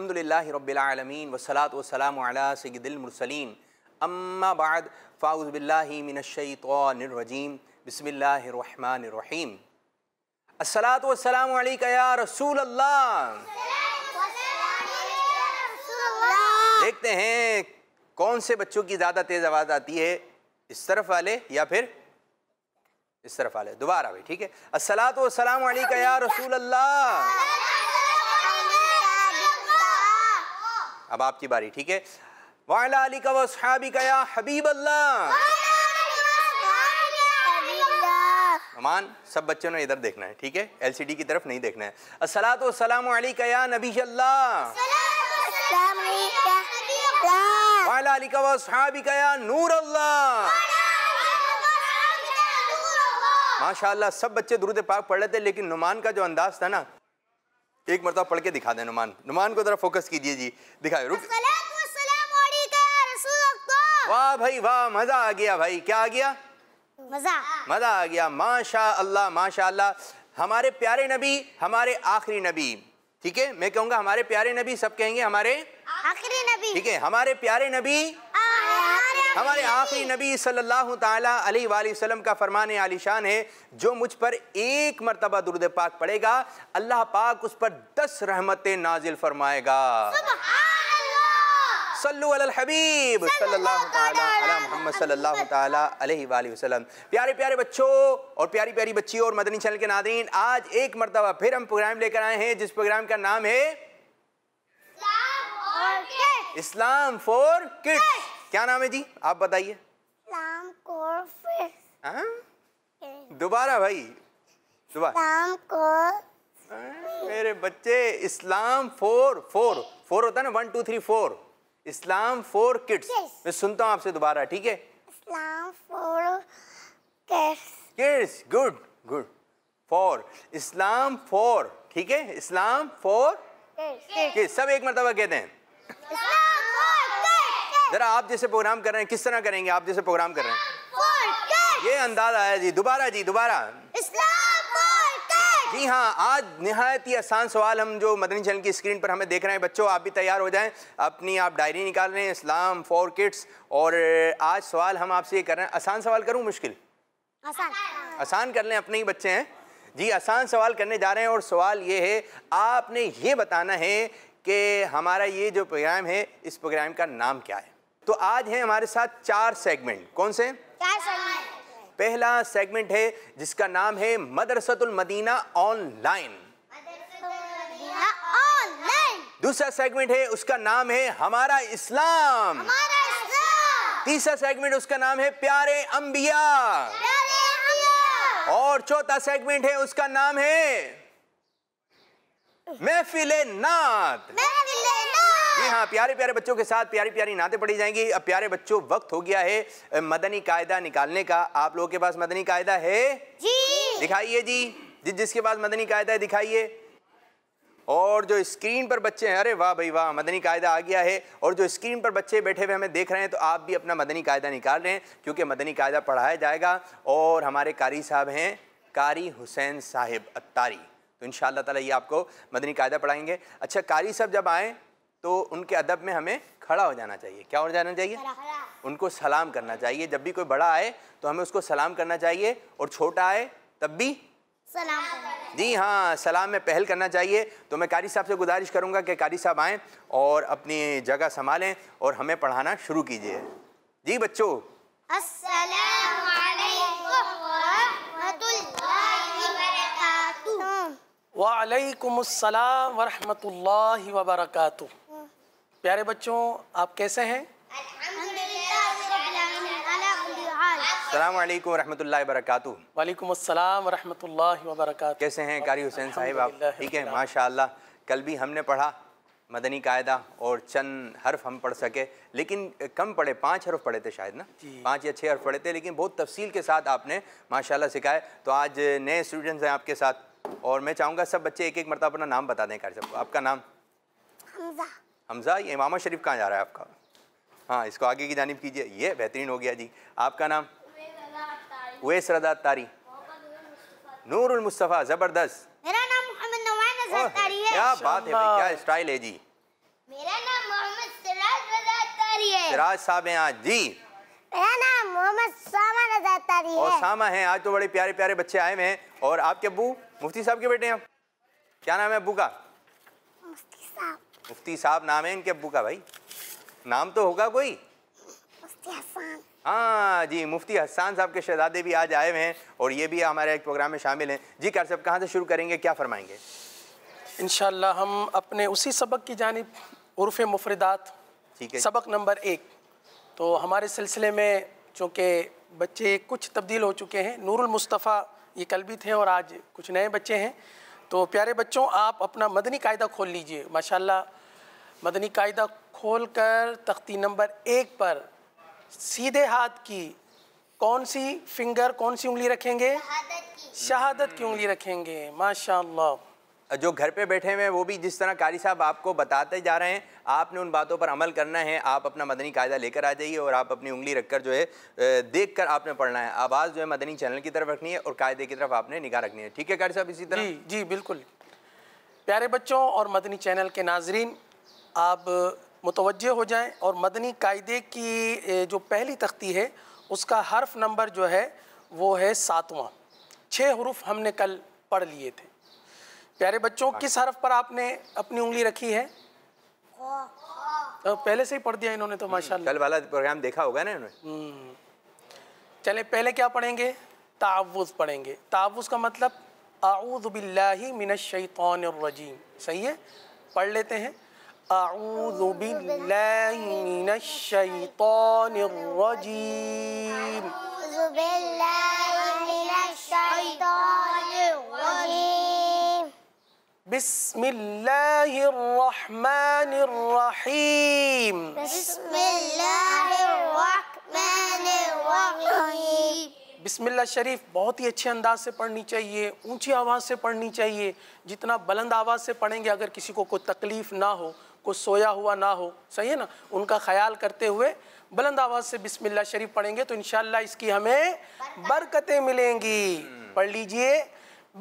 अलहमदिल्ला रबालमीन वसलात वसलाम सैदिलमरसलिन अम्मा बाद फ़ाउज़बिल्लाशतरजीम बसमीम असलात वसलाम या रसूल अल्लाह देखते हैं कौन से बच्चों की ज़्यादा तेज़ आवाज़ आती है इस तरफ वाले या फिर इस तरफ वाले दोबारा भी ठीक है असलात वसलाम या रसूल अल्लाह अब आपकी बारी ठीक है अमान सब बच्चों ने इधर देखना है ठीक है एलसीडी की तरफ नहीं देखना है असलात सलाम नबी अल्लाह नूर अल्लाह माशा सब बच्चे दुरुद पाक पढ़ रहे थे लेकिन नुमान का जो अंदाज था ना एक मरतबा पढ़ के दिखा दे नुमान नुमान को जरा फोकस कीजिए जी दिखाए रुक वाह भाई वाह मजा आ गया भाई क्या आ गया मजा मजा आ गया माशा अल्लाह माशा अल्लाह हमारे प्यारे नबी हमारे आखिरी नबी ठीक है मैं कहूंगा हमारे प्यारे नबी सब कहेंगे हमारे आखिरी नबी ठीक है हमारे प्यारे नबी हमारे आखिरी नबी सल्लल्लाहु अलैहि वसल्लम का फरमान आलिशान है जो मुझ पर एक मरतबा दुरुद पाक पड़ेगा अल्लाह पाक उस पर दस रहमतें नाजिल फरमाएगा अल हबीब वसल्लम प्यारे प्यारे बच्चों और प्यारी प्यारी बच्ची और मदनी चैनल के नादरीन आज एक मरतबा फिर हम प्रोग्राम लेकर आए हैं जिस प्रोग्राम का नाम है इस्लाम फॉर किड्स क्या नाम है जी आप बताइए हाँ? दोबारा भाई दोबारा हाँ, मेरे बच्चे इस्लाम फोर फोर फोर होता है ना one two three four Islam for kids मैं सुनता हूँ आपसे दोबारा ठीक है Islam for kids good good for Islam for ठीक है इस्लाम फोर किड्स सब एक मरतबा कहते हैं जरा आप जैसे प्रोग्राम कर रहे हैं किस तरह करेंगे आप जैसे प्रोग्राम कर रहे हैं ये अंदाज आया जी दोबारा जी दोबारा जी हाँ आज नहायत ही आसान सवाल हम जो मदनी चैनल की स्क्रीन पर हमें देख रहे हैं बच्चों आप भी तैयार हो जाएं अपनी आप डायरी निकाल रहे हैं इस्लाम फॉर किड्स और आज सवाल हम आपसे ये कर रहे हैं आसान सवाल करूं मुश्किल आसान आसान कर लें अपने ही बच्चे हैं जी आसान सवाल करने जा रहे हैं और सवाल ये है आपने ये बताना है कि हमारा ये जो प्रोग्राम है इस प्रोग्राम का नाम क्या है तो आज है हमारे साथ चार सेगमेंट कौन से चार सेगमेंट पहला सेगमेंट है जिसका नाम है मदरसतुल मदीना ऑनलाइन दूसरा सेगमेंट है उसका नाम है हमारा इस्लाम, हमारा इस्लाम। तीसरा सेगमेंट उसका नाम है प्यारे अंबिया, प्यारे अंबिया। और चौथा सेगमेंट है उसका नाम है महफिल नाथ जी हाँ प्यारे प्यारे बच्चों के साथ प्यारी प्यारी नाते पढ़ी जाएंगी अब प्यारे बच्चों वक्त हो गया है मदनी कायदा निकालने का आप लोगों के पास मदनी कायदा है जी दिखाइए जी जिस जिसके पास मदनी कायदा है दिखाइए और जो स्क्रीन पर बच्चे हैं अरे वाह भाई वाह मदनी कायदा आ गया है और जो स्क्रीन पर बच्चे बैठे हुए हमें देख रहे हैं तो आप भी अपना मदनी कायदा निकाल रहे हैं क्योंकि मदनी कायदा पढ़ाया जाएगा और हमारे कारी साहब हैं कारी हुसैन साहिब अत्तारी तो इन ताला ये आपको मदनी कायदा पढ़ाएंगे अच्छा कारी साहब जब आएँ तो उनके अदब में हमें खड़ा हो जाना चाहिए क्या हो जाना चाहिए उनको सलाम करना चाहिए जब भी कोई बड़ा आए तो हमें उसको सलाम करना चाहिए और छोटा आए तब भी सलाम जी हाँ सलाम में पहल करना चाहिए तो मैं कारी साहब से गुजारिश करूँगा कि कारी साहब आएँ और अपनी जगह संभालें और हमें पढ़ाना शुरू कीजिए जी बच्चों वालेकुम वरहमत ला वबरकू प्यारे बच्चों आप कैसे हैं कैसे हैं कारी हुसैन साहब आप ठीक है माशा कल भी हमने पढ़ा मदनी कायदा और चंद हर्फ हम पढ़ सके लेकिन कम पढ़े पाँच हर्फ पढ़े थे शायद ना पाँच या छः हर्फ पढ़े थे लेकिन बहुत तफसील के साथ आपने माशाल्लाह सिखाए तो आज नए स्टूडेंट्स हैं आपके साथ और मैं चाहूँगा सब बच्चे एक एक मरता अपना नाम बता दें कार्य आपका नाम हमजा हमज़ा ये इमामा शरीफ कहाँ जा रहा है आपका हाँ इसको आगे की जानब कीजिए ये बेहतरीन हो गया जी आपका नाम उवैस रदा तारी नूरमस्तफ़ा ज़बरदस्त मेरा नाम मोहम्मद नवान तारी है क्या बात है क्या स्टाइल है जी मेरा नाम मोहम्मद सिराज रजा है सिराज साहब हैं आज जी मेरा नाम मोहम्मद सामा रजा तारी है और सामा हैं आज तो बड़े प्यारे प्यारे बच्चे आए हुए हैं और आपके अबू मुफ्ती साहब के बेटे हैं क्या नाम है अबू का मुफ्ती साहब मुफ्ती साहब नाम है इनके अब्बू का भाई नाम तो होगा कोई हाँ जी मुफ्ती हसान साहब के शहजादे भी आज आए हुए हैं और ये भी हमारे एक प्रोग्राम में शामिल हैं जी कर साहब कहाँ से शुरू करेंगे क्या फरमाएंगे इन हम अपने उसी सबक की जानब उर्फ मुफरदात ठीक है सबक नंबर एक तो हमारे सिलसिले में चूँकि बच्चे कुछ तब्दील हो चुके हैं नूरुल मुस्तफ़ा ये कल भी थे और आज कुछ नए बच्चे हैं तो प्यारे बच्चों आप अपना मदनी कायदा खोल लीजिए माशाल्लाह मदनी कायदा खोल कर तख्ती नंबर एक पर सीधे हाथ की कौन सी फिंगर कौन सी उंगली रखेंगे शहादत की उंगली रखेंगे माशा जो घर पे बैठे हुए हैं वो भी जिस तरह कारी साहब आपको बताते जा रहे हैं आपने उन बातों पर अमल करना है आप अपना मदनी कायदा लेकर आ जाइए और आप अपनी उंगली रखकर जो है देख कर आपने पढ़ना है आवाज़ जो है मदनी चैनल की तरफ रखनी है और कायदे की तरफ आपने निगाह रखनी है ठीक है कारी साहब इसी तरह जी जी बिल्कुल प्यारे बच्चों और मदनी चैनल के नाजरीन आप मुतवजह हो जाएं और मदनी कायदे की जो पहली तख्ती है उसका हर्फ नंबर जो है वो है सातवां छः हरूफ हमने कल पढ़ लिए थे प्यारे बच्चों किस हर्फ पर आपने अपनी उंगली रखी है तो पहले से ही पढ़ दिया इन्होंने तो हम्म, माशाल्लाह कल वाला प्रोग्राम देखा होगा ना इन्होंने हम्म। चले पहले क्या पढ़ेंगे तावुज़ पढ़ेंगे तावुज़ का मतलब रजीम सही है पढ़ लेते हैं أعوذ بالله من الشيطان الرجيم أعوذ بالله من الشيطان الرجيم بسم الله الرحمن الرحيم بسم الله الرحمن الرحيم बिस्मिल्ला शरीफ बहुत ही अच्छे अंदाज से पढ़नी चाहिए ऊंची आवाज़ से पढ़नी चाहिए जितना बुलंद आवाज़ से पढ़ेंगे अगर किसी को कोई तकलीफ़ ना हो कुछ सोया हुआ ना हो सही है ना उनका ख्याल करते हुए बुलंद आवाज़ से बिस्मिल्लाह शरीफ पढ़ेंगे तो इनशाला इसकी हमें बरकतें मिलेंगी पढ़ लीजिए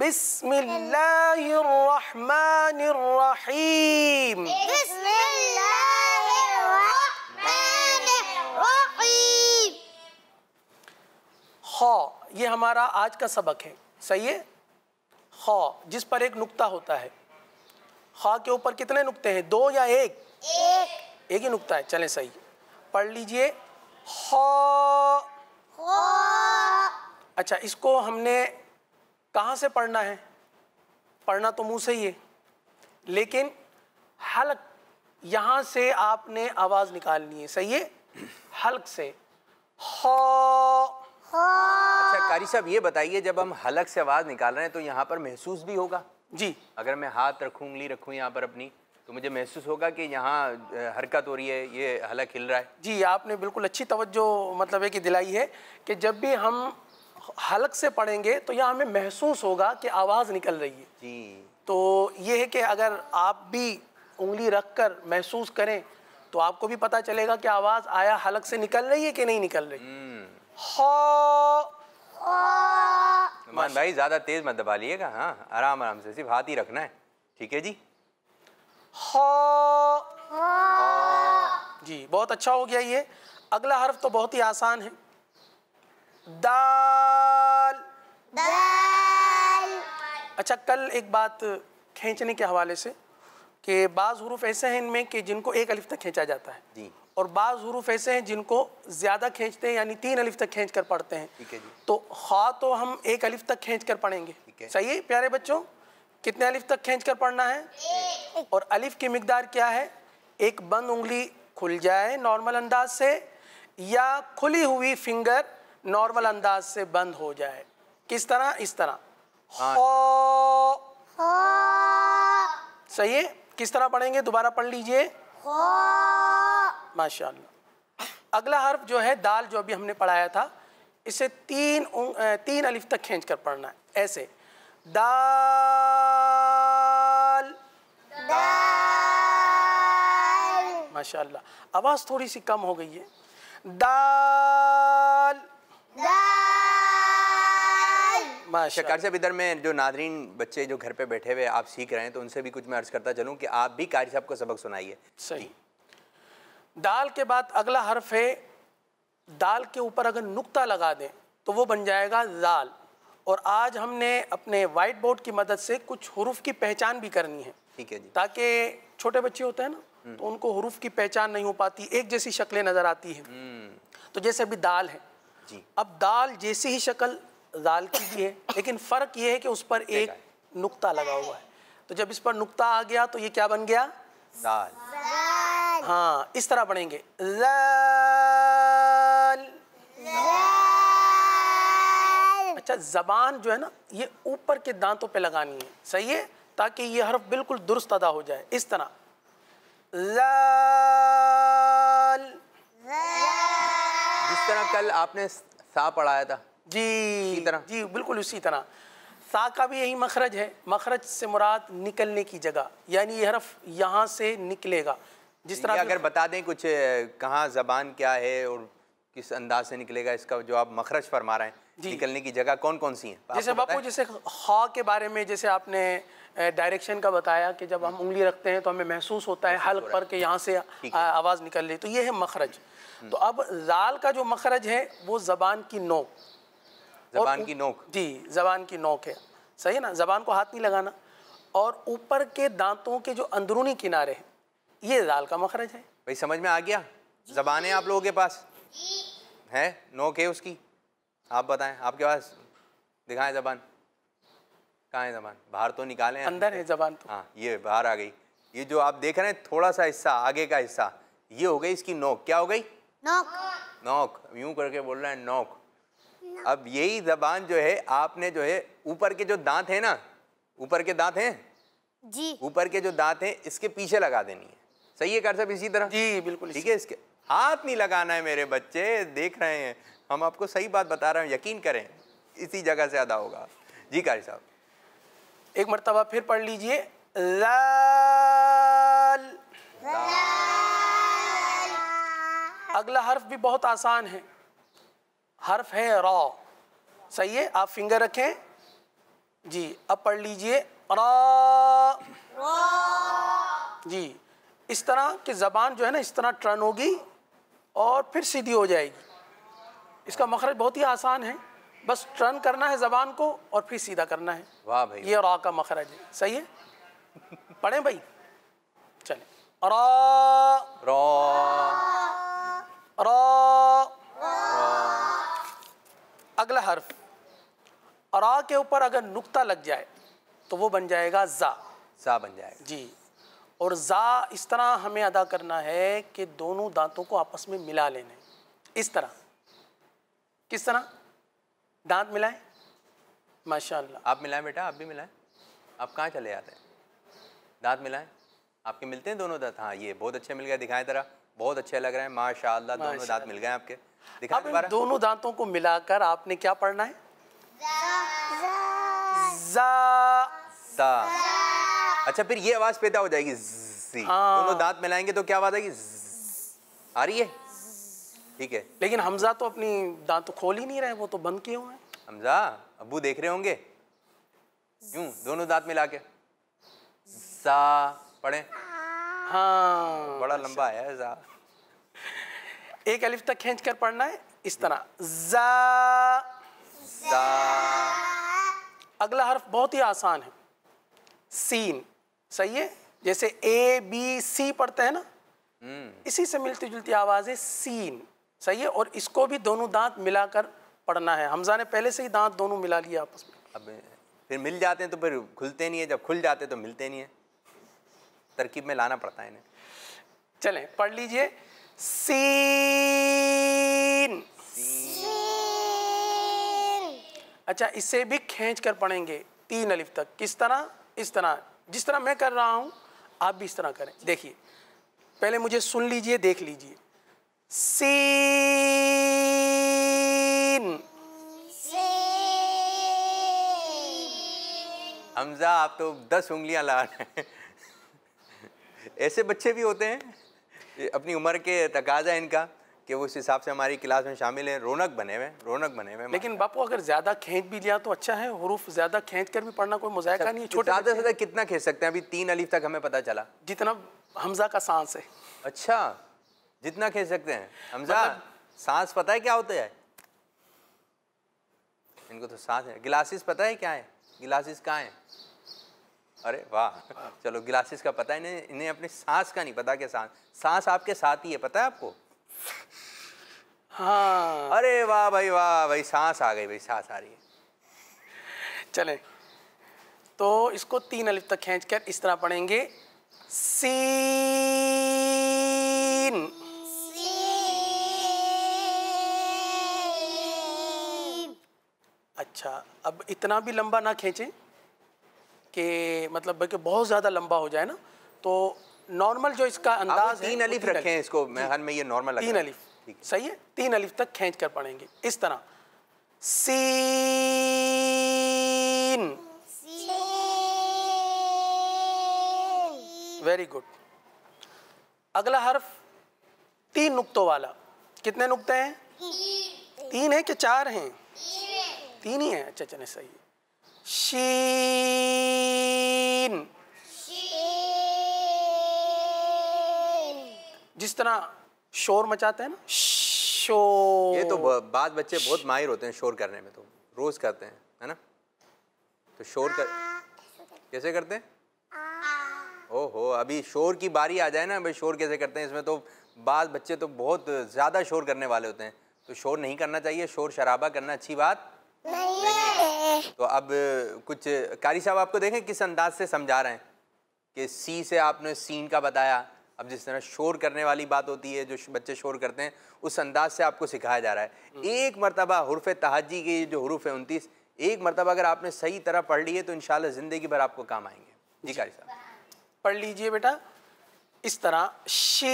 बिस्मिल्लाहिर्रहमानिर्रहीम ये हमारा आज का सबक है सही है खौ जिस पर एक नुक्ता होता है खा के ऊपर कितने नुकते हैं दो या एक एक, एक ही नुकता है चले सही पढ़ लीजिए अच्छा इसको हमने कहाँ से पढ़ना है पढ़ना तो मुंह से ही है लेकिन हलक यहाँ से आपने आवाज़ निकालनी है सही है हलक से हो अच्छा कारी साहब ये बताइए जब हम हलक से आवाज़ निकाल रहे हैं तो यहाँ पर महसूस भी होगा जी अगर मैं हाथ रखूँ उंगली रखूँ यहाँ पर अपनी तो मुझे महसूस होगा कि यहाँ हरकत हो रही है ये हलक हिल रहा है जी आपने बिल्कुल अच्छी तवज्जो मतलब है कि दिलाई है कि जब भी हम हलक से पढ़ेंगे तो यहाँ हमें महसूस होगा कि आवाज़ निकल रही है जी तो ये है कि अगर आप भी उंगली रख कर महसूस करें तो आपको भी पता चलेगा कि आवाज़ आया हलक से निकल रही है कि नहीं निकल रही हॉ हम्म। मान भाई ज़्यादा तेज़ मत दबा लिएगा हाँ आराम आराम से सिर्फ हाथ ही रखना है ठीक है जी जी बहुत अच्छा हो गया ये अगला हर्फ तो बहुत ही आसान है दाल दाल अच्छा कल एक बात खींचने के हवाले से कि बाज़ हरूफ ऐसे हैं इनमें कि जिनको एक अलिफ तक खींचा जाता है जी और बाज़ हरूफ ऐसे हैं जिनको ज़्यादा खींचते हैं यानी तीन अलिफ तक खींच कर पढ़ते हैं ठीक है जी तो खा तो हम एक अलिफ तक खींच कर पढ़ेंगे सही है प्यारे बच्चों कितने अलिफ तक खींच कर पढ़ना है और अलिफ की मकदार क्या है एक बंद उंगली खुल जाए नॉर्मल अंदाज से या खुली हुई फिंगर नॉर्मल अंदाज से बंद हो जाए किस तरह इस तरह हाँ। सही है किस तरह पढ़ेंगे दोबारा पढ़ लीजिए माशा अगला हर्फ जो है दाल जो अभी हमने पढ़ाया था इसे तीन तीन अलिफ तक खींच कर पढ़ना है ऐसे दाल दाल माशाल्लाह आवाज़ थोड़ी सी कम हो गई है दाल दाल शकार साहब इधर में जो नादरीन बच्चे जो घर पे बैठे हुए आप सीख रहे हैं तो उनसे भी कुछ मैं अर्ज करता चलूँ कि आप भी कार्य साहब को सबक सुनाइए सही दाल के बाद अगला हर्फ है दाल के ऊपर अगर नुकता लगा दें तो वो बन जाएगा दाल और आज हमने अपने वाइट बोर्ड की मदद से कुछ हरूफ की पहचान भी करनी है ठीक है जी ताकि छोटे बच्चे होते हैं ना हम्म। तो उनको हरूफ की पहचान नहीं हो पाती एक जैसी शक्लें नज़र आती है हम्म। तो जैसे अभी दाल है जी अब दाल जैसी ही शक्ल दाल की भी है लेकिन फ़र्क ये है कि उस पर एक नुक्ता लगा हुआ है तो जब इस पर नुक्ता आ गया तो ये क्या बन गया दाल हाँ इस तरह पढ़ेंगे लाल अच्छा जबान जो है ना ये ऊपर के दांतों पे लगानी है सही है ताकि ये हर्फ बिल्कुल दुरुस्त अदा हो जाए इस तरह लाल जिस तरह कल आपने सा पढ़ाया था जी इसी तरह जी बिल्कुल उसी तरह सा का भी यही मखरज है मखरज से मुराद निकलने की जगह यानी ये हरफ यहाँ से निकलेगा जिस तरह अगर बता दें कुछ कहाँ जबान क्या है और किस अंदाज से निकलेगा इसका जो आप मखरज फरमा रहे हैं निकलने की जगह कौन कौन सी है जैसे बापू जैसे हा के बारे में जैसे आपने डायरेक्शन का बताया कि जब हम उंगली रखते हैं तो हमें महसूस होता है हल्क पर कि यहाँ से आवाज़ निकल रही तो ये है मखरज हम्म। तो अब जाल का जो मखरज है वो जबान की नोक जबान की नोक जी जबान की नोक है सही है ना जबान को हाथ नहीं लगाना और ऊपर के दांतों के जो अंदरूनी किनारे हैं ये दाल का मखरज है भाई समझ में आ गया जबान है आप लोगों के पास है नोक है उसकी आप बताएं आपके पास दिखाएं जबान कहाँ है जबान बाहर तो निकालें अंदर है जबान तो हाँ ये बाहर आ गई ये जो आप देख रहे हैं थोड़ा सा हिस्सा आगे का हिस्सा ये हो गई इसकी नोक क्या हो गई नोक नोक यूं करके बोल रहे हैं नोक अब यही जबान जो है आपने जो है ऊपर के जो दांत है ना ऊपर के दांत हैं जी ऊपर के जो दांत हैं इसके पीछे लगा देनी है सही है कर साहब इसी तरह जी बिल्कुल ठीक है इसके हाथ नहीं लगाना है मेरे बच्चे देख रहे हैं हम आपको सही बात बता रहे हैं यकीन करें इसी जगह से अदा होगा जी कारी साहब एक मरतबा फिर पढ़ लीजिए लाल अगला हर्फ भी बहुत आसान है हर्फ है रॉ सही है आप फिंगर रखें जी अब पढ़ लीजिए रॉ जी इस तरह की ज़बान जो है ना इस तरह टर्न होगी और फिर सीधी हो जाएगी इसका मखरज बहुत ही आसान है बस टर्न करना है ज़बान को और फिर सीधा करना है वाह भाई ये रॉ का मखरज है सही है पढ़ें भाई चले रॉ रॉ रॉ अगला हर्फ और आ के ऊपर अगर नुक्ता लग जाए तो वो बन जाएगा ज़ा ज़ा बन जाएगा जी और ज़ा इस तरह हमें अदा करना है कि दोनों दांतों को आपस में मिला लेने इस तरह किस तरह दांत मिलाएं माशाल्लाह आप मिलाएं बेटा आप भी मिलाएं आप कहाँ चले जाते हैं दांत मिलाएं आपके मिलते हैं दोनों दांत हाँ ये बहुत अच्छे मिल गए दिखाएं तरह बहुत अच्छे लग रहे हैं माशाल्लाह दोनों दांत मिल गए आपके अब दोनों दांतों को मिलाकर आपने क्या पढ़ना है जा अच्छा फिर ये आवाज पैदा हो जाएगी जी हाँ। दोनों दांत मिलाएंगे तो क्या आवाज आएगी आ रही है ठीक है लेकिन हमजा तो अपनी दांत तो खोल ही नहीं रहे वो तो बंद किए हुए हमजा अबू देख रहे होंगे क्यों दोनों दांत मिला के सा पढ़े हाँ बड़ा लंबा है जा एक अलिफ तक खींच कर पढ़ना है इस तरह जा, जा। अगला हर्फ बहुत ही आसान है सीन सही है जैसे ए बी सी पढ़ते हैं ना हम्म। इसी से मिलती जुलती आवाज़ है सीन सही है और इसको भी दोनों दांत मिलाकर पढ़ना है हमजा ने पहले से ही दांत दोनों मिला लिए आपस में अब फिर मिल जाते हैं तो फिर खुलते नहीं है जब खुल जाते तो मिलते नहीं है तरकीब में लाना पड़ता है इन्हें चलें पढ़ लीजिए सीन अच्छा इसे भी खींच कर पढ़ेंगे तीन अलिफ तक किस तरह इस तरह जिस तरह मैं कर रहा हूं आप भी इस तरह करें देखिए पहले मुझे सुन लीजिए देख लीजिए सीन हमजा आप तो दस उंगलियां ला रहे हैं ऐसे बच्चे भी होते हैं अपनी उम्र के तकाजा इनका कि वो इस हिसाब से हमारी क्लास में शामिल हैं रौनक बने हुए रौनक बने हुए लेकिन बापू अगर ज़्यादा खींच भी लिया तो अच्छा है हरूफ ज़्यादा खींच कर भी पढ़ना कोई मजायका अच्छा, नहीं है छोटा ज़्यादा से ज़्यादा कितना खींच सकते हैं अभी तीन अलीफ तक हमें पता चला जितना हमजा का सांस है अच्छा जितना खींच सकते हैं हमजा मतलब- सांस पता है क्या होता है इनको तो सांस है गिलासिस पता है क्या है गिलासेस कहाँ है अरे वाह हाँ। चलो ग्लासेस का पता है इन्हें इन्हें अपने सांस का नहीं पता क्या सांस सांस आपके साथ ही है पता है आपको हाँ अरे वाह भाई वाह भाई सांस आ गई भाई सांस आ रही है चले तो इसको तीन अलिफ तक खींच कर इस तरह पढ़ेंगे सीन अच्छा अब इतना भी लंबा ना खींचे कि मतलब बल्कि बहुत ज़्यादा लंबा हो जाए ना तो नॉर्मल जो इसका अंदाज तीन अलिफ रखें इसको महल में ये नॉर्मल तीन अलिफ सही है तीन अलिफ तक खींच कर पढ़ेंगे इस तरह सीन वेरी गुड अगला हर्फ तीन नुक्तों वाला कितने नुक्ते हैं तीन है कि चार हैं तीन ही है अच्छा चले सही है शीन जिस तरह शोर मचाते हैं ना शोर ये तो बाद बच्चे बहुत माहिर होते हैं शोर करने में तो रोज करते हैं है ना तो शोर कर कैसे करते हैं ओहो अभी शोर की बारी आ जाए ना भाई शोर कैसे करते हैं इसमें तो बाद बच्चे तो बहुत ज़्यादा शोर करने वाले होते हैं तो शोर नहीं करना चाहिए शोर शराबा करना अच्छी बात नहीं तो अब कुछ कारी साहब आपको देखें किस अंदाज से समझा रहे हैं कि सी से आपने सीन का बताया अब जिस तरह शोर करने वाली बात होती है जो बच्चे शोर करते हैं उस अंदाज से आपको सिखाया जा रहा है हम्म। एक मरतबा हरफ तहजी के जो हरूफ है उनतीस एक मरतबा अगर आपने सही तरह पढ़ ली है तो इन ज़िंदगी भर आपको काम आएंगे जी कारी साहब पढ़ लीजिए बेटा इस तरह शी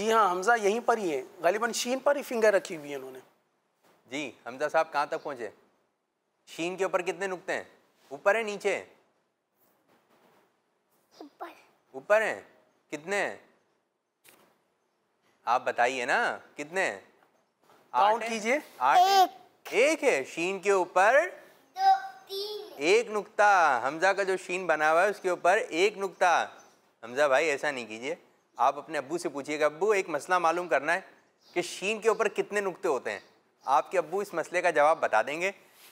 जी हाँ हमजा यहीं पर ही है गालिबा शीन पर ही फिंगर रखी हुई है उन्होंने जी हमजा साहब कहाँ तक पहुँचे शीन के ऊपर कितने नुकते हैं ऊपर है नीचे ऊपर ऊपर हैं कितने हैं आप बताइए ना कितने काउंट कीजिए आठ एक है शीन के ऊपर एक नुकता हमजा का जो शीन बना हुआ है उसके ऊपर एक नुकता हमजा भाई ऐसा नहीं कीजिए आप अपने अबू से पूछिएगा अबू एक मसला मालूम करना है कि शीन के ऊपर कितने नुकते होते हैं आपके अबू इस मसले का जवाब बता देंगे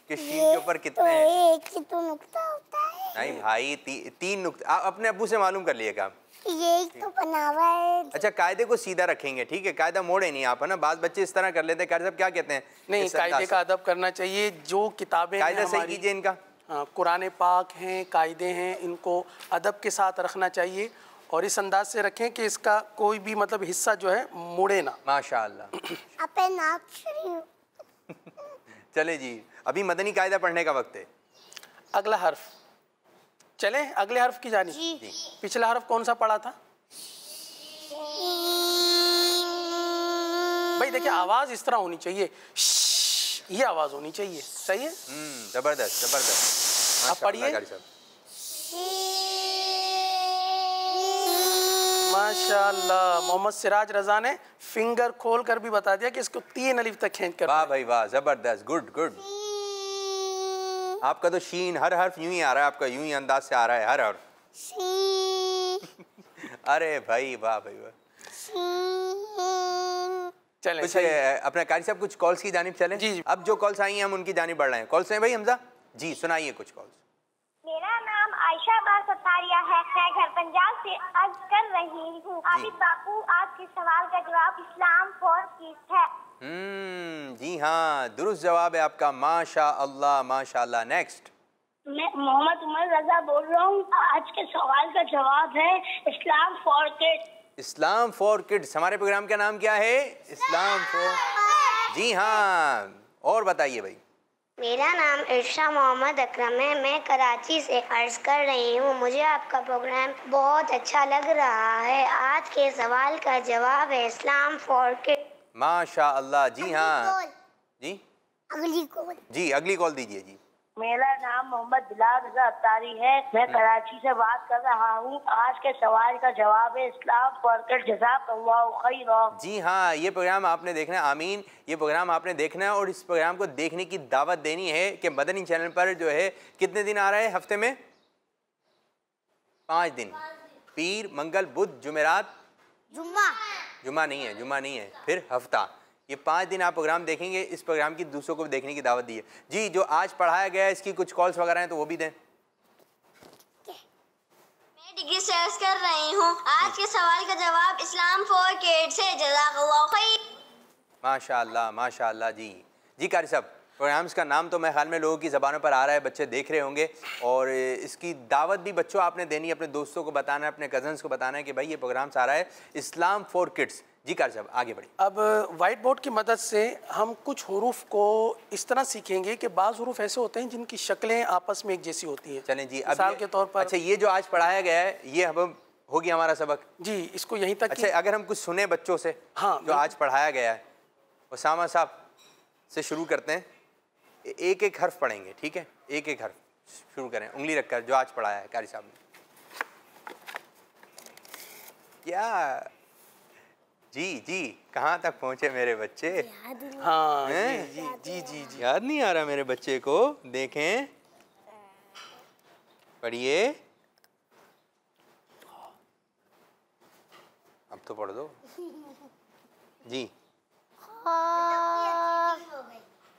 कि शीन के ऊपर तो कितने तो एक ही तो नुकता होता है नहीं भाई ती, तीन नुकते आप अपने अबू से मालूम कर लिएगा ये एक तो बनावा है अच्छा कायदे को सीधा रखेंगे ठीक है कायदा मोड़े नहीं आप है ना बाद बच्चे इस तरह कर लेते हैं क्या कहते हैं नहीं कायदे का अदब करना चाहिए जो किताबें कायदा सही कीजिए इनका हाँ, कुरान पाक हैं कायदे हैं इनको अदब के साथ रखना चाहिए और इस अंदाज से रखें कि इसका कोई भी मतलब हिस्सा जो है मुड़े ना माशाल्लाह चले जी अभी मदनी कायदा पढ़ने का वक्त है अगला हर्फ चले अगले हर्फ की जानी जी। पिछला हर्फ कौन सा पढ़ा था भाई देखिए आवाज इस तरह होनी चाहिए ये आवाज होनी चाहिए सही है हम्म, जबरदस्त जबरदस्त आप पढ़िए माशाल्लाह मोहम्मद सिराज रजा ने फिंगर खोल कर भी बता दिया कि इसको तीन अलीफ तक खेच कर वाह भाई वाह जबरदस्त गुड गुड आपका तो शीन हर हर्फ यूं ही आ रहा है आपका यूं ही अंदाज से आ रहा है हर हर्फ अरे भाई वाह भाई वाह चले कुछ अपने कारी साहब कुछ कॉल्स की जानब चले जी, जी अब जो कॉल्स आई हैं हम उनकी जानब बढ़ रहे हैं कॉल्स हैं भाई हमजा जी सुनाइए कुछ कॉल्स मैं घर पंजाब से अर्ज कर रही हूँ अभी बापू आपके सवाल का जवाब इस्लाम फॉर पीस है हम्म, जी हाँ दुरुस्त जवाब है आपका माशा अल्लाह माशा अल्लाह नेक्स्ट मैं मोहम्मद उमर रजा बोल रहा हूँ आज के सवाल का जवाब है Islam for kid Islam for kids हमारे प्रोग्राम का नाम क्या है इस्लाम फॉर जी हाँ और बताइए भाई मेरा नाम इर्शा मोहम्मद अकरम है मैं कराची से अर्ज कर रही हूँ मुझे आपका प्रोग्राम बहुत अच्छा लग रहा है आज के सवाल का जवाब है इस्लाम फॉर किड माशा अल्लाह जी हाँ जी अगली कॉल हाँ। जी अगली कॉल दीजिए जी मेरा नाम मोहम्मद बिलाल रजा अफ्तारी है मैं हम्म। कराची से बात कर रहा हूँ आज के सवाल का जवाब है इस्लाम कॉर्केट जजाक जी हाँ ये प्रोग्राम आपने देखना है आमीन ये प्रोग्राम आपने देखना है और इस प्रोग्राम को देखने की दावत देनी है कि मदनी चैनल पर जो है कितने दिन आ रहा है हफ्ते में पाँच दिन पीर मंगल बुध जुमेरात जुम्मा जुमा नहीं है जुमा नहीं है फिर हफ्ता ये पाँच दिन आप प्रोग्राम देखेंगे इस प्रोग्राम की दूसरों को भी देखने की दावत दी है जी जो आज पढ़ाया गया है इसकी कुछ कॉल्स वगैरह हैं तो वो भी दें मैं डिग्री सेल्स कर रही हूँ आज के सवाल का जवाब इस्लाम फॉर केट से माशाल्लाह माशाल्लाह जी जी कारी साहब प्रोग्राम्स का नाम तो मैं ख्याल में लोगों की ज़बानों पर आ रहा है बच्चे देख रहे होंगे और इसकी दावत भी बच्चों आपने देनी अपने दोस्तों को बताना है अपने कज़न्स को बताना है कि भाई ये प्रोग्राम्स आ रहा है इस्लाम फॉर किड्स जी कार साहब आगे बढ़े अब वाइट बोर्ड की मदद से हम कुछ हरूफ को इस तरह सीखेंगे कि बाज़ हरूफ ऐसे होते हैं जिनकी शक्लें आपस में एक जैसी होती हैं चलें जी मिसाल के तौर पर अच्छा ये जो आज पढ़ाया गया है ये अब होगी हमारा सबक जी इसको यहीं तक अच्छा अगर हम कुछ सुने बच्चों से हाँ जो आज पढ़ाया गया है उसामा साहब से शुरू करते हैं एक एक हर्फ पढ़ेंगे ठीक है एक एक हर्फ शुरू करें उंगली रखकर जो आज पढ़ाया है कारी साहब ने क्या जी जी कहाँ तक पहुँचे मेरे बच्चे हाँ जी जी जी जी जी याद नहीं आ रहा मेरे बच्चे को देखें पढ़िए अब तो पढ़ दो जी हाँ।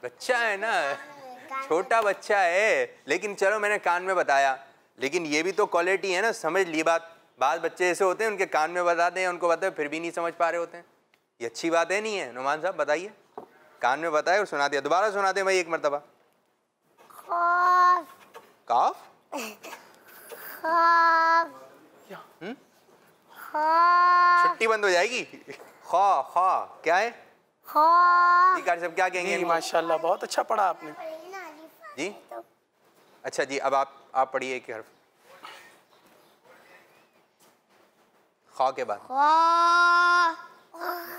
बच्चा है ना हाँ, छोटा बच्चा है लेकिन चलो मैंने कान में बताया लेकिन ये भी तो क्वालिटी है ना समझ ली बात बाद बच्चे ऐसे होते हैं उनके कान में बता दें उनको बताए फिर भी नहीं समझ पा रहे होते हैं ये अच्छी बात है नहीं है नुमान साहब बताइए कान में बताए और सुना दिया दोबारा सुना दें भाई एक मरतबा काफ हम्म? हाँ। छुट्टी बंद हो जाएगी खा खा क्या है सब क्या कहेंगे माशाल्लाह बहुत अच्छा पढ़ा आपने जी तो। अच्छा जी अब आप आप पढ़िए एक हर्फ खा के बाद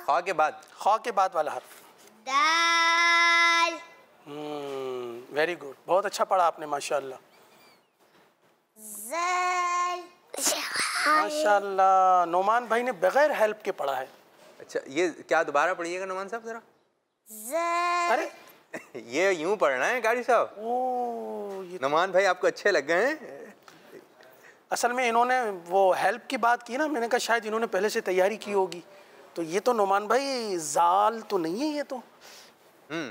खा के बाद खा के बाद वाला हर्फ दाल वेरी हम्म, गुड बहुत अच्छा पढ़ा आपने माशाल्लाह माशाल्लाह नोमान भाई ने बगैर हेल्प के पढ़ा है अच्छा ये क्या दोबारा पढ़िएगा नोमान साहब जरा अरे ये यूं पढ़ना है गाड़ी साहब ओ तो- नोमान भाई आपको अच्छे लग गए हैं असल में इन्होंने वो हेल्प की बात की ना मैंने कहा शायद इन्होंने पहले से तैयारी की होगी तो ये तो नुमान भाई जाल तो नहीं है ये तो हम्म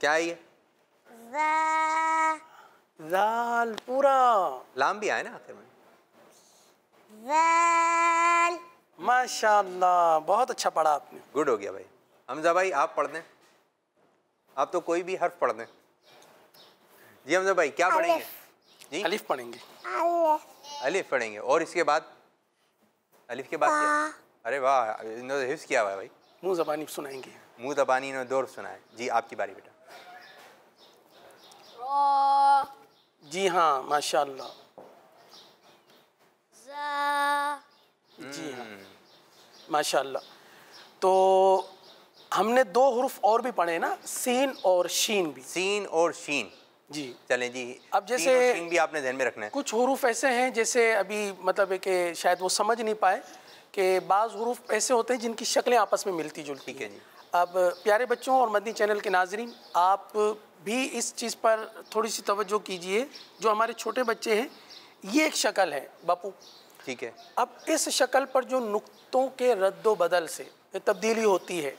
क्या है ये जाल पूरा लाम भी आए ना आखिर में जाल माशाल्लाह बहुत अच्छा पढ़ा आपने गुड हो गया भाई हमजा भाई आप पढ़ दें आप तो कोई भी हर्फ पढ़ दें जी हमजा भाई क्या पढ़ेंगे जी अलिफ पढ़ेंगे अलिफ पढ़ेंगे और इसके बाद अलिफ के बाद अरे वाह इन्होंने हिफ्स किया हुआ भाई मुँह जबानी सुनाएंगे मुँह जबानी इन्होंने दौर सुनाए जी आपकी बारी बेटा जी हाँ माशा जी हाँ माशा तो हमने दो हरूफ और भी पढ़े ना सीन और शीन भी सीन और शीन जी चले जी अब जैसे भी आपने ध्यान में रखना है कुछ हरूफ ऐसे हैं जैसे अभी मतलब है कि शायद वो समझ नहीं पाए कि बाज़ हरूफ ऐसे होते हैं जिनकी शक्लें आपस में मिलती जुलती है जी अब प्यारे बच्चों और मदनी चैनल के नाजरन आप भी इस चीज़ पर थोड़ी सी तवज्जो कीजिए जो हमारे छोटे बच्चे हैं ये एक शक्ल है बापू ठीक है अब इस शक्ल पर जो नुकतों के रद्दो बदल से तब्दीली होती है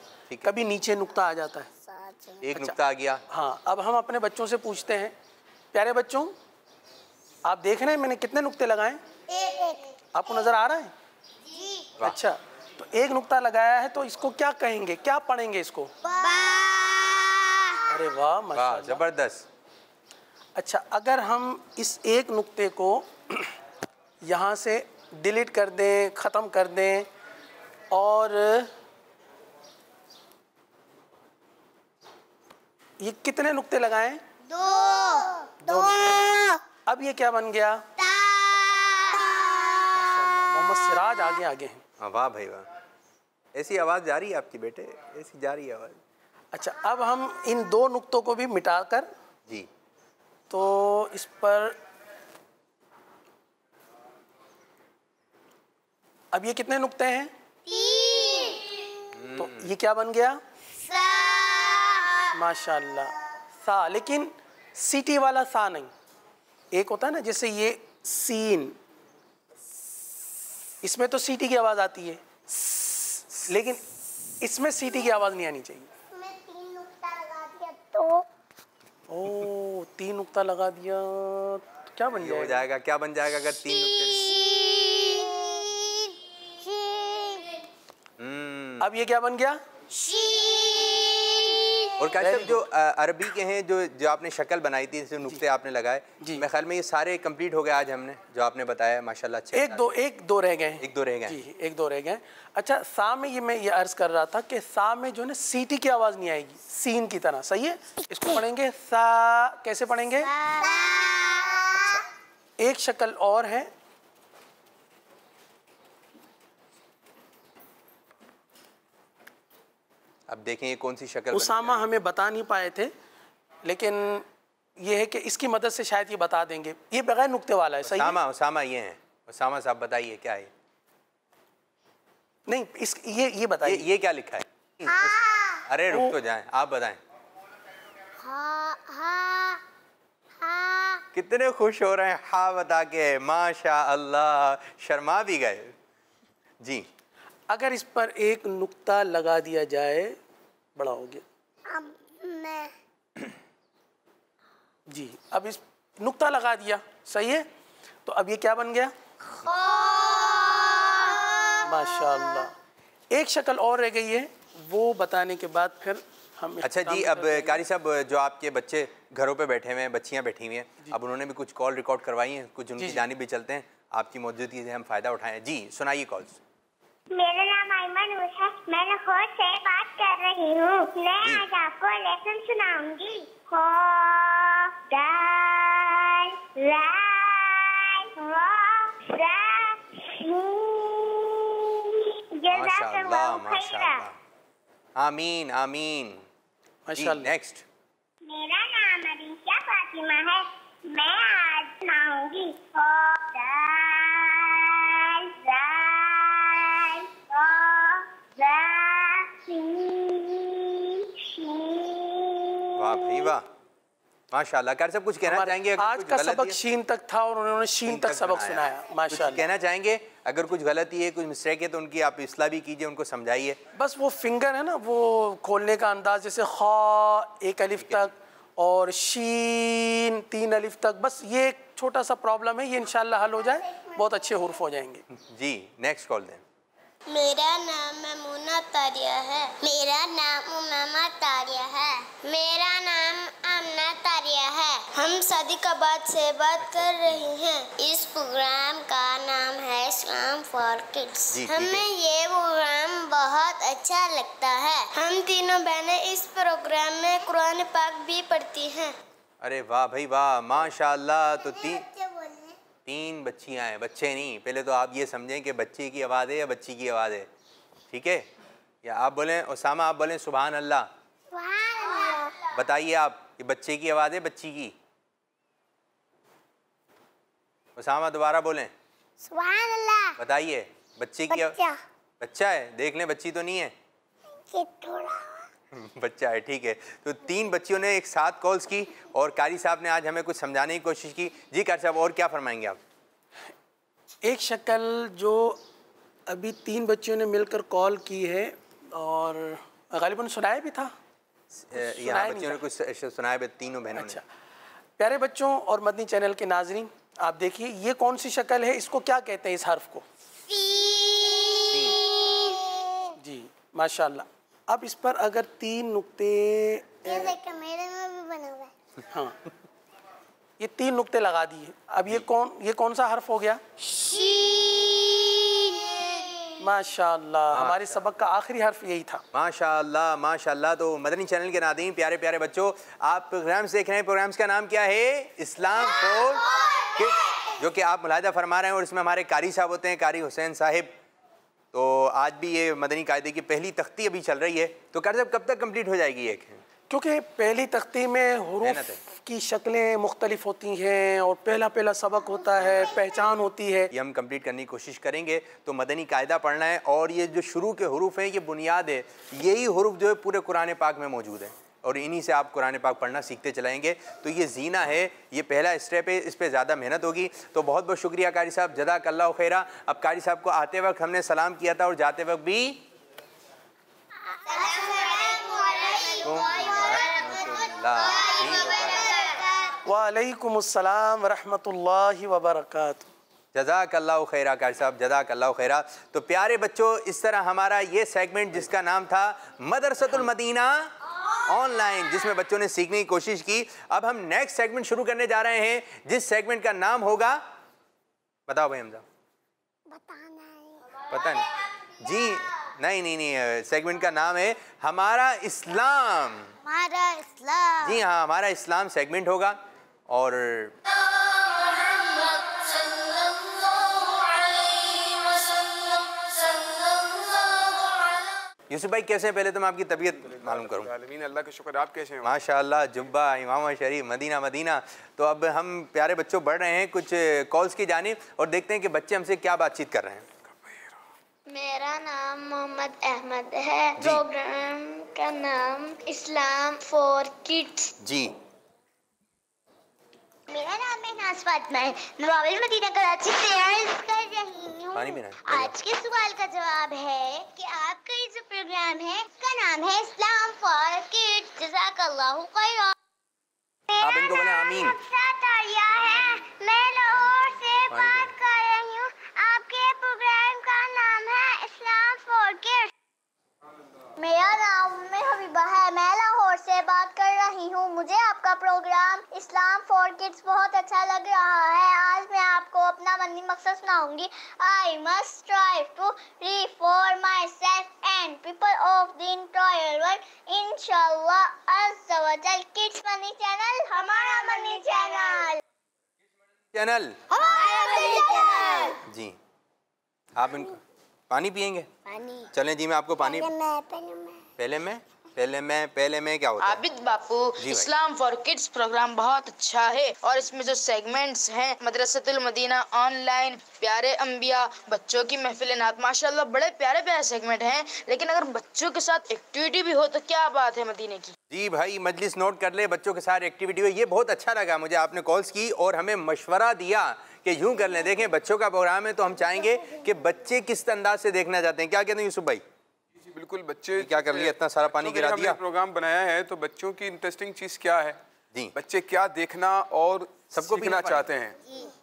कभी नीचे नुकता आ जाता है एक अच्छा, आ गया हाँ अब हम अपने बच्चों से पूछते हैं प्यारे बच्चों आप देख रहे हैं मैंने कितने नुक्ते लगाए आपको नजर आ रहा है जी। अच्छा तो एक नुक्ता लगाया है तो इसको क्या कहेंगे क्या पढ़ेंगे इसको अरे वाह वाह जबरदस्त अच्छा अगर हम इस एक नुक्ते को यहाँ से डिलीट कर दें ख़त्म कर दें और ये कितने नुक्ते लगाए दो, दो दो अब ये क्या बन गया मोहम्मद सिराज आगे आगे हैं हाँ, वाह भाई वाह ऐसी आवाज़ जा रही है आपकी बेटे ऐसी जा रही है आवाज़ अच्छा अब हम इन दो नुक्तों को भी मिटा कर जी तो इस पर अब ये कितने नुक्ते हैं तीन तो ये क्या बन गया माशाल्लाह सा लेकिन सिटी वाला सा नहीं एक होता है ना जैसे ये सीन इसमें तो सीटी की आवाज़ आती है लेकिन इसमें सीटी की आवाज़ नहीं आनी चाहिए तीन तो। ओ तीन नुकता लगा दिया तो क्या बन जाएगा हो जाएगा क्या बन जाएगा अगर तीन नुकते हम्म। अब ये क्या बन गया शी और काशिफ जो अरबी के हैं जो जो आपने शक्ल बनाई थी जो नुकते आपने लगाए मेरे ख्याल में ये सारे कंप्लीट हो गए आज हमने जो आपने बताया माशाल्लाह अच्छे एक दो एक दो रह गए एक दो रह गए एक दो रह गए अच्छा सा में ये मैं ये अर्ज कर रहा था कि सा में जो है सीटी की आवाज़ नहीं आएगी सीन की तरह सही है इसको पढ़ेंगे सा कैसे पढ़ेंगे अच्छा, एक शक्ल और है अब देखें ये कौन सी शक्ल उसामा हमें बता नहीं पाए थे लेकिन ये है कि इसकी मदद से शायद ये बता देंगे ये बगैर नुकते वाला है सही उसामा उसामा ये हैं उसामा साहब बताइए क्या है नहीं इस ये ये बताइए ये, ये क्या लिखा है हाँ। अरे रुक तो जाए आप बताएं हाँ, हाँ, हाँ। कितने खुश हो रहे हैं हा बता के माशा अल्लाह शर्मा भी गए जी अगर इस पर एक नुक्ता लगा दिया जाए बड़ा हो गया अब मैं जी अब इस नुक्ता लगा दिया सही है तो अब ये क्या बन गया माशाल्लाह एक शक्ल और रह गई है वो बताने के बाद फिर हम अच्छा जी अब कारी साहब जो आपके बच्चे घरों पे बैठे हुए हैं बच्चियां बैठी हुई हैं अब उन्होंने भी कुछ कॉल रिकॉर्ड करवाई हैं कुछ उनकी जानी भी चलते हैं आपकी मौजूदगी से हम फ़ायदा उठाएं जी सुनाइए कॉल्स मेरा नाम आयमन है मैं लाहौर से बात कर रही हूँ मैं आज आपको लेसन सुनाऊंगी हो आमीन आमीन नेक्स्ट मेरा नाम अरीशा फातिमा है मैं आज सुनाऊंगी हो भाई वाह माशाल्लाह कुछ कहना चाहेंगे आज का सबक शीन तक था और उन्होंने शीन तक सबक सुनाया माशाल्लाह कहना चाहेंगे अगर कुछ गलती है कुछ मिस्टेक है तो उनकी आप इसला भी कीजिए उनको समझाइए बस वो फिंगर है ना वो खोलने का अंदाज जैसे खा एक अलिफ तक और शीन तीन अलिफ तक बस ये एक छोटा सा प्रॉब्लम है ये इनशाला हल हो जाए बहुत अच्छे हर्फ हो जाएंगे जी नेक्स्ट कॉल दें मेरा नाम ममूना तारिया है मेरा नाम उमामा तारिया है मेरा नाम आमना तारिया है हम शादी का बात से बात कर रहे हैं इस प्रोग्राम का नाम है इस्लाम फॉर किड्स हमें ये प्रोग्राम बहुत अच्छा लगता है हम तीनों बहनें इस प्रोग्राम में कुरान पाक भी पढ़ती हैं अरे वाह भाई वाह माशाल्लाह तो तीन तीन बच्चियाँ हैं बच्चे नहीं पहले तो आप ये समझें कि बच्चे की आवाज़ है या बच्ची की आवाज़ है ठीक है या आप बोलें उसामा आप बोलें सुबहान अल्लाह बताइए आप ये बच्चे की आवाज़ है बच्ची की उसामा दोबारा बोलें सुबहान अल्लाह बताइए बच्चे की बच्चा है देख लें बच्ची तो नहीं है बच्चा है ठीक है तो तीन बच्चियों ने एक साथ कॉल्स की और कारी साहब ने आज हमें कुछ समझाने की कोशिश की जी कारी साहब और क्या फरमाएंगे आप एक शक्ल जो अभी तीन बच्चियों ने मिलकर कॉल की है और गालिबा सुनाया भी था यहाँ बच्चियों ने कुछ सुनाया भी तीनों बहनों अच्छा प्यारे बच्चों और मदनी चैनल के नाजरीन आप देखिए ये कौन सी शक्ल है इसको क्या कहते हैं इस हर्फ को जी माशाल्लाह अब इस पर अगर तीन नुक्ते मेरे में भी बना हुआ हाँ ये तीन नुक्ते लगा दिए अब ये कौन ये कौन सा हर्फ हो गया माशाल्लाह हमारे सबक का आखिरी हर्फ यही था माशाल्लाह माशाल्लाह तो मदनी चैनल के नादीन प्यारे प्यारे बच्चों आप प्रोग्राम्स देख रहे हैं प्रोग्राम्स का नाम क्या है इस्लाम फॉर किड्स जो कि आप मुलायदा फरमा रहे हैं और इसमें हमारे कारी साहब होते हैं कारी हुसैन साहब तो आज भी ये मदनी कायदे की पहली तख्ती अभी चल रही है तो कर साहब कब तक कंप्लीट हो जाएगी ये क्योंकि पहली तख्ती में हरूफ की शक्लें मुख्तलिफ होती हैं और पहला पहला सबक होता है पहचान होती है ये हम कंप्लीट करने की कोशिश करेंगे तो मदनी कायदा पढ़ना है और ये जो शुरू के हरूफ हैं ये बुनियाद है यही हरूफ जो है पूरे कुरान पाक में मौजूद है और इन्हीं से आप कुरान पाक पढ़ना सीखते चलाएंगे तो ये जीना है ये पहला स्टेप है इस पर ज़्यादा मेहनत होगी तो बहुत बहुत शुक्रिया कारी साहब जदा कल्ला खैरा अब कारी साहब को आते वक्त हमने सलाम किया था और जाते वक्त भी वालेकुम अस्सलाम रहमतुल्लाहि व बरकातहू जजाक अल्लाह खैरा कार साहब जजाक अल्लाह खैरा तो प्यारे बच्चों इस तरह हमारा ये सेगमेंट जिसका नाम था मदरसतुल मदीना ऑनलाइन जिसमें बच्चों ने सीखने की कोशिश की अब हम नेक्स्ट सेगमेंट शुरू करने जा रहे हैं जिस सेगमेंट का नाम होगा बताओ भाई हमजा पता नहीं जी नहीं नहीं नहीं सेगमेंट का नाम है हमारा इस्लाम हमारा इस्लाम जी हाँ हमारा इस्लाम सेगमेंट होगा और यूसुफ भाई कैसे हैं पहले तो मैं आपकी तबीयत मालूम करूँ अल्लाह का शुक्र आप कैसे हैं माशाल्लाह जुब्बा इमाम शरीफ मदीना मदीना तो अब हम प्यारे बच्चों बढ़ रहे हैं कुछ कॉल्स की जानी और देखते हैं कि बच्चे हमसे क्या बातचीत कर रहे हैं मेरा नाम मोहम्मद अहमद है प्रोग्राम का नाम इस्लाम फॉर किड्स जी मेरा नाम है नाज फातिमा है मैं बाबिल मदीना कराची से अर्ज कर रही हूँ आज के सवाल का जवाब है कि आपका ये जो प्रोग्राम है इसका नाम है इस्लाम फॉर किड्स जजाकल्लाहु खैरा आप इनको बोले आमीन है मैं लाहौर से बात मेरा नाम उम्मे हबीबा है मैं लाहौर से बात कर रही हूँ मुझे आपका प्रोग्राम इस्लाम फॉर किड्स बहुत अच्छा लग रहा है आज मैं आपको अपना मनी मकसद सुनाऊंगी I must strive to reform myself and people of the entire world इंशाल्लाह किड्स मनी चैनल हमारा मनी चैनल चैनल हमारा मनी चैनल जी आप इनको पानी पियेंगे पानी चलें जी मैं आपको पानी पहले मैं, पहले मैं, पहले में पहले में क्या होता Abid Bapu Islam for kids program बहुत अच्छा है और इसमें जो सेगमेंट्स हैं मदरसतुल मदीना ऑनलाइन प्यारे अम्बिया बच्चों की महफिल नात माशाल्लाह बड़े प्यारे प्यारे सेगमेंट हैं लेकिन अगर बच्चों के साथ एक्टिविटी भी हो तो क्या बात है मदीने की जी भाई मजलिस नोट कर ले बच्चों के साथ एक्टिविटी हुई ये बहुत अच्छा लगा मुझे आपने कॉल्स की और हमें मशवरा दिया कि यूं कर लें देखें बच्चों का प्रोग्राम है तो हम चाहेंगे कि बच्चे किस अंदाज से देखना चाहते हैं क्या कहते हैं यूसुफ भाई बिल्कुल बच्चे क्या कर लिया इतना सारा पानी तो गिरा दिया प्रोग्राम बनाया है तो बच्चों की इंटरेस्टिंग चीज़ क्या है जी बच्चे क्या देखना और सबको पीना चाहते हैं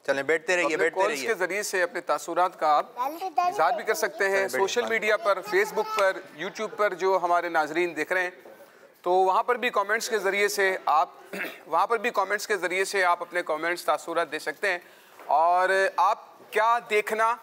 चलें बैठते रहिए तो बैठते रहिए इसके जरिए से अपने तासुरात का आप इजहार भी कर सकते हैं सोशल मीडिया पर फेसबुक पर यूट्यूब पर जो हमारे नाजरीन देख रहे हैं तो वहाँ पर भी कमेंट्स के ज़रिए से आप वहाँ पर भी कमेंट्स के ज़रिए से आप अपने कमेंट्स तासुरात दे सकते हैं और आप क्या देखना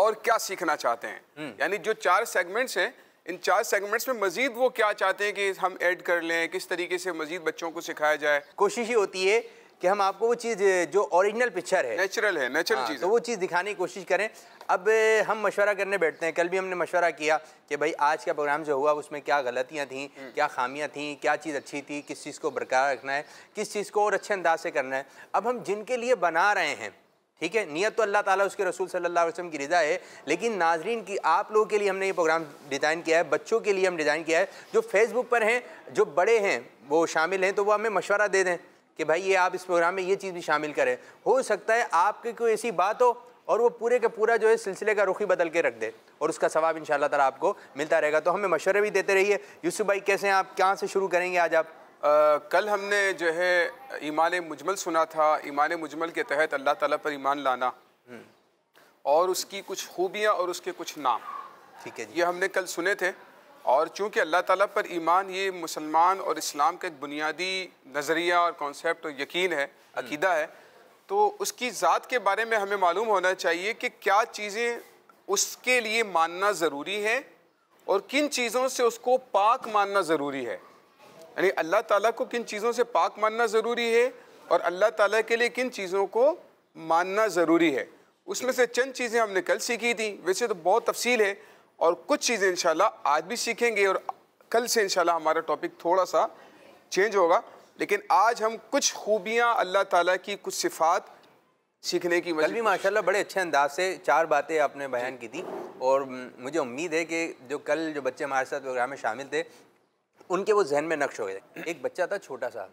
और क्या सीखना चाहते हैं हम्म। यानी जो चार सेगमेंट्स हैं इन चार सेगमेंट्स में मजीद वो क्या चाहते हैं कि हम ऐड कर लें किस तरीके से मजीद बच्चों को सिखाया जाए कोशिश ही होती है कि हम आपको वो चीज़ जो ओरिजिनल पिक्चर है नेचुरल है नेचुरल हाँ, चीज़ तो वो चीज़ दिखाने की कोशिश करें अब हम मशवरा करने बैठते हैं कल भी हमने मशवरा किया कि भाई आज का प्रोग्राम जो हुआ उसमें क्या गलतियाँ थी हम्म। क्या खामियाँ थी क्या चीज़ अच्छी थी किस चीज़ को बरकरार रखना है किस चीज़ को और अच्छे अंदाज से करना है अब हम जिनके लिए बना रहे हैं ठीक है नियत तो अल्लाह ताला उसके रसूल सल्लल्लाहु अलैहि वसल्लम की रज़ा है लेकिन नाजरीन की आप लोगों के लिए हमने ये प्रोग्राम डिज़ाइन किया है बच्चों के लिए हम डिज़ाइन किया है जो फेसबुक पर हैं जो बड़े हैं वो शामिल हैं तो वो हमें मशवरा दे दें कि भाई ये आप इस प्रोग्राम में ये चीज़ भी शामिल करें हो सकता है आपकी कोई ऐसी बात हो और वो पूरे का पूरा जो है सिलसिले का रुख ही बदल के रख दे और उसका सवाब इन शाला आपको मिलता रहेगा तो हमें मशवरे भी देते रहिए यूसुफ भाई कैसे हैं आप कहाँ से शुरू करेंगे आज आप कल हमने जो है ईमान मुजमल सुना था ईमान मुजमल के तहत अल्लाह ताला पर ईमान लाना हम्म। और उसकी कुछ खूबियाँ और उसके कुछ नाम ठीक है जी। ये हमने कल सुने थे और चूंकि अल्लाह ताला पर ईमान ये मुसलमान और इस्लाम का एक बुनियादी नज़रिया और कॉन्सेप्ट और यकीन है हम्म। अकीदा है तो उसकी ज़ात के बारे में हमें मालूम होना चाहिए कि क्या चीज़ें उसके लिए मानना ज़रूरी है और किन चीज़ों से उसको पाक मानना ज़रूरी है यानी अल्लाह ताला को किन चीज़ों से पाक मानना ज़रूरी है और अल्लाह ताला के लिए किन चीज़ों को मानना ज़रूरी है उसमें से चंद चीज़ें हमने कल सीखी थी वैसे तो बहुत तफसील है और कुछ चीज़ें इन आज भी सीखेंगे और कल से इन हमारा टॉपिक थोड़ा सा चेंज होगा लेकिन आज हम कुछ खूबियाँ अल्लाह ताला की कुछ सिफात सीखने की कल भी माशाल्लाह बड़े अच्छे अंदाज से चार बातें आपने बयान की थी और मुझे उम्मीद है कि जो कल जो बच्चे हमारे साथ प्रोग्राम में शामिल थे उनके वो जहन में नक्श हो गए एक बच्चा था छोटा सा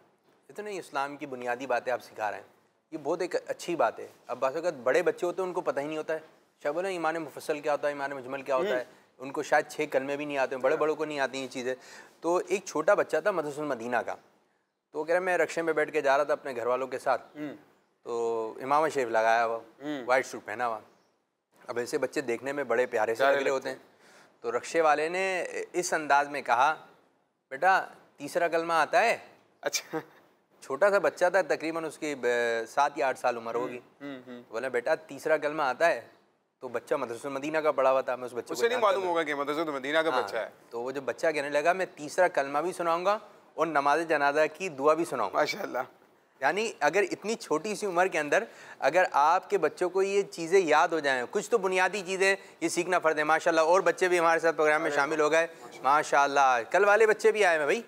इतने इस्लाम की बुनियादी बातें आप सिखा रहे हैं ये बहुत एक अच्छी बात है अब बासत बड़े बच्चे होते हैं उनको पता ही नहीं होता है शायद बोले ईमान मुफसल क्या होता है ईमान मजमल क्या होता है हम्म। उनको शायद छः कलमे भी नहीं आते हैं बड़े बड़ों को नहीं आती ये चीज़ें तो एक छोटा बच्चा था मदरसल मदीना का तो वो कह रहा मैं रक्शे में बैठ के जा रहा था अपने घर वालों के साथ हम्म। तो इमाम शेफ लगाया हुआ हम्म। वाइट सूट पहना हुआ अब ऐसे बच्चे देखने में बड़े प्यारे से लग रहे होते हैं तो रक्शे वाले ने इस अंदाज में कहा बेटा तीसरा कलमा आता है अच्छा छोटा सा बच्चा था तकरीबन उसकी सात या आठ साल उम्र हम्म, होगी तो हम्म, हम्म। बोला बेटा तीसरा कलमा आता है तो बच्चा मदरस मदीना का पढ़ा हुआ था मैं उस बच्चे उसे नहीं मालूम होगा कि मदरस मदीना का हाँ, बच्चा है तो वो जो बच्चा कहने लगा मैं तीसरा कलमा भी सुनाऊंगा और नमाज जनाजा की दुआ भी सुनाऊंगा माशाल्लाह यानी अगर इतनी छोटी सी उम्र के अंदर अगर आपके बच्चों को ये चीज़ें याद हो जाएं कुछ तो बुनियादी चीज़ें ये सीखना फर्द है माशाल्लाह और बच्चे भी हमारे साथ प्रोग्राम में शामिल हो गए माशाल्लाह कल वाले बच्चे भी आए हैं भाई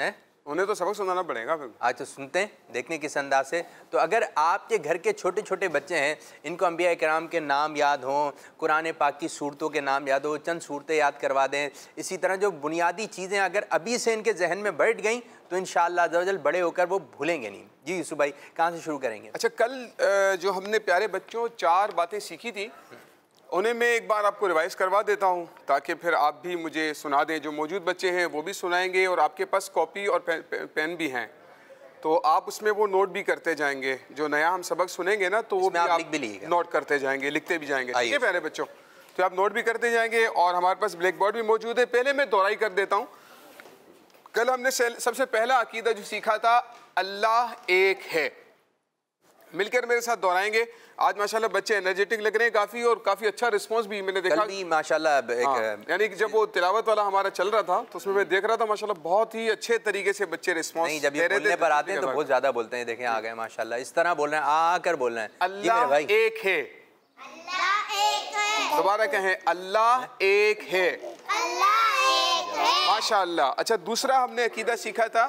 हैं उन्हें तो सबक सुनाना पड़ेगा फिर आज तो सुनते हैं देखने किस अंदाज से तो अगर आपके घर के छोटे छोटे बच्चे हैं इनको अम्बिया कराम के नाम याद हों कुरान पाक की सूरतों के नाम याद हो चंद सूरतें याद करवा दें इसी तरह जो बुनियादी चीज़ें अगर अभी से इनके जहन में बैठ गई तो इन शजल बड़े होकर वो भूलेंगे नहीं जी यूसुफ भाई कहाँ से शुरू करेंगे अच्छा कल जो हमने प्यारे बच्चों चार बातें सीखी थी उन्हें मैं एक बार आपको रिवाइज करवा देता हूं ताकि फिर आप भी मुझे सुना दें जो मौजूद बच्चे हैं वो भी सुनाएंगे और आपके पास कॉपी और पेन, पेन भी हैं तो आप उसमें वो नोट भी करते जाएंगे जो नया हम सबक सुनेंगे ना तो वो भी आप, आप भी नोट करते जाएंगे लिखते भी जाएंगे ठीक है पहले बच्चों तो आप नोट भी करते जाएंगे और हमारे पास ब्लैक बोर्ड भी मौजूद है पहले मैं दोहराई कर देता हूँ कल हमने सबसे पहला अकीदा जो सीखा था अल्लाह एक है मिलकर मेरे साथ दोहराएंगे आज माशाल्लाह बच्चे एनर्जेटिक लग रहे हैं काफ़ी और काफ़ी अच्छा रिस्पांस भी मैंने देखा कल भी माशाल्लाह एक हाँ, यानी कि जब वो तिलावत वाला हमारा चल रहा था तो उसमें मैं देख रहा था माशाल्लाह बहुत ही अच्छे तरीके से बच्चे रिस्पांस जब ये बोलने पर आते हैं तो बहुत ज़्यादा बोलते हैं देखें आ गए माशाला इस तरह बोल रहे हैं आकर बोल रहे हैं अल्लाह एक है दोबारा कहें अल्लाह एक है माशा अच्छा दूसरा हमने अकीदा सीखा था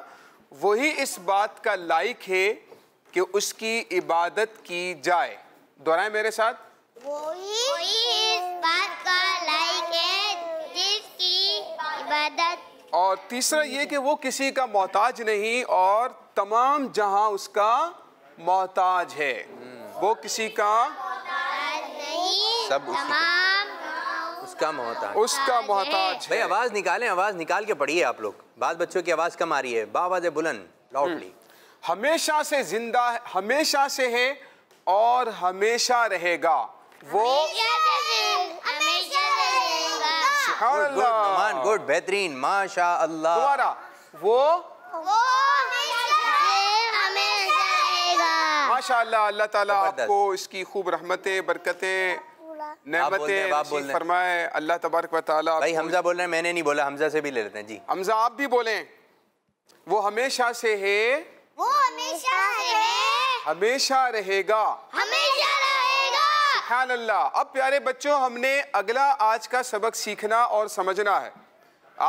वही इस बात का लाइक है कि उसकी इबादत की जाए दोहराए मेरे साथ और तीसरा ये कि वो किसी का मोहताज नहीं और तमाम जहां उसका मोहताज है वो किसी का सब तमाम उसका मोहताज उसका मोहताज भाई आवाज निकालें आवाज निकाल के पढ़िए आप लोग बाद बच्चों की आवाज कम आ रही है बावाज बुलंद लाउडली हमेशा से जिंदा है हमेशा से है और हमेशा रहेगा वो गुड बेहतरीन माशा अल्लाह दोबारा वो माशा अल्लाह ताला आपको इसकी खूब रहमतें बरकतें फरमाए अल्लाह तबारक भाई हमजा बोल रहे हैं मैंने नहीं बोला हमजा से भी ले लेते हैं जी हमजा आप भी बोलें वो हमेशा से है वो हमेशा रहे हमेशा रहेगा हमेशा रहेगा अल्लाह अब प्यारे बच्चों हमने अगला आज का सबक सीखना और समझना है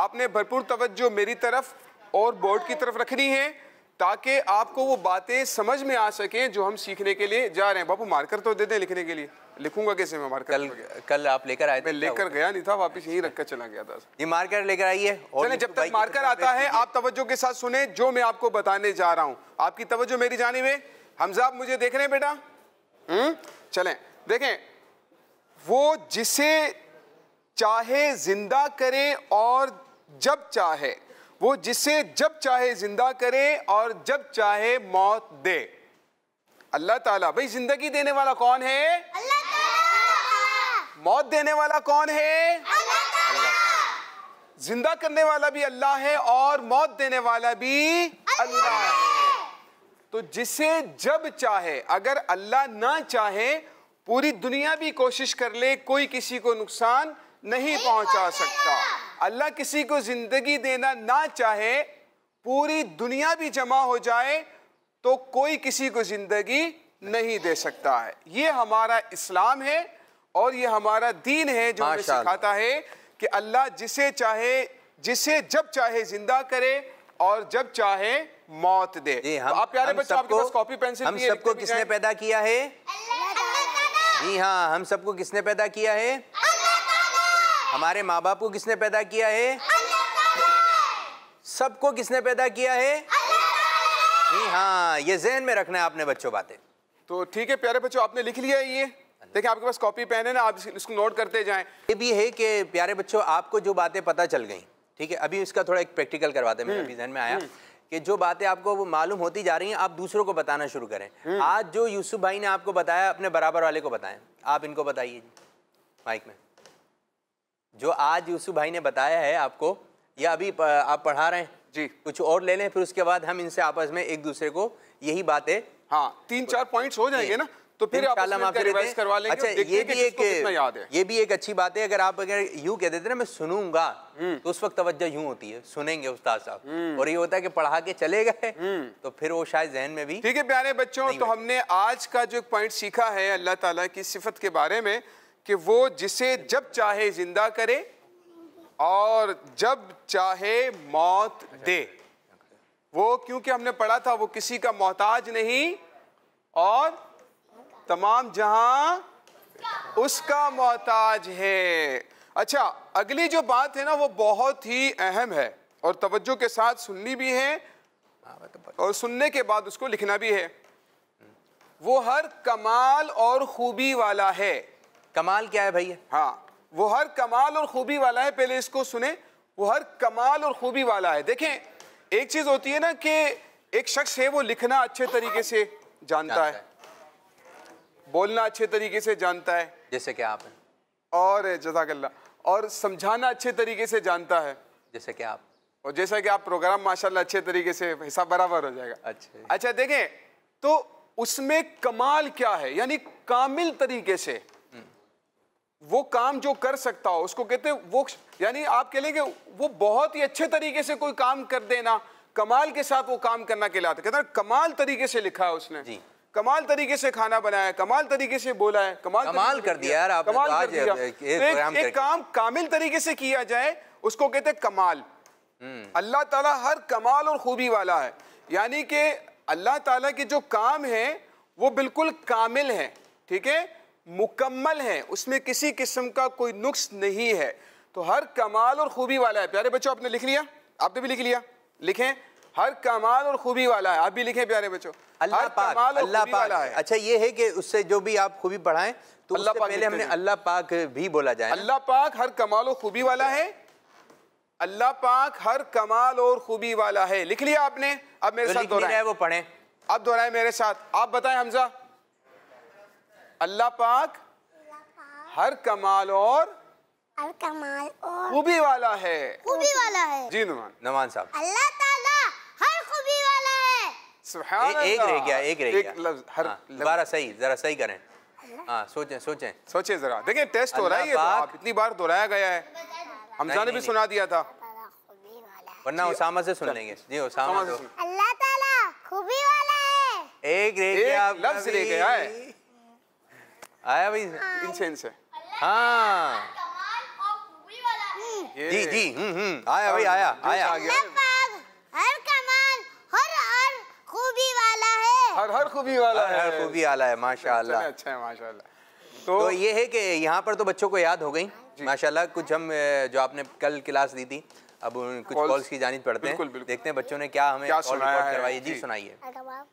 आपने भरपूर तवज्जो मेरी तरफ और बोर्ड की तरफ रखनी है ताकि आपको वो बातें समझ में आ सकें जो हम सीखने के लिए जा रहे हैं बाबू मार्कर तो दे दें लिखने के लिए लिखूंगा कैसे मैं मार्कर कल कल आप लेकर आए मैं लेकर गया नहीं था वापस यहीं रखकर चला गया था ये मार्कर लेकर आइए चले जब तो तक मार्कर आता है आप तवज्जो के साथ सुने जो मैं आपको बताने जा रहा हूँ आपकी तवज्जो मेरी जानी में हमजा आप मुझे देख रहे हैं बेटा हुँ? हम्म? चलें देखें वो जिसे चाहे जिंदा करे और जब चाहे वो जिसे जब चाहे जिंदा करे और जब चाहे मौत दे अल्लाह ताला भाई जिंदगी देने वाला कौन है अल्लाह ताला मौत देने वाला कौन है अल्लाह ताला जिंदा करने वाला भी अल्लाह है और मौत देने वाला भी अल्लाह है तो जिसे जब चाहे अगर अल्लाह ना चाहे पूरी दुनिया भी कोशिश कर ले कोई किसी को नुकसान नहीं, नहीं पहुंचा सकता अल्लाह किसी को ज़िंदगी देना ना चाहे पूरी दुनिया भी जमा हो जाए तो कोई किसी को ज़िंदगी नहीं दे सकता है ये हमारा इस्लाम है और ये हमारा दीन है जो हमें सिखाता है कि अल्लाह जिसे चाहे जिसे जब चाहे ज़िंदा करे और जब चाहे मौत दे जी, तो हम, तो आप प्यारे बच्चों आपके पास कॉपी पेंसिल हम सबको किसने पैदा किया है जी हाँ हम सबको किसने पैदा किया है हमारे माँ बाप को किसने पैदा किया है सबको किसने पैदा किया है जी हाँ ये जहन में रखना है आपने बच्चों बातें तो ठीक है प्यारे बच्चों आपने लिख लिया है ये देखिए आपके पास कॉपी पेन है ना आप इसको नोट करते जाएं ये भी है कि प्यारे बच्चों आपको जो बातें पता चल गई ठीक है अभी इसका थोड़ा एक प्रैक्टिकल करवाते हैं मेरे हम्म। जहन में आया हम्म। कि जो बातें आपको वो मालूम होती जा रही हैं आप दूसरों को बताना शुरू करें हम्म। आज जो यूसुफ भाई ने आपको बताया अपने बराबर वाले को बताएं आप इनको बताइए माइक में जो आज यूसुफ भाई ने बताया है आपको या अभी आप पढ़ा रहे हैं जी कुछ और ले लें फिर उसके बाद हम इनसे आपस में एक दूसरे को यही बातें हाँ तीन चार पॉइंट्स हो जाएंगे ना तो फिर आप रिवाइज करवा लेंगे अच्छा ये भी एक याद है ये भी एक अच्छी बात है अगर आप अगर यूं कह देते ना मैं सुनूंगा हम्म। तो उस वक्त तवज्जो यूं होती है सुनेंगे उस्ताद साहब हम्म। और ये होता है कि पढ़ा के चले गए हम्म। तो फिर वो शायद जहन में भी ठीक है प्यारे बच्चों तो हमने आज का जो पॉइंट सीखा है अल्लाह ताला की सिफत के बारे में कि वो जिसे जब चाहे जिंदा करे और जब चाहे मौत दे वो क्योंकि हमने पढ़ा था वो किसी का मोहताज नहीं और तमाम जहां उसका मोहताज है अच्छा अगली जो बात है ना वो बहुत ही अहम है और तवज्जो के साथ सुननी भी है और सुनने के बाद उसको लिखना भी है वो हर कमाल और खूबी वाला है कमाल क्या है भैया हाँ वो हर कमाल और खूबी वाला है पहले इसको सुने वो हर कमाल और खूबी वाला है देखें एक चीज़ होती है ना कि एक शख्स है वो लिखना अच्छे तरीके से जानता, जानता है।, है बोलना अच्छे तरीके से जानता है जैसे कि आप और जजाकल्ला और समझाना अच्छे तरीके से जानता है जैसे कि आप और जैसा कि आप प्रोग्राम माशाल्लाह अच्छे तरीके से हिसाब बराबर हो जाएगा अच्छा अच्छा देखें तो उसमें कमाल क्या है यानी कामिल तरीके से वो काम जो कर सकता हो उसको कहते वो यानी आप कह लेंगे वो बहुत ही अच्छे तरीके से कोई काम कर देना कमाल के साथ वो काम करना कहलाते कहते कमाल तरीके से लिखा है उसने जी कमाल तरीके से खाना बनाया कमाल तरीके से बोला है कमाल तो कमाल कर दिया यार आपने कमाल कर दिया एक, तो एक, एक काम कामिल तरीके से किया जाए उसको कहते हैं कमाल हम्म। अल्लाह ताला हर कमाल और खूबी वाला है यानी कि अल्लाह ताला के जो काम है वो बिल्कुल कामिल है ठीक है मुकम्मल हैं उसमें किसी किस्म का कोई नुक्स नहीं है तो हर कमाल और खूबी वाला है प्यारे बच्चों आपने लिख लिया आपने भी लिख लिया लिखें हर कमाल और खूबी वाला है आप भी लिखें प्यारे बच्चों अल्लाह पाक अल्लाह पाक है अच्छा ये है कि उससे जो भी आप खूबी पढ़ाएं तो अल्लाह पाक पहले हमने अल्लाह पाक भी बोला जाए अल्लाह पाक हर कमाल और खूबी वाला है अल्लाह पाक हर कमाल और खूबी वाला है लिख लिया आपने अब मेरे साथ दोहराए वो पढ़े अब दोहराए मेरे साथ आप बताएं हमजा अल्लाह पाक हर कमाल और हर कमाल और खूबी वाला है खूबी वाला है जी नुमान नमान साहब अल्लाह ताला हर खूबी वाला है सुभान अल्लाह एक रह गया एक रह गया हर हाँ, दोबारा सही जरा सही करें हाँ सोचें सोचें सोचें जरा देखें टेस्ट हो रहा है ये तो आप इतनी बार दोहराया गया है हमजा ने भी सुना दिया था वरना उसामा से सुन लेंगे जी उसामा से अल्लाह ताला खूबी वाला है एक रह गया लफ्ज रह गया है आया भाई हाँ। इंसेन से हाँ हम्म। जी जी हम्म हम्म आया भाई आया आया हर कमाल हर हर खूबी वाला है हर हर खूबी वाला हर हर खूबी वाला है माशाल्लाह अच्छा है माशाल्लाह तो, तो ये है कि यहाँ पर तो बच्चों को याद हो गई माशाल्लाह कुछ हम जो आपने कल क्लास दी थी अब कुछ कॉल्स की जानी पड़ते हैं देखते हैं बच्चों ने क्या हमें कॉल करवाई जी सुनाइए अच्छा,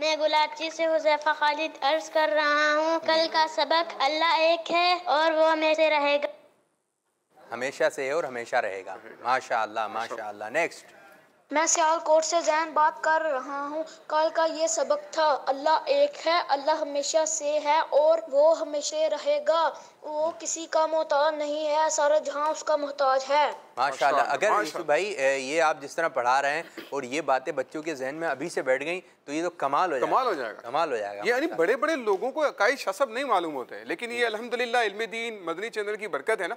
मैं गुलाची से हुजैफा खालिद अर्ज कर रहा हूँ कल का सबक अल्लाह एक है और वो हमेशा रहेगा हमेशा से है और हमेशा रहेगा माशा अल्लाह माशा अल्लाह नेक्स्ट मैं सियालकोट से जैन बात कर रहा हूँ कल का ये सबक था अल्लाह एक है अल्लाह हमेशा से है और वो हमेशा रहेगा वो किसी का मोहताज नहीं है सारा जहाँ उसका मोहताज है माशाल्लाह अगर यूसुफ भाई ये आप जिस तरह पढ़ा रहे हैं और ये बातें बच्चों के जहन में अभी से बैठ गई तो ये तो कमाल हो जाएगा कमाल हो जाएगा कमाल हो जाएगा यानी बड़े बड़े लोगों को अकाई शसब नहीं मालूम होते हैं लेकिन ये अलहमदिल्ला इल्म दीन मदनी चैनल की बरकत है ना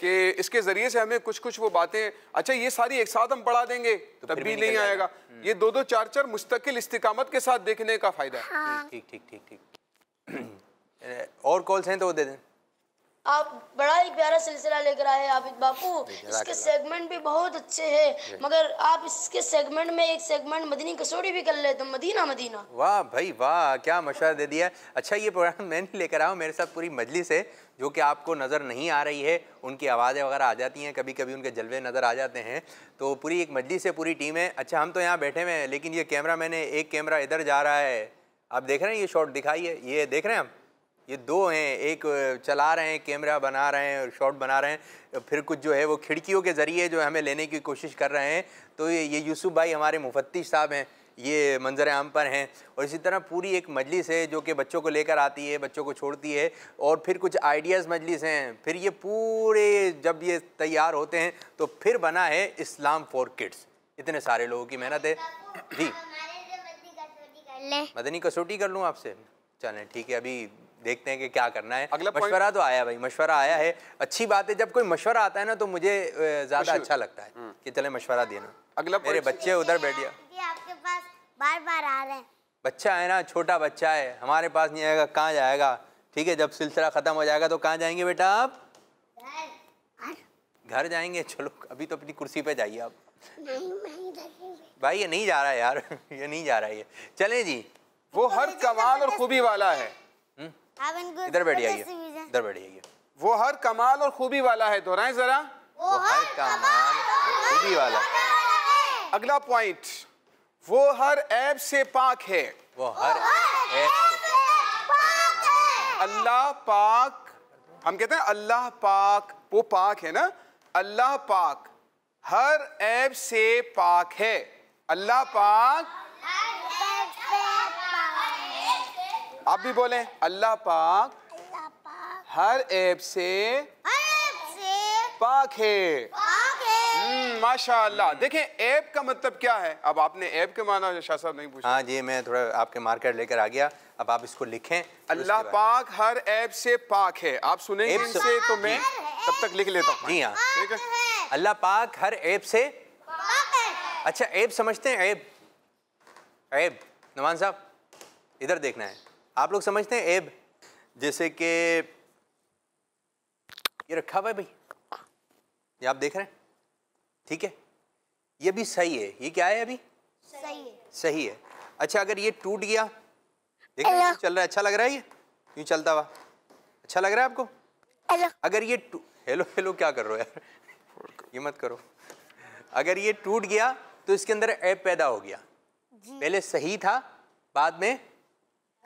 कि इसके ज़रिए से हमें कुछ कुछ वो बातें अच्छा ये सारी एक साथ हम पढ़ा देंगे तो तब भी नहीं आएगा हम्म। ये दो दो चार चार मुस्तकिल इस्तकामत के साथ देखने का फ़ायदा है हाँ। हाँ। ठीक ठीक ठीक ठीक और कॉल्स हैं तो वो दे दें आप बड़ा ही प्यारा सिलसिला लेकर आए आबिद बापू इसके सेगमेंट भी बहुत अच्छे हैं मगर आप इसके सेगमेंट में एक सेगमेंट मदनी कसौटी भी कर लेते मदीना मदीना वाह भाई वाह क्या मशा दे दिया अच्छा ये प्रोग्राम मैं नहीं लेकर आया मेरे साथ पूरी मजलिस है जो कि आपको नज़र नहीं आ रही है उनकी आवाज़ें वगैरह आ जाती हैं कभी कभी उनके जलवे नज़र आ जाते हैं तो पूरी एक मजलिस है पूरी टीम है अच्छा हम तो यहाँ बैठे हुए हैं लेकिन ये कैमरा मैंने एक कैमरा इधर जा रहा है आप देख रहे हैं ये शॉट दिखाई है ये देख रहे हैं हम ये दो हैं एक चला रहे हैं कैमरा बना रहे हैं और शॉट बना रहे हैं फिर कुछ जो है वो खिड़कियों के ज़रिए जो हमें लेने की कोशिश कर रहे हैं तो ये ये यूसुफ भाई हमारे मुफ्ती साहब हैं ये मंजर आम पर हैं और इसी तरह पूरी एक मजलिस है जो कि बच्चों को लेकर आती है बच्चों को छोड़ती है और फिर कुछ आइडियाज़ मजलिस हैं फिर ये पूरे जब ये तैयार होते हैं तो फिर बना है इस्लाम फॉर किड्स इतने सारे लोगों की मेहनत है जी मदनी कसौटी कर लूँ आपसे चलें ठीक है अभी देखते हैं कि क्या करना है अगला मशवरा तो आया भाई मशवरा आया है अच्छी बात है जब कोई मशवरा आता है ना तो मुझे ज़्यादा अच्छा लगता है हम्म। कि चले मशवरा देना अगला मेरे बच्चे उधर बैठ गया आपके पास बार बार आ रहे हैं बच्चा है ना छोटा बच्चा है हमारे पास नहीं आएगा कहाँ जाएगा ठीक है जब सिलसिला ख़त्म हो जाएगा तो कहाँ जाएंगे बेटा आप घर जाएंगे चलो अभी तो अपनी कुर्सी पे जाइए आप भाई ये नहीं जा रहा है यार ये नहीं जा रहा है चले जी वो हर तो कमाल और खूबी वाला है हुँ? हम्म। इधर बैठ तो जाइए इधर बैठ जाइए वो हर कमाल और खूबी वाला है दोहराएं जरा वो हर कमाल खूबी वाला अगला पॉइंट वो हर ऐब से पाक है वो हर ऐब अल्लाह पाक हम कहते हैं अल्लाह पाक वो पाक है ना अल्लाह पाक हर ऐब से पाक है अल्लाह पाक आप भी बोले अल्लाह पाक, हर ऐप से, पाक है हम्म, माशा देखें ऐप का मतलब क्या है अब आपने ऐप के माना शाह साहब नहीं पूछा हाँ जी मैं थोड़ा आपके मार्केट लेकर आ गया अब आप इसको लिखें अल्लाह पाक हर ऐप से पाक है आप सुने से तो मैं तब तक लिख लेता हूँ जी हाँ ठीक है अल्लाह पाक हर ऐप से अच्छा ऐप समझते हैं ऐप ऐप नवान साहब इधर देखना है आप लोग समझते हैं एब जैसे कि ये रखा हुआ है भाई ये आप देख रहे हैं ठीक है ये भी सही है ये क्या है अभी सही है सही है अच्छा अगर ये टूट गया देखिए चल रहा है अच्छा लग रहा है ये क्यों चलता हुआ अच्छा लग रहा है आपको अगर ये हेलो हेलो क्या कर रहे हो यार ये मत करो अगर ये टूट गया तो इसके अंदर ऐप पैदा हो गया पहले सही था बाद में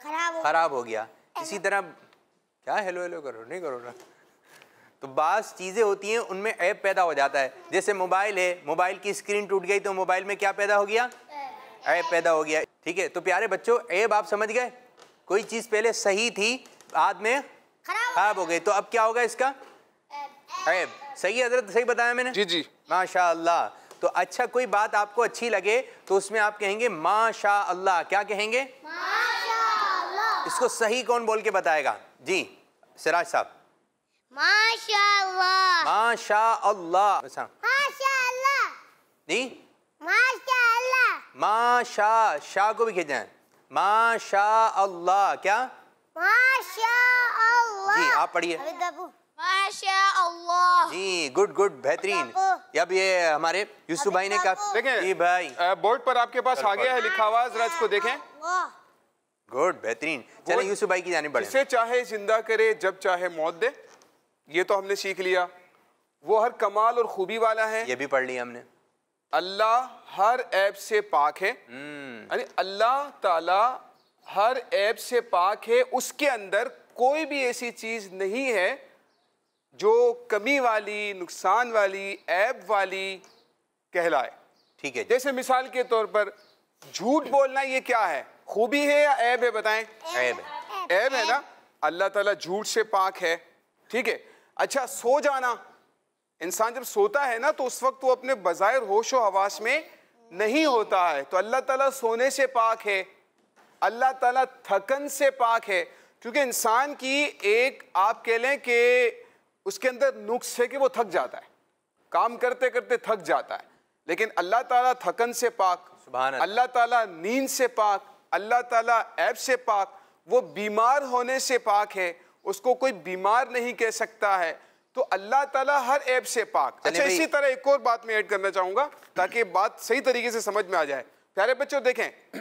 खराब हो गया इसी तरह क्या हेलो हेलो करो नहीं करो ना तो बास चीज़ें होती हैं उनमें ऐप पैदा हो जाता है जैसे मोबाइल है मोबाइल की स्क्रीन टूट गई तो मोबाइल में क्या पैदा हो गया ऐप पैदा हो गया ठीक है तो प्यारे बच्चों ऐप आप समझ गए कोई चीज़ पहले सही थी बाद में खराब हो गई तो अब क्या होगा इसका ऐप सही हजरत सही बताया मैंने जी जी माशा तो अच्छा कोई बात आपको अच्छी लगे तो उसमें आप कहेंगे माशा अल्लाह क्या कहेंगे इसको सही कौन बोल के बताएगा जी सिराज साहब माशाल्लाह माशाल्लाह अच्छा। माशाल्लाह अल्लाह माशा जी माशा माशा शाह को भी खींचना माशाल्लाह क्या माशाल्लाह जी आप पढ़िए जी गुड गुड बेहतरीन अब ये हमारे यूसुफ भाई ने कहा देखें जी भाई बोर्ड पर आपके पास आ गया है लिखा हुआ जरा इसको देखें गुड बेहतरीन चले यूसुफ भाई की जाने बढ़े जिसे चाहे जिंदा करे जब चाहे मौत दे ये तो हमने सीख लिया वो हर कमाल और खूबी वाला है ये भी पढ़ लिया हमने अल्लाह हर ऐप से पाक है अरे हम्म। अल्लाह ताला हर ऐप से पाक है उसके अंदर कोई भी ऐसी चीज़ नहीं है जो कमी वाली नुकसान वाली ऐप वाली कहलाए ठीक है जैसे मिसाल के तौर पर झूठ बोलना ये क्या है खूबी है या ऐब है बताएं ऐब है ऐब है ना अल्लाह ताला झूठ से पाक है ठीक है अच्छा सो जाना इंसान जब सोता है ना तो उस वक्त वो अपने बजायर होश व हवास में नहीं होता है तो अल्लाह ताला सोने से पाक है अल्लाह ताला थकन से पाक है क्योंकि इंसान की एक आप कह लें कि उसके अंदर नुक्स है कि वो थक जाता है काम करते करते थक जाता है लेकिन अल्लाह ताला थकन से पाक अल्लाह ताला नींद से पाक अल्लाह ताला ऐब से पाक वो बीमार होने से पाक है उसको कोई बीमार नहीं कह सकता है तो अल्लाह ताला हर ऐब से पाक अच्छा इसी तरह एक और बात मैं ऐड करना चाहूँगा ताकि बात सही तरीके से समझ में आ जाए प्यारे बच्चों देखें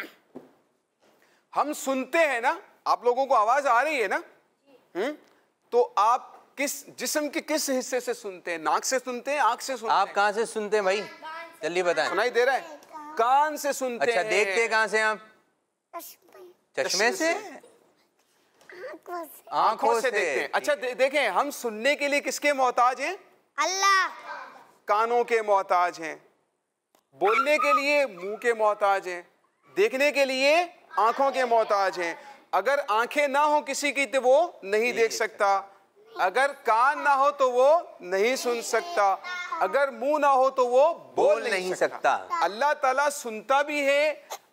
हम सुनते हैं ना आप लोगों को आवाज़ आ रही है ना हुँ? हम्म? तो आप किस जिस्म के किस हिस्से से सुनते हैं नाक से सुनते हैं आँख से सुनते आप कहाँ से सुनते हैं भाई जल्दी बताएं सुनाई दे रहा है कान से सुनते अच्छा, हैं देखते हैं कहाँ से आप चश्मे से आंखों से देखते हैं अच्छा दे, देखें हम सुनने के लिए किसके मोहताज हैं अल्लाह कानों के मोहताज हैं बोलने के लिए मुंह के मोहताज हैं देखने के लिए आंखों के मोहताज हैं अगर आंखें ना हो किसी की तो वो नहीं देख सकता अगर कान ना हो तो वो नहीं सुन सकता अगर मुंह ना हो तो वो बोल नहीं सकता अल्लाह ताला सुनता भी है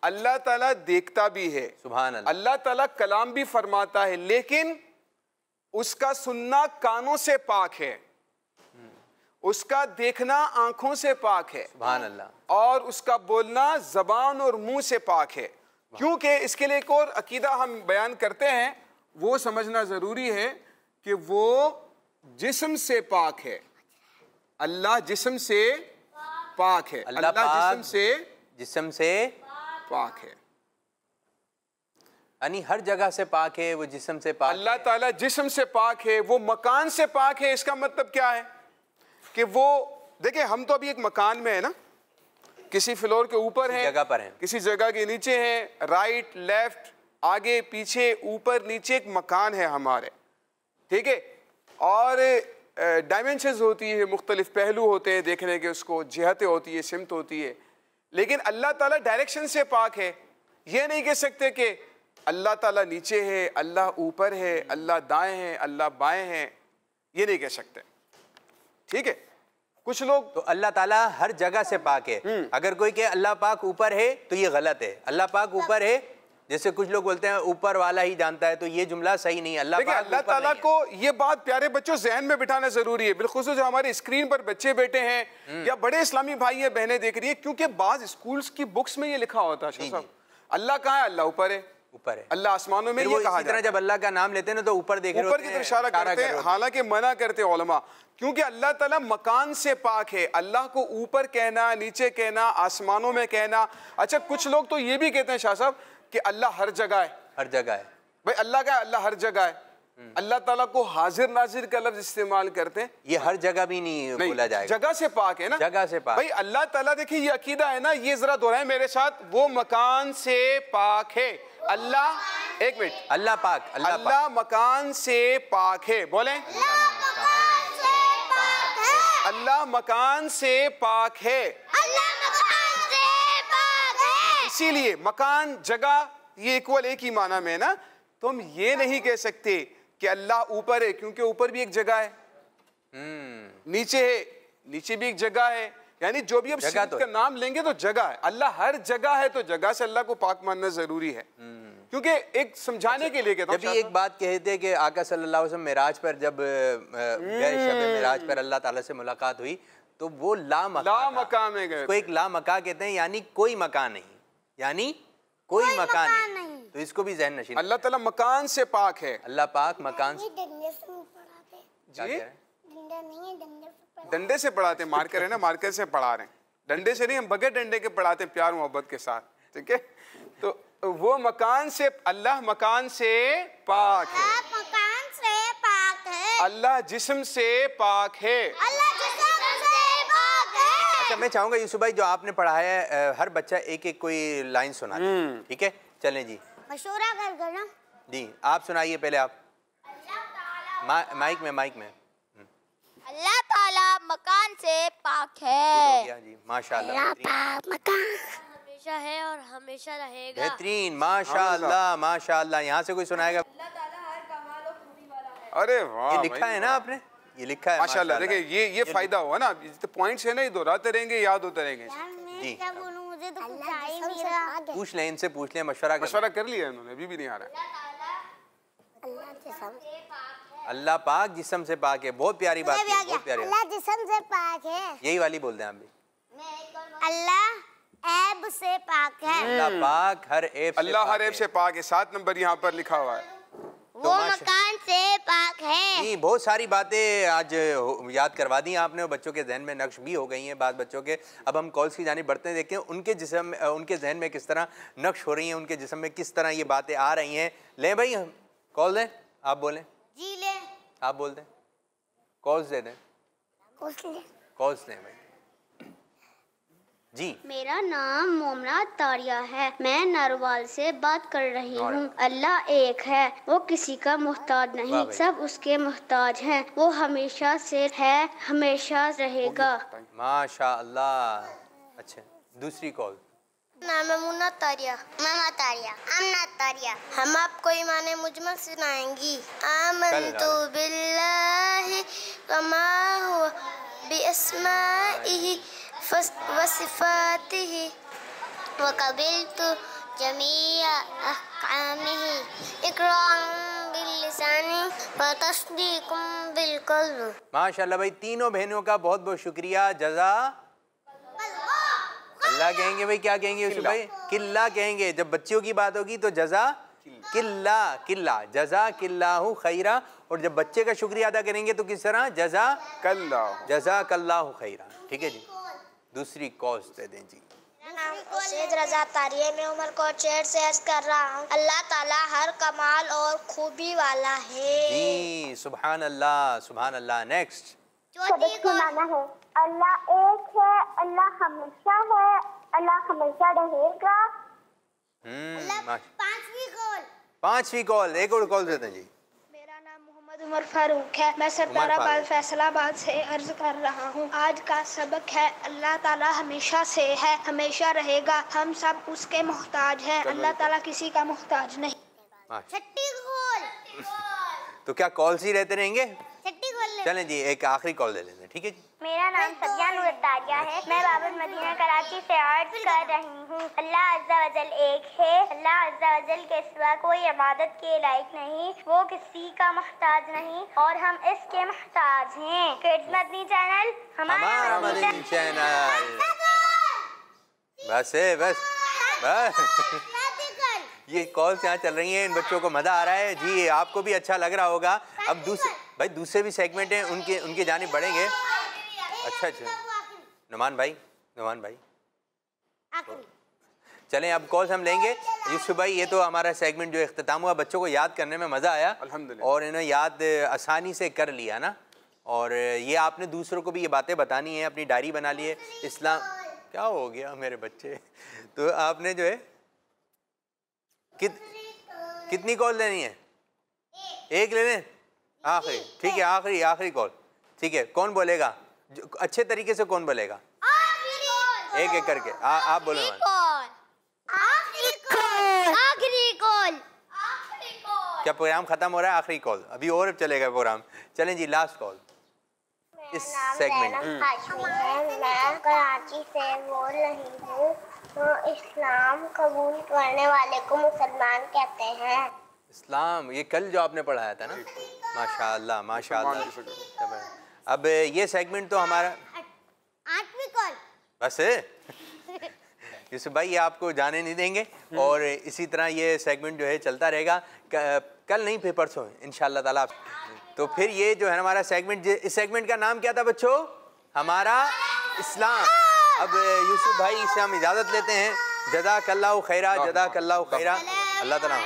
अल्लाह ताला देखता भी है सुबह अल्लाह ताला कलाम भी फरमाता है लेकिन उसका सुनना कानों से पाक है उसका देखना आंखों से पाक है अल्लाह और उसका बोलना जबान और मुंह से पाक है क्योंकि इसके लिए एक और अकीदा हम बयान करते हैं वो समझना ज़रूरी है कि वो जिस्म से पाक है अल्लाह जिस्म से पाक है अल्लाह जिस्म से जिस्म से पाक है यानी हर जगह से पाक है वो जिसम से पाक अल्लाह ताला जिसम से पाक है वो मकान से पाक है इसका मतलब क्या है कि वो देखिए हम तो अभी एक मकान में है ना किसी फ्लोर के ऊपर है जगह पर है किसी जगह के नीचे है राइट लेफ्ट आगे पीछे ऊपर नीचे एक मकान है हमारे ठीक है और डायमेंशन होती है मुख्तलिफ पहलू होते हैं देखने के उसको जिहतें होती है सिमत होती है लेकिन अल्लाह ताला डायरेक्शन से पाक है ये नहीं कह सकते कि अल्लाह ताला नीचे है अल्लाह ऊपर है अल्लाह दाएं है अल्लाह बाएं है ये नहीं कह सकते ठीक है कुछ लोग तो अल्लाह ताला हर जगह से पाक है हम्म। अगर कोई कहे अल्लाह पाक ऊपर है तो ये गलत है अल्लाह पाक ऊपर है जैसे कुछ लोग बोलते हैं ऊपर वाला ही जानता है तो ये जुमला सही नहीं अल्लाह देखिए अल्लाह ताला को ये बात प्यारे बच्चों जहन में बिठाना जरूरी है बिल्कुल जो हमारे स्क्रीन पर बच्चे बैठे हैं हम्म। या बड़े इस्लामी भाई है बहनें देख रही है क्योंकि बाज स्कूल्स की बुक्स में ये लिखा होता है अल्लाह कहाँ है अल्लाह ऊपर है ऊपर है अल्लाह आसमानों में ये कहा जब अल्लाह का नाम लेते हैं ना तो ऊपर देख ऊपर की तरफ इशारा करते हैं हालांकि मना करते हैं क्योंकि अल्लाह ताला मकान से पाक है अल्लाह को ऊपर कहना नीचे कहना आसमानों में कहना अच्छा कुछ लोग तो ये भी कहते हैं शाह साहब कि अल्लाह हर जगह है हर जगह है भाई अल्लाह का अल्लाह हर जगह है हम्म। अल्लाह ताला को हाजिर नाजिर का लफ्ज इस्तेमाल करते हैं ये हर जगह भी नहीं, बोला जाएगा जगह से पाक है ना जगह से पाक भाई अल्लाह ताला देखिए ये अकीदा है ना ये जरा दोहराए मेरे साथ वो मकान से पाक है अल्लाह एक मिनट अल्लाह पाक अल्लाह अल्ला मकान से पाक है बोले अल्लाह मकान से पाक है अल्लाह इसीलिए मकान जगह ये इक्वल एक ही माना में है ना तो हम ये नहीं कह सकते कि अल्लाह ऊपर है क्योंकि ऊपर भी एक जगह है हम्म, नीचे है नीचे भी एक जगह है यानी जो भी अब तो का नाम लेंगे तो जगह है अल्लाह हर जगह है तो जगह से अल्लाह को पाक मानना जरूरी है हम्म। क्योंकि एक समझाने अच्छा, के लिए कहता एक बात कहे थे कि आका सल्लल्लाहु अलैहि वसल्लम मेराज पर जब मेराज हम्म। पर अल्लाह ताला से मुलाकात हुई तो वो ला मका ला मका में गए एक ला मका कहते हैं यानी कोई मका नहीं यानी कोई, कोई मकान, मकान नहीं।, नहीं तो इसको भी जहन नशीन अल्लाह ताला मकान से पाक है अल्लाह पाक मकान से जी डंडे से पढ़ाते मार है ना मार्कर से पढ़ा रहे हैं डंडे से नहीं हम बगैर डंडे के पढ़ाते हैं प्यार मोहब्बत के साथ ठीक है तो वो मकान से अल्लाह मकान से पाक है अल्लाह जिस्म से पाक है अच्छा मैं चाहूंगा यूसुफ भाई जो आपने पढ़ाया है हर बच्चा एक एक कोई लाइन सुना हम्म। ठीक है चलें जी मशूरा कर करना जी आप सुनाइए पहले आप मा, माइक में माइक में हम्म। अल्लाह ताला मकान से पाक है जी माशाल्लाह मकान हमेशा है और हमेशा रहेगा बेहतरीन माशाल्लाह माशाल्लाह यहाँ से कोई सुनाएगा अरे वाह लिखा है ना आपने ये लिखा है माशाल्लाह देखिए ये ये फायदा हुआ ना जितने पॉइंट्स तो है ना ये दोहराते रहेंगे याद होते रहेंगे जी तो पूछ लें इनसे पूछ लें मशवरा मशवरा कर लिया इन्होंने अभी भी नहीं आ रहा अल्लाह पाक जिसम से पाक है बहुत प्यारी बात है बहुत प्यारी अल्लाह जिसम से पाक है यही वाली बोल दें आप भी अल्लाह ऐब से पाक है अल्लाह पाक हर ऐब अल्लाह हर ऐब से पाक है सात नंबर यहाँ पर लिखा हुआ है तो वो मकान से पाक है जी बहुत सारी बातें आज याद करवा दी आपने बच्चों के जहन में नक्श भी हो गई हैं बाद बच्चों के अब हम कॉल्स की जानी बढ़ते हैं देखें उनके जिसम उनके जहन में किस तरह नक्श हो रही हैं उनके जिसम में किस तरह ये बातें आ रही हैं ले भाई हम कॉल दें आप बोलें जी ले आप बोल दें कॉल्स दे दें कॉल्स दें भाई जी मेरा नाम मोमना तारिया है मैं नरवाल से बात कर रही हूँ अल्लाह एक है वो किसी का मोहताज नहीं सब उसके मोहताज हैं वो हमेशा से है हमेशा रहेगा माशा अल्लाह अच्छा दूसरी कॉल मुन्ना तारिया मामा तारिया अमना तारिया हम आपको ईमान मुजमल सुनाएंगी आमन तो बिल्लाह कमा हुआ बिस्माही वصفاته وقبلت جميع أحكامه इकरा माशाल्लाह भाई तीनों बहनों का बहुत बहुत शुक्रिया जजा किल्ला कहेंगे भाई क्या कहेंगे उसमें भाई किल्ला कहेंगे जब बच्चियों की बात होगी तो जजा किल्ला किल्ला जजा किल्लाहू खैरा और जब बच्चे का शुक्रिया अदा करेंगे तो किस तरह जजा कल्ला जजा कल्लाहू खैरा ठीक है जी दूसरी कॉज दे दें जी मैं उमर को चेयर से अर्ज कर रहा हूँ अल्लाह ताला हर कमाल और खूबी वाला है सुबह अल्लाह सुबह अल्लाह नेक्स्ट है अल्लाह एक है अल्लाह हमेशा है अल्लाह हमेशा रहेगा हम्म, पांचवी कॉल पांचवी कॉल एक और कॉल देते जी उमर फारूक है मैं सरदाराबाद फैसलाबाद से अर्ज कर रहा हूँ आज का सबक है अल्लाह ताला हमेशा से है हमेशा रहेगा हम सब उसके मोहताज हैं अल्लाह ताला किसी का मोहताज नहीं हाँ। तो क्या कॉल ही रहते रहेंगे चलें जी एक आखिरी कॉल दे लेते हैं ठीक है जी मेरा नाम सबियान नूरतारिया है मैं बाबर मदीना कराची से आर्ट कर रही हूँ अल्लाह अज्जा वजल एक है अल्लाह अज्जा वजल के सिवा कोई इबादत के लायक नहीं वो किसी का मोहताज नहीं और हम इसके मोहताज हैं किड्स मदनी चैनल हमारा मदनी चैनल बस बस ये कॉल यहाँ चल रही है इन बच्चों को मज़ा आ रहा है जी आपको भी अच्छा लग रहा होगा अब दूसरे भाई दूसरे भी सेगमेंट हैं उनके उनके जाने बढ़ेंगे अच्छा अच्छा नुमान भाई नुमान भाई चलें अब कॉल्स हम लेंगे यूसुफ भाई ये तो हमारा सेगमेंट जो अख्ताम हुआ बच्चों को याद करने में मज़ा आया और इन्हें याद आसानी से कर लिया ना और ये आपने दूसरों को भी ये बातें बतानी है अपनी डायरी बना ली है इस्लाम क्या हो गया मेरे बच्चे तो आपने जो है कित कितनी कॉल लेनी है एक, एक लेने आखिरी ठीक है आखिरी आखिरी कॉल ठीक है कौन बोलेगा अच्छे तरीके से कौन बोलेगा एक एक करके आ, आप बोलो आखिरी कॉल क्या प्रोग्राम खत्म हो रहा है आखिरी कॉल अभी और चलेगा प्रोग्राम चलें जी लास्ट कॉल इस सेगमेंट हम्म। मैं कराची से बोल रही हूँ तो इस्लाम कबूल करने वाले को मुसलमान कहते हैं इस्लाम ये कल जो आपने पढ़ाया था ना माशाल्लाह माशाल्लाह अब ये सेगमेंट तो हमारा आठवीं कॉल बस यूसुफ भाई ये आपको जाने नहीं देंगे हम्म। और इसी तरह ये सेगमेंट जो है चलता रहेगा कल नहीं फिर परसों इन ताला तो फिर ये जो है हमारा सेगमेंट इस सेगमेंट का नाम क्या था बच्चों हमारा इस्लाम अब यूसुफ भाई इसे हम इजाज़त लेते हैं जदा कल्ला खैरा जदा कल्ला खैरा अल्लाह तला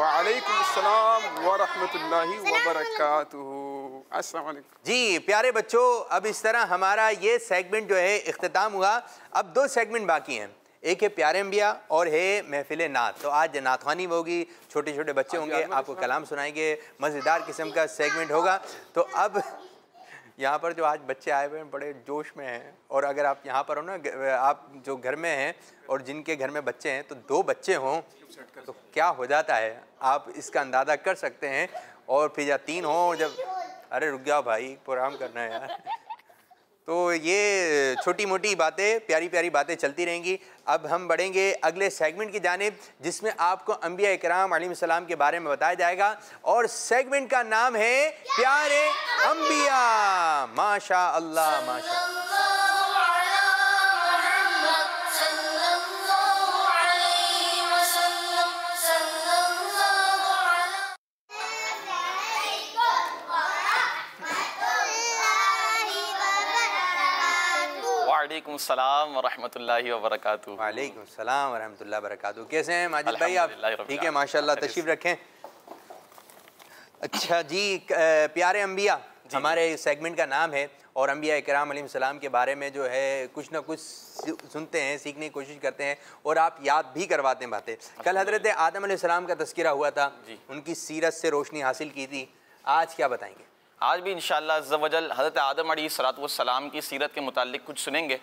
वालेकुम अस्सलाम वरहमतुल्लाहि वबरकातुहू जी प्यारे बच्चों अब इस तरह हमारा ये सेगमेंट जो है अख्ताम हुआ अब दो सेगमेंट बाकी हैं एक है प्यारे अम्बिया और है महफिल नात तो आज नात खानी होगी छोटे छोटे बच्चे हाँ होंगे आपको कलाम सुनाएंगे मज़ेदार किस्म का सेगमेंट होगा तो अब यहाँ पर जो आज बच्चे आए हुए हैं बड़े जोश में हैं और अगर आप यहाँ पर हो ना आप जो घर में हैं और जिनके घर में बच्चे हैं तो दो बच्चे हों तो क्या हो जाता है आप इसका अंदाज़ा कर सकते हैं और फिर या तीन हों जब अरे रुक जाओ भाई प्रोग्राम करना है यार तो ये छोटी मोटी बातें प्यारी प्यारी बातें चलती रहेंगी अब हम बढ़ेंगे अगले सेगमेंट की जानेब जिसमें आपको अम्बिया कराम सलाम के बारे में बताया जाएगा और सेगमेंट का नाम है प्यारे अम्बिया माशा अल्लाह माशा वालेकुम सलाम वरहमतुल्लाहि व बरकातहू वालेकुम सलाम रहमतुल्लाहि बरकातहू कैसे हैं माजिद भाई आप ठीक है माशाल्लाह तशरीफ रखें अच्छा जी प्यारे अम्बिया हमारे सेगमेंट का नाम है और अम्बिया कराम सलाम के बारे में जो है कुछ ना कुछ सुनते हैं सीखने की कोशिश करते हैं और आप याद भी करवाते हैं बातें कल हजरत आदम सलाम का तस्करा हुआ था उनकी सीरत से रोशनी हासिल की थी आज क्या बताएंगे आज भी इन शजल हज़रत आदम अली सलाम की सीरत के मुतालिक कुछ सुनेंगे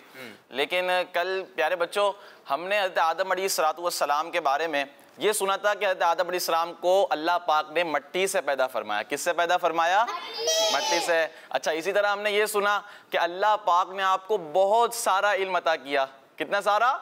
लेकिन कल प्यारे बच्चों हमने हज़रत आदम अली सलाम के बारे में ये सुना था कि हज़रत आदम अली सलाम को अल्लाह पाक ने मट्टी से पैदा फरमाया किससे पैदा फरमाया मट्टी से अच्छा इसी तरह हमने ये सुना कि अल्लाह पाक ने आपको बहुत सारा इल्म अता किया कितना सारा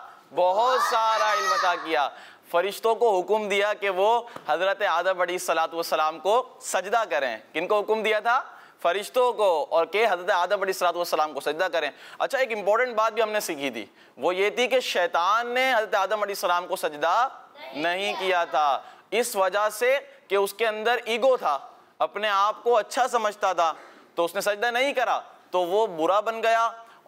बहुत सारा इल्म अता किया फरिश्तों को हुक्म दिया कि वो हज़रत आदम अली सलाम को सजदा करें किनको हुक्म दिया था फरिश्तों को और के हजरत आदम अली सलाम को सजदा करें अच्छा एक इंपॉर्टेंट बात भी हमने सीखी थी वो ये थी कि शैतान ने हजरत आदम अली सलाम को सजदा नहीं, नहीं किया था इस वजह से कि उसके अंदर ईगो था अपने आप को अच्छा समझता था तो उसने सजदा नहीं करा तो वो बुरा बन गया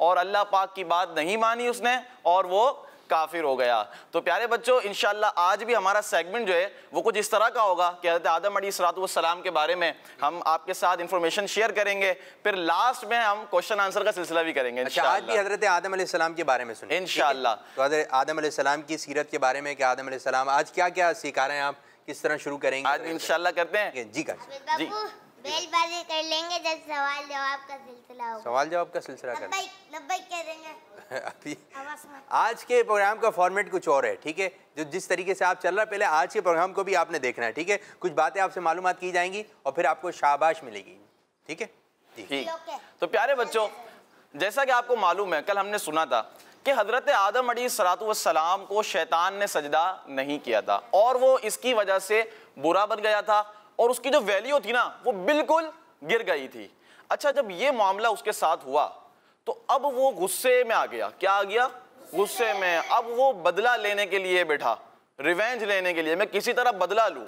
और अल्लाह पाक की बात नहीं मानी उसने और वो काफिर हो गया तो प्यारे बच्चों इन आज भी हमारा सेगमेंट जो है वो कुछ इस तरह का होगा कि हजरत आदम अली सलाम के बारे में हम आपके साथ इन्फॉर्मेशन शेयर करेंगे फिर लास्ट में हम क्वेश्चन आंसर का सिलसिला भी करेंगे अच्छा, आज भी हजरत आदम सलाम के बारे में सुनिए इन तो हजरत आदम सलाम की सीरत के बारे में कि आदम सलाम आज क्या क्या सिखा रहे हैं आप किस तरह शुरू करेंगे आज इन करते हैं जी का जी बेल बाजी कर लेंगे जब सवाल जवाब का सिलसिला होगा सवाल जवाब का सिलसिला कर देंगे अभी आज के प्रोग्राम का फॉर्मेट कुछ और है ठीक है जो जिस तरीके से आप चल रहा है पहले आज के प्रोग्राम को भी आपने देखना है ठीक है कुछ बातें आपसे मालूम की जाएंगी और फिर आपको शाबाश मिलेगी ठीक है ठीक तो प्यारे बच्चों जैसा कि आपको मालूम है कल हमने सुना था कि हजरत आदम अली सलाम को शैतान ने सजदा नहीं किया था और वो इसकी वजह से बुरा बन गया था और उसकी जो वैल्यू थी ना वो बिल्कुल गिर गई थी अच्छा जब ये मामला उसके साथ हुआ तो अब वो गुस्से में आ गया क्या आ गया गुस्से में अब वो बदला लेने के लिए बैठा रिवेंज लेने के लिए मैं किसी तरह बदला लूँ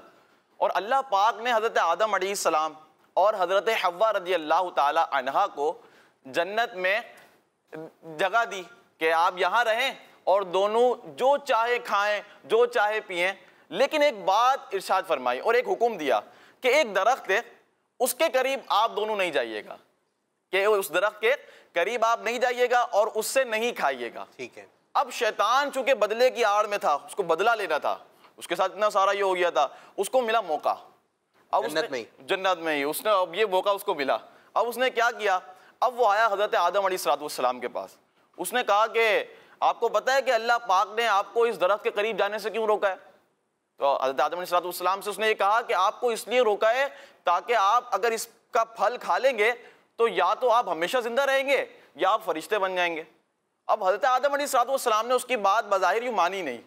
और अल्लाह पाक ने हज़रत आदम सलाम और हज़रत हवा रजी अल्लाह तहा को जन्नत में जगह दी कि आप यहाँ रहें और दोनों जो चाहे खाएं जो चाहे पिएं लेकिन एक बात इरशाद फरमाई और एक हुक्म दिया कि एक दरख्त है उसके करीब आप दोनों नहीं जाइएगा कि उस दरख्त के करीब आप नहीं जाइएगा और उससे नहीं खाइएगा ठीक है अब शैतान चूंकि बदले की आड़ में था उसको बदला लेना था उसके साथ इतना सारा ये हो गया था उसको मिला मौका अब जन्नत में जन्नत में ही उसने अब ये मौका उसको मिला अब उसने क्या किया अब वो आया हजरत आदम सलाम के पास उसने कहा कि आपको पता है कि अल्लाह पाक ने आपको इस दरख्त के करीब जाने से क्यों रोका है तो हजरत आदम सलाम से उसने ये कहा कि आपको इसलिए रोका है ताकि आप अगर इसका फल खा लेंगे तो या तो आप हमेशा ज़िंदा रहेंगे या आप फरिश्ते बन जाएंगे अब हजरत आदम सलाम ने उसकी बात बाहिर यूँ मानी नहीं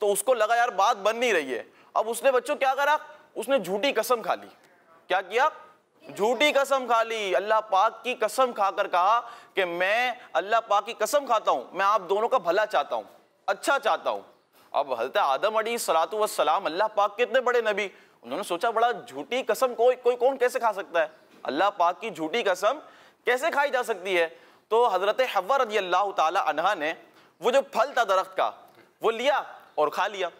तो उसको लगा यार बात बन नहीं रही है अब उसने बच्चों क्या करा उसने झूठी कसम खा ली क्या किया झूठी कसम खा ली अल्लाह पाक की कसम खाकर कहा कि मैं अल्लाह पाक की कसम खाता हूं मैं आप दोनों का भला चाहता हूँ अच्छा चाहता हूँ अब हजरत आदम अली सलात वसलाम अल्लाह पाक कितने बड़े नबी उन्होंने सोचा बड़ा झूठी कसम कोई कोई कौन कैसे खा सकता है अल्लाह पाक की झूठी कसम कैसे खाई जा सकती है तो हजरत हवा रजी अल्लाह तहा ने वो जो फल था दरख्त का वो लिया और खा लिया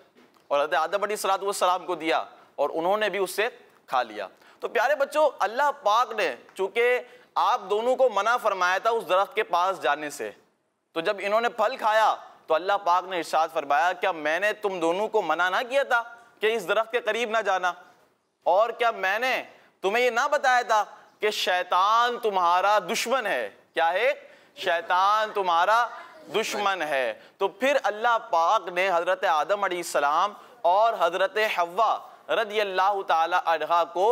और हजरत आदम अली सलात वसलाम को दिया और उन्होंने भी उससे खा लिया तो प्यारे बच्चों अल्लाह पाक ने चूँकि आप दोनों को मना फरमाया था उस दरख्त के पास जाने से तो जब इन्होंने फल खाया तो अल्लाह पाक ने इर्शाद फरमाया क्या मैंने तुम दोनों को मना ना किया था कि इस दरख्त के करीब ना जाना और क्या मैंने तुम्हें यह ना बताया था कि शैतान तुम्हारा दुश्मन है क्या है शैतान तुम्हारा दुश्मन है तो फिर अल्लाह पाक ने हज़रत आदम सलाम और हज़रत हवा रदी अल्लाह तहा को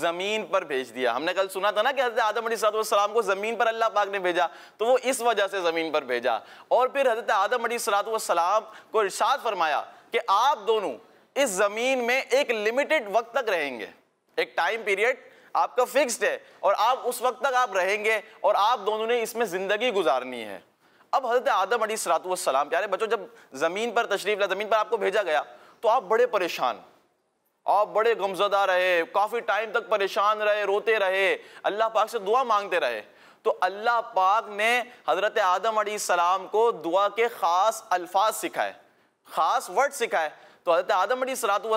ज़मीन पर भेज दिया हमने कल सुना था ना कि हज़रत आदम सलाम को ज़मीन पर अल्लाह पाक ने भेजा तो वो इस वजह से ज़मीन पर भेजा और फिर हज़रत आदम सलाम को इर्शाद फरमाया कि आप दोनों इस ज़मीन में एक लिमिटेड वक्त तक रहेंगे एक टाइम पीरियड आपका फिक्स्ड है और आप उस वक्त तक आप रहेंगे और आप दोनों ने इसमें ज़िंदगी गुजारनी है अब हज़रत आदम अली सलाम प्यारे बच्चों जब ज़मीन पर तशरीफ ला ज़मीन पर आपको भेजा गया तो आप बड़े परेशान आप बड़े गमजदा रहे काफ़ी टाइम तक परेशान रहे रोते रहे अल्लाह पाक से दुआ मांगते रहे तो अल्लाह पाक ने हज़रत आदम सलाम को दुआ के ख़ास अल्फाज सिखाए ख़ास वर्ड सिखाए तो हज़रत आदम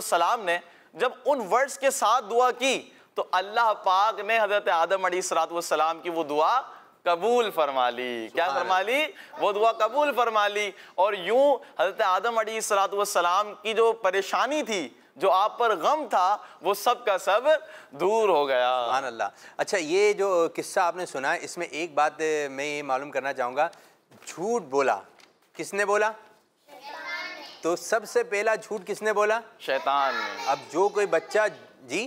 सलाम ने जब उन वर्ड्स के साथ दुआ की तो अल्लाह पाक ने हज़रत आदम अली सलाम की वो दुआ कबूल फरमा ली क्या फरमा ली वो दुआ कबूल फरमा ली और यूं हज़रत आदम अली सलाम की जो परेशानी थी जो आप पर गम था वो सब का सब दूर हो गया अल्लाह अच्छा ये जो किस्सा आपने सुना है इसमें एक बात मैं ये मालूम करना चाहूँगा झूठ बोला किसने बोला तो सबसे पहला झूठ किसने बोला शैतान अब जो कोई बच्चा जी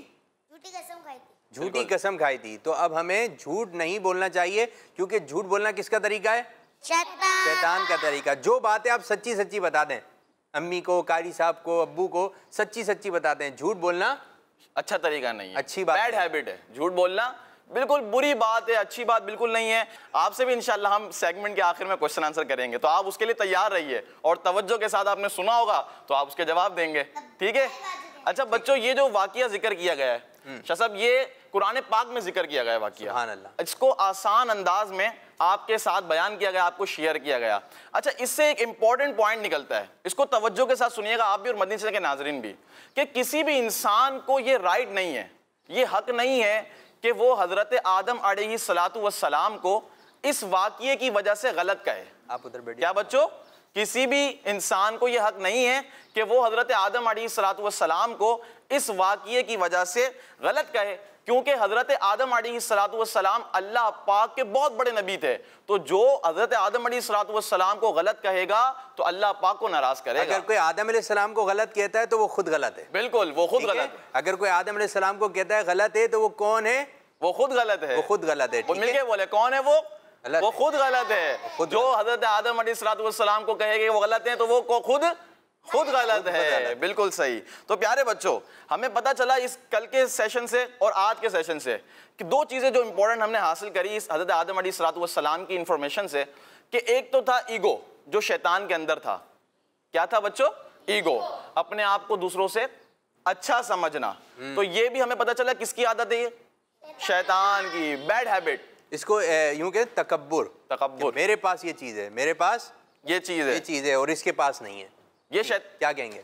झूठी कसम खाई थी झूठी कसम खाई थी तो अब हमें झूठ नहीं बोलना चाहिए क्योंकि झूठ बोलना किसका तरीका है शैतान शैतान का तरीका जो बातें आप सच्ची सच्ची बता दें अम्मी को कारी साहब को अब्बू को सच्ची सच्ची बताते हैं झूठ बोलना अच्छा तरीका नहीं है अच्छी बात बैड हैबिट है झूठ बोलना बिल्कुल बुरी बात है अच्छी बात बिल्कुल नहीं है आपसे भी इंशाल्लाह हम सेगमेंट के आखिर में क्वेश्चन आंसर करेंगे तो आप उसके लिए तैयार रहिए और तवज्जो के साथ आपने सुना होगा तो आप उसके जवाब देंगे ठीक है अच्छा बच्चों ये जो वाक्य जिक्र किया गया है हम्म। शाह ये कुरान पाक में जिक्र किया गया वाक्य इसको आसान अंदाज में आपके साथ बयान किया गया आपको शेयर किया गया अच्छा इससे एक इंपॉर्टेंट पॉइंट निकलता है इसको तवज्जो के साथ सुनिएगा आप भी और मदनी के नाजरीन भी कि किसी भी इंसान को ये राइट नहीं है ये हक नहीं है कि वो हज़रत आदम सलात वसलाम को इस वाक्य की वजह से गलत कहे आप उधर बैठे क्या बच्चों किसी भी इंसान को यह हक नहीं है कि वो हज़रत आदम वसलाम को इस वाक्य की वजह से गलत कहे क्योंकि हज़रत आदम वसलाम अल्लाह पाक के बहुत बड़े नबी थे तो जो हज़रत आदम अली वसलाम को गलत कहेगा तो अल्लाह पाक को नाराज़ करेगा अगर कोई आदम सलाम को गलत कहता है तो वो खुद गलत है बिल्कुल वो खुद गलत है अगर कोई आदम सलाम को कहता है गलत है तो वो कौन है वो खुद गलत है वो खुद गलत है मिलके बोले कौन है वो गलत वो खुद गलत है खुद जो हजरत आदम सलाम को कहे वो गलत है तो वो खुद खुद गलत है गलत। बिल्कुल सही तो प्यारे बच्चों हमें पता चला इस कल के सेशन से और आज के सेशन से कि दो चीज़ें जो इम्पोर्टेंट हमने हासिल करी इस हजरत आदम अली सलाम की इन्फॉर्मेशन से कि एक तो था ईगो जो शैतान के अंदर था क्या था बच्चों ईगो अपने आप को दूसरों से अच्छा समझना हम्म। तो ये भी हमें पता चला किसकी आदत है ये शैतान की बैड हैबिट इसको यूं कह तकबर तकबर मेरे पास ये चीज़ है मेरे पास ये चीज़ है ये चीज़ है और इसके पास नहीं है ये शायद क्या कहेंगे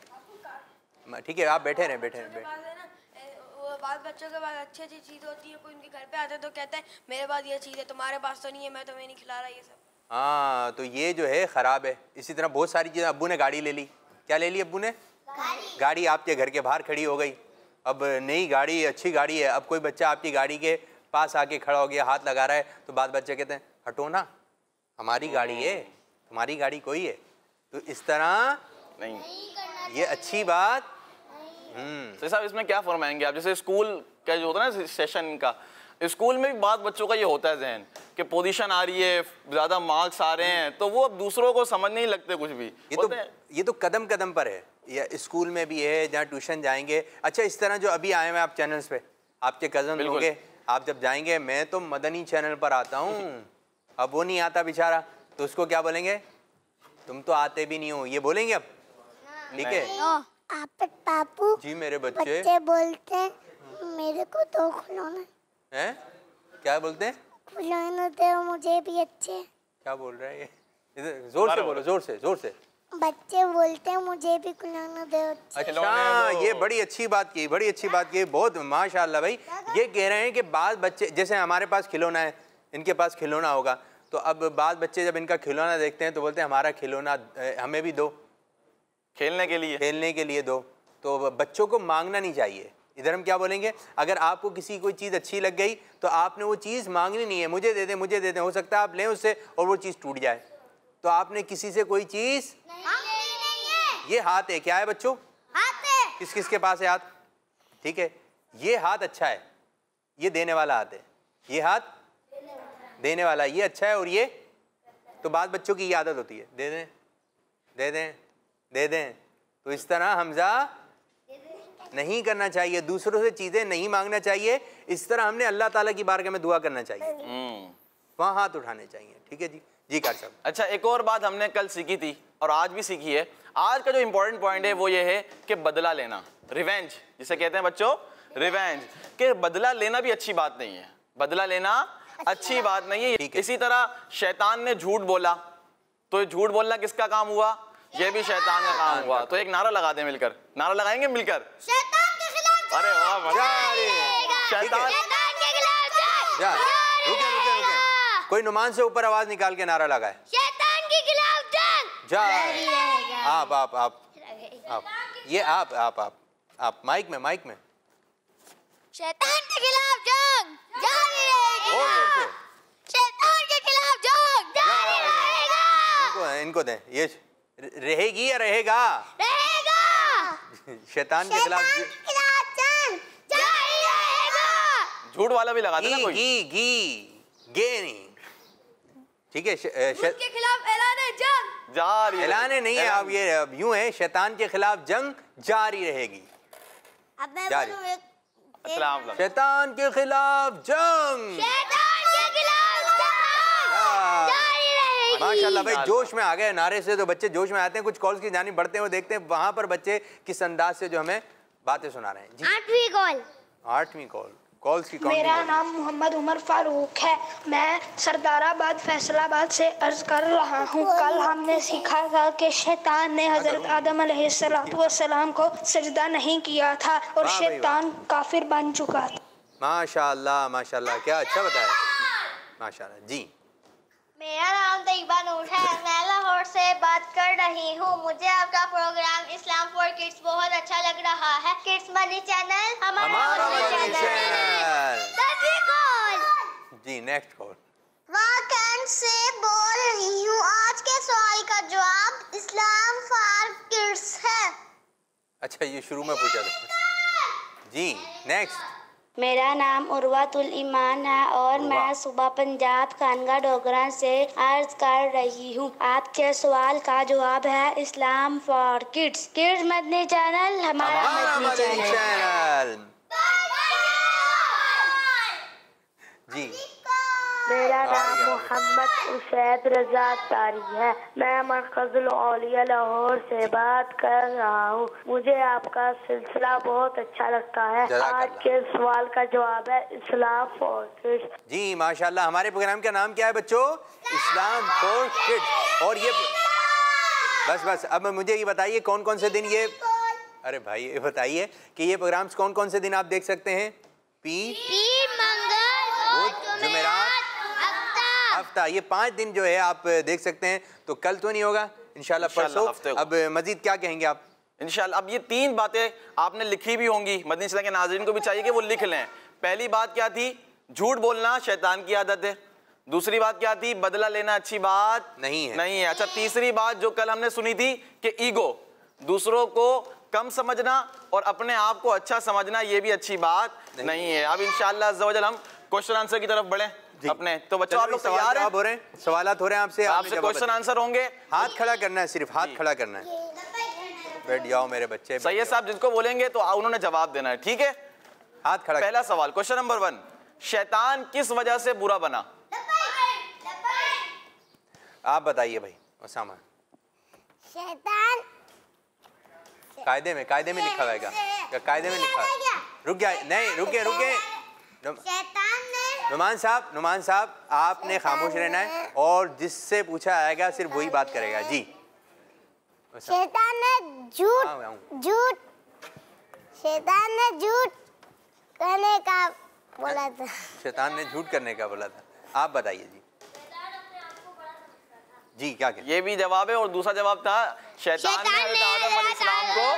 ठीक है आप बैठे रहे बैठे रहे बच्चों के पास अच्छी अच्छी चीज़ होती है कोई उनके घर पे आते तो कहते हैं मेरे पास ये चीज़ है तुम्हारे पास तो नहीं है मैं तुम्हें नहीं खिला रहा ये सब हाँ तो ये जो है ख़राब है इसी तरह बहुत सारी चीज़ें अबू ने गाड़ी ले ली क्या ले ली अबू ने गाड़ी, गाड़ी आपके घर के बाहर खड़ी हो गई अब नई गाड़ी अच्छी गाड़ी है अब कोई बच्चा आपकी गाड़ी के पास आके खड़ा हो गया हाथ लगा रहा है तो बाद बच्चे कहते हैं हटो ना हमारी गाड़ी है तुम्हारी गाड़ी कोई है तो इस तरह नहीं ये अच्छी बात सर हम्म। तो साहब इसमें क्या फरमाएंगे आप जैसे स्कूल का जो होता है ना सेशन का स्कूल में भी बात बच्चों का ये होता है जहन कि पोजीशन आ रही है ज्यादा मार्क्स आ रहे हैं तो वो अब दूसरों को समझ नहीं लगते कुछ भी ये तो ये तो कदम कदम पर है या स्कूल में भी है जहाँ ट्यूशन जाएंगे अच्छा इस तरह जो अभी आए हैं आप चैनल्स पे आपके कजन होंगे आप जब जाएंगे मैं तो मदनी चैनल पर आता हूँ अब वो नहीं आता बेचारा तो उसको क्या बोलेंगे तुम तो आते भी नहीं हो ये बोलेंगे अब ठीक है हाँ। आप पापू जी मेरे बच्चे बच्चे बोलते मेरे को दो खिलौना है क्या बोलते हैं मुझे भी अच्छे क्या बोल रहे हैं जोर से बोलो जोर से जोर से बच्चे बोलते हैं मुझे भी खिलौना दो अच्छा, अच्छा ये बड़ी अच्छी बात की बड़ी अच्छी बात की बहुत माशाल्लाह भाई ये कह रहे हैं कि बाद बच्चे जैसे हमारे पास खिलौना है इनके पास खिलौना होगा तो अब बाद बच्चे जब इनका खिलौना देखते हैं तो बोलते हैं हमारा खिलौना हमें भी दो खेलने के लिए खेलने के लिए दो तो बच्चों को मांगना नहीं चाहिए इधर हम क्या बोलेंगे अगर आपको किसी कोई चीज़ अच्छी लग गई तो आपने वो चीज़ मांगनी नहीं है मुझे दे दे मुझे दे दे हो सकता है आप लें उससे और वो चीज़ टूट जाए तो आपने किसी से कोई चीज ये हाथ है क्या है बच्चों किस किस के पास है हाथ ठीक है ये हाथ अच्छा है ये देने वाला हाथ है ये हाथ देने वाला, ये अच्छा है और ये तो बात बच्चों की आदत होती है दे दें दे दें दे दें तो इस तरह हमजा नहीं करना चाहिए दूसरों से चीज़ें नहीं मांगना चाहिए इस तरह हमने अल्लाह ताला की बारगाह में दुआ करना चाहिए हम्म। वहाँ हाथ उठाने चाहिए ठीक है जी जी कार अच्छा एक और बात हमने कल सीखी थी और आज भी सीखी है आज का जो इम्पोर्टेंट पॉइंट है वो ये है कि बदला लेना रिवेंज जिसे कहते हैं बच्चों रिवेंज के बदला लेना भी अच्छी बात नहीं है बदला लेना अच्छी बात नहीं है इसी तरह शैतान ने झूठ बोला तो झूठ बोलना किसका काम हुआ ये भी शैतान का काम हुआ तो एक नारा लगा दे मिलकर नारा लगाएंगे मिलकर शैतान के खिलाफ अरे वाह शैतान कोई नुमान से ऊपर आवाज निकाल के नारा लगाए शैतान के खिलाफ जंग जा आप आप आप आप ये आप आप आप आप माइक में माइक में शैतान के खिलाफ जंग जारी रहेगी शैतान के खिलाफ जंग जारी रहेगा इनको इनको दें ये रहेगी या रहेगा रहेगा शैतान के खिलाफ झूठ वाला भी लगा देना कोई गी गी गे नहीं ठीक है के खिलाफ ऐलान है जंग जारी ऐलान नहीं है आप ये अब यूं है शैतान के खिलाफ जंग जारी रहेगी शैतान के खिलाफ जंग हाँ। माशाल्लाह भाई जोश में आ गए नारे से तो बच्चे जोश में आते हैं कुछ कॉल्स की जानी बढ़ते हैं देखते हैं वहां पर बच्चे किस अंदाज से जो हमें बातें सुना रहे हैं आठवीं कॉल आठवीं कॉल कॉल्स की मेरा नाम मोहम्मद उमर फारूक है मैं सरदाराबाद फैसलाबाद से अर्ज कर रहा हूँ कल हमने सीखा था कि शैतान ने अच्छा, हजरत आदम सलाम को सजदा नहीं किया था और शैतान काफिर बन चुका था माशा माशा क्या अच्छा बताया माशाल्लाह जी मेरा नाम तयबा तो नूर है मैं लाहौर से बात कर रही हूँ मुझे आपका प्रोग्राम इस्लाम फॉर किड्स बहुत अच्छा लग रहा है किड्स मनी चैनल हमारा चैनल जी नेक्स्ट से बोल रही हूँ आज के सवाल का जवाब इस्लाम फॉर किड्स है अच्छा ये शुरू में पूछा था जी नेक्स्ट मेरा नाम उर्वातुल ईमान है और मैं सुबह पंजाब खानगा डोगरा से अर्ज कर रही हूँ आपके सवाल का जवाब है Islam for kids kids Madani channel हमारा, मदनी, चैनल, चैनल। जी मेरा नाम मोहम्मद उसैद रजा तारी है मैं मरकजुल औलिया लाहौर से बात कर रहा हूँ मुझे आपका सिलसिला बहुत अच्छा लगता है आज के सवाल का जवाब है इस्लाम फॉर किड्स जी माशाल्लाह हमारे प्रोग्राम का नाम क्या है बच्चों इस्लाम फॉर किड्स और ये बस बस अब मुझे ये बताइए कौन कौन से दिन ये अरे भाई ये बताइए कि ये प्रोग्राम्स कौन कौन से दिन आप देख सकते हैं पी, पी मंगल जुमेरा हफ्ता ये पाँच दिन जो है आप देख सकते हैं तो कल तो नहीं होगा इनशाला परसों अब मजीद क्या कहेंगे आप इनशाला अब ये तीन बातें आपने लिखी भी होंगी मदनी के नाजरन को भी चाहिए कि वो लिख लें पहली बात क्या थी झूठ बोलना शैतान की आदत है दूसरी बात क्या थी बदला लेना अच्छी बात नहीं है नहीं है अच्छा तीसरी बात जो कल हमने सुनी थी कि ईगो दूसरों को कम समझना और अपने आप को अच्छा समझना ये भी अच्छी बात नहीं, नहीं है अब इन हम क्वेश्चन आंसर की तरफ बढ़ें अपने तो बच्चों आप लोग तैयार हो रहे हैं सवाल हो रहे हैं आपसे आपसे क्वेश्चन आंसर होंगे हाथ खड़ा करना है सिर्फ हाथ खड़ा करना है बैठ जाओ मेरे बच्चे सैयद साहब जिनको बोलेंगे तो उन्होंने जवाब देना है ठीक है हाथ खड़ा पहला सवाल क्वेश्चन नंबर वन शैतान किस वजह से बुरा बना आप बताइए भाई उसामा शैतान कायदे में कायदे में लिखा होगा कायदे में लिखा रुक गया नहीं रुके रुके शैतान ने नुमान साहब नुमान साहब आपने खामोश रहना है और जिससे पूछा आएगा सिर्फ वही बात करेगा जी शैतान ने झूठ हाँ, झूठ शैतान ने झूठ करने का बोला था शैतान ने झूठ करने का बोला था आप बताइए जी जी क्या कहते ये भी जवाब है और दूसरा जवाब था शैतान ने आदम को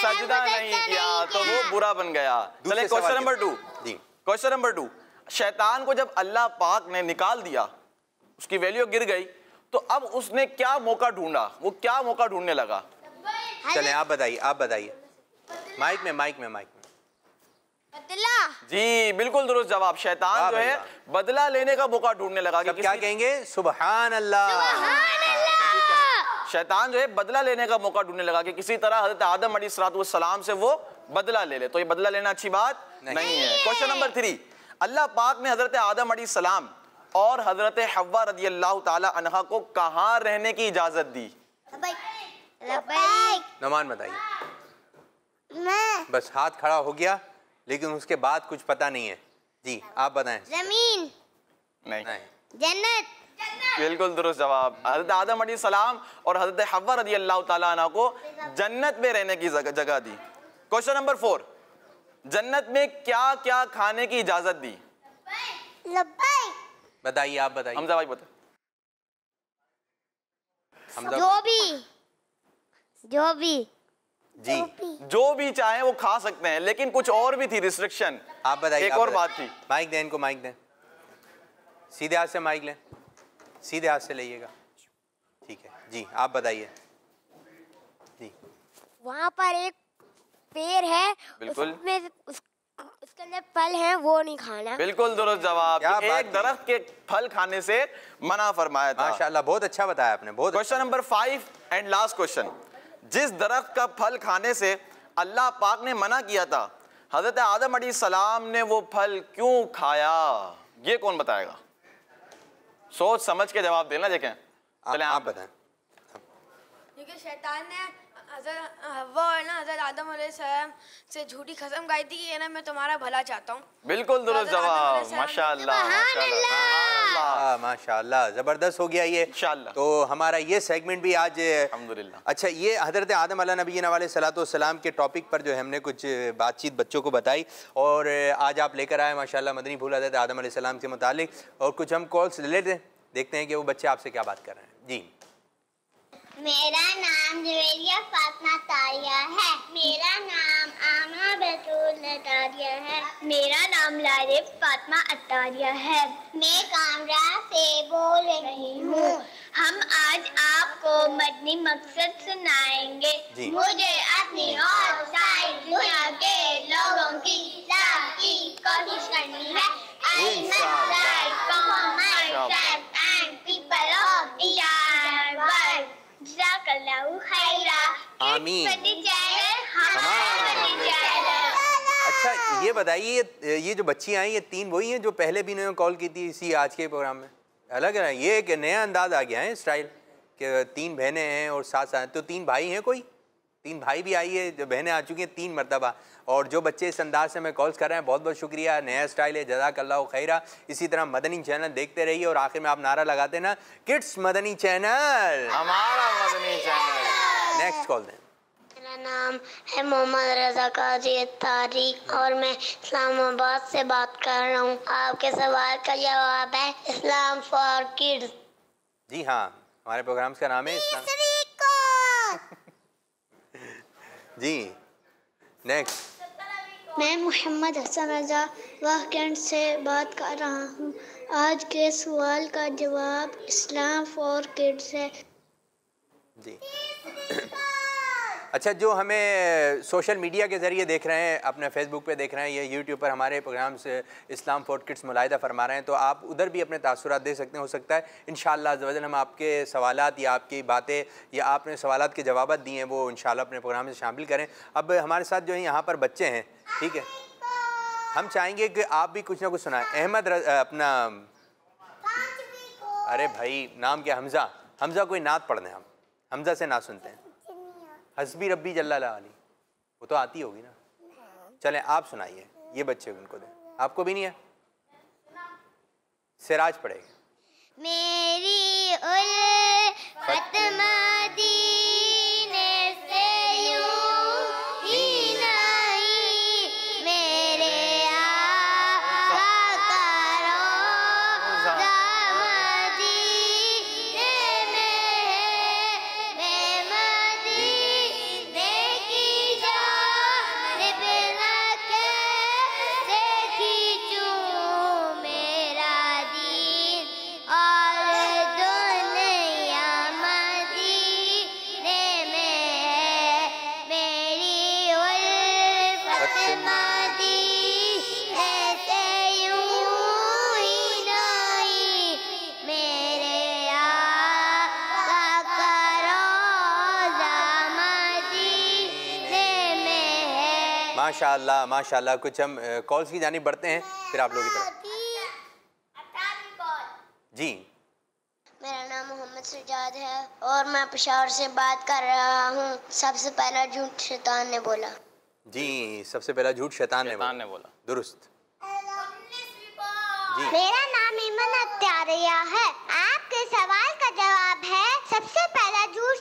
सजदा नहीं किया तो वो बुरा बन गया चले क्वेश्चन नंबर टू जी क्वेश्चन नंबर टू शैतान को जब अल्लाह पाक ने निकाल दिया उसकी वैल्यू गिर गई तो अब उसने क्या मौका ढूंढा वो क्या मौका ढूंढने लगा चले आप बताइए आप बताइए माइक में माइक में माइक में बदला जी बिल्कुल दुरुस्त जवाब शैतान जो है बदला लेने का मौका ढूंढने लगा कि क्या कहेंगे सुबह अल्लाह शैतान जो है बदला लेने का मौका ढूंढने लगा कि किसी तरह हजरत आदम अली सलाम से वो बदला ले ले तो ये बदला लेना अच्छी बात नहीं, नहीं है क्वेश्चन नंबर थ्री अल्लाह पाक ने हज़रत आदम सलाम और हज़रत हवा रदी अल्लाह तहा को कहाँ रहने की इजाज़त दी नमान बताइए बस हाथ खड़ा हो गया लेकिन उसके बाद कुछ पता नहीं है जी आप बताएं जमीन नहीं, जन्नत बिल्कुल दुरुस्त जवाब हजरत आदम सलाम और हजरत हवा रदी अल्लाह तला को जन्नत में रहने की जगह दी क्वेश्चन नंबर फोर जन्नत में क्या क्या खाने की इजाजत दी बताइए आप बताइए हमजा भाई बता जो भी जो भी जी जो भी चाहे वो खा सकते हैं लेकिन कुछ और भी थी रिस्ट्रिक्शन आप बताइए एक आप और बात थी माइक दें इनको माइक दें सीधे हाथ से माइक लें सीधे हाथ से लीजिएगा ठीक है जी आप बताइए जी वहाँ पर एक पेड़ है बिल्कुल उसमें उस, उसके अंदर फल है वो नहीं खाना बिल्कुल दुरुस्त जवाब एक दरख्त के फल खाने से मना फरमाया था माशाल्लाह बहुत अच्छा बताया आपने बहुत question number five and last question जिस दरख्त का फल खाने से अल्लाह पाक ने मना किया था हजरत आदम अली सलाम ने वो फल क्यों खाया ये कौन बताएगा सोच समझ के जवाब देना देखें चले आप बताएं शैतान ने हज़रत हवा ना हज़रत आदम से झूठी खसम गाई थी कि ना मैं तुम्हारा भला चाहता हूँ बिल्कुल तो दुरुस्त जवाब हाँ, माशाल्लाह जबरदस्त हो गया ये तो हमारा ये सेगमेंट भी आज अल्हम्दुलिल्लाह अच्छा ये हजरत आदम अला नबी सलाम के टॉपिक पर जो हमने कुछ बातचीत बच्चों को बताई और आज आप लेकर आए माशाल्लाह मदनी भूल हजरत आदम सलाम के मुतालिक और कुछ हम कॉल्स ले लेते हैं देखते हैं कि वो बच्चे आपसे क्या बात कर रहे हैं जी मेरा नाम जवेरिया फातमा तारिया है मेरा नाम आमा बैतूल अतारिया है मेरा नाम लारिफ फातमा अतारिया है मैं कामरा से बोल रही हूँ हम आज आपको मदनी मकसद सुनाएंगे मुझे अपनी और सारी दुनिया के लोगों की लाभ की कोशिश करनी है I must try, come on, आमीन हाँ। हाँ, अच्छा ये बताइए ये जो बच्ची आई ये तीन वही हैं जो पहले भी इन्होंने कॉल की थी इसी आज के प्रोग्राम में अलग है ये एक नया अंदाज आ गया है स्टाइल कि तीन बहनें हैं और साथ साथ तो तीन भाई हैं कोई तीन भाई भी आई है जो बहनें आ चुकी हैं तीन मरतबा और जो बच्चे इस अंदाज से हमें कॉल्स कर रहे हैं बहुत बहुत शुक्रिया नया स्टाइल है अल्लाह खैरा इसी तरह मदनी चैनल देखते रहिए और आखिर में आप नारा लगाते ना किड्स मदनी चैनल हमारा मदनी चैनल नेक्स्ट कॉल दें मेरा नाम है मोहम्मद रजा काजी तारी और मैं इस्लामाबाद से बात कर रहा हूँ आपके सवाल का जवाब है इस्लाम फॉर किड्स जी हाँ हमारे प्रोग्राम्स का नाम है जी नेक्स्ट मैं मोहम्मद हसन रजा वाहकेंड से बात कर रहा हूँ आज के सवाल का जवाब इस्लाम फॉर किड्स है जी अच्छा जो हमें सोशल मीडिया के ज़रिए देख रहे हैं अपने फेसबुक पे देख रहे हैं या यूट्यूब पर हमारे प्रोग्राम से इस्लाम फोर्ट किट्स मुलाहिदा फरमा रहे हैं तो आप उधर भी अपने तसरत दे सकते हैं हो सकता है इन शजल हम आपके सवाल या आपकी बातें या आपने सवाल के जवाब दिए हैं वो इन अपने प्रोग्राम से शामिल करें अब हमारे साथ जो है यहाँ पर बच्चे हैं ठीक है हम चाहेंगे कि आप भी कुछ ना कुछ सुनाएं अहमद अपना अरे भाई नाम क्या हमज़ा हमज़ा कोई नात पढ़ने हम हमजा से ना सुनते हैं हसबी रबी जल्ला वो तो आती होगी ना चले आप सुनाइए ये बच्चे उनको दें आपको भी नहीं है सिराज पढ़ेगा मेरी उल फतमा दी माशाल्लाह माशाल्लाह कुछ हम कॉल्स की जानी बढ़ते हैं फिर आप लोगों की तरफ जी मेरा नाम मोहम्मद सजाद है और मैं पिशावर से बात कर रहा हूँ सबसे पहला झूठ शैतान ने बोला जी सबसे पहला झूठ शैतान ने बोला, बोला। दुरुस्त मेरा नाम इमन अत्यारिया है आपके सवाल का जवाब है सबसे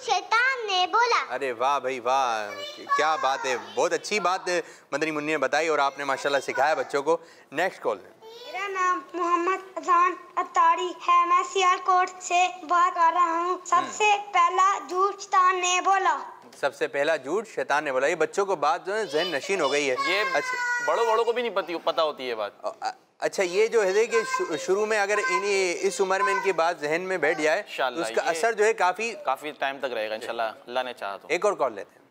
शैतान ने बोला अरे वाह भाई वाह क्या बात है बहुत अच्छी बात मदनी मुन्नी ने बताई और आपने माशाल्लाह सिखाया बच्चों को नेक्स्ट कॉल मेरा नाम मोहम्मद अजान अतारी है मैं सियालकोट से बात कर रहा हूँ सबसे हम्म। पहला झूठ शैतान ने बोला सबसे पहला झूठ शैतान ने बोला ये बच्चों को बात जो है जहन नशीन हो गई है ये अच्छा बड़ों बड़ों को भी नहीं पता होती है बात अच्छा ये जो हृदय के शुरू में अगर इन्हीं इस उम्र में इनकी बात जहन में बैठ जाए तो उसका असर जो है काफ़ी काफ़ी टाइम तक रहेगा इंशाल्लाह अल्लाह ने चाहा तो एक और कॉल लेते हैं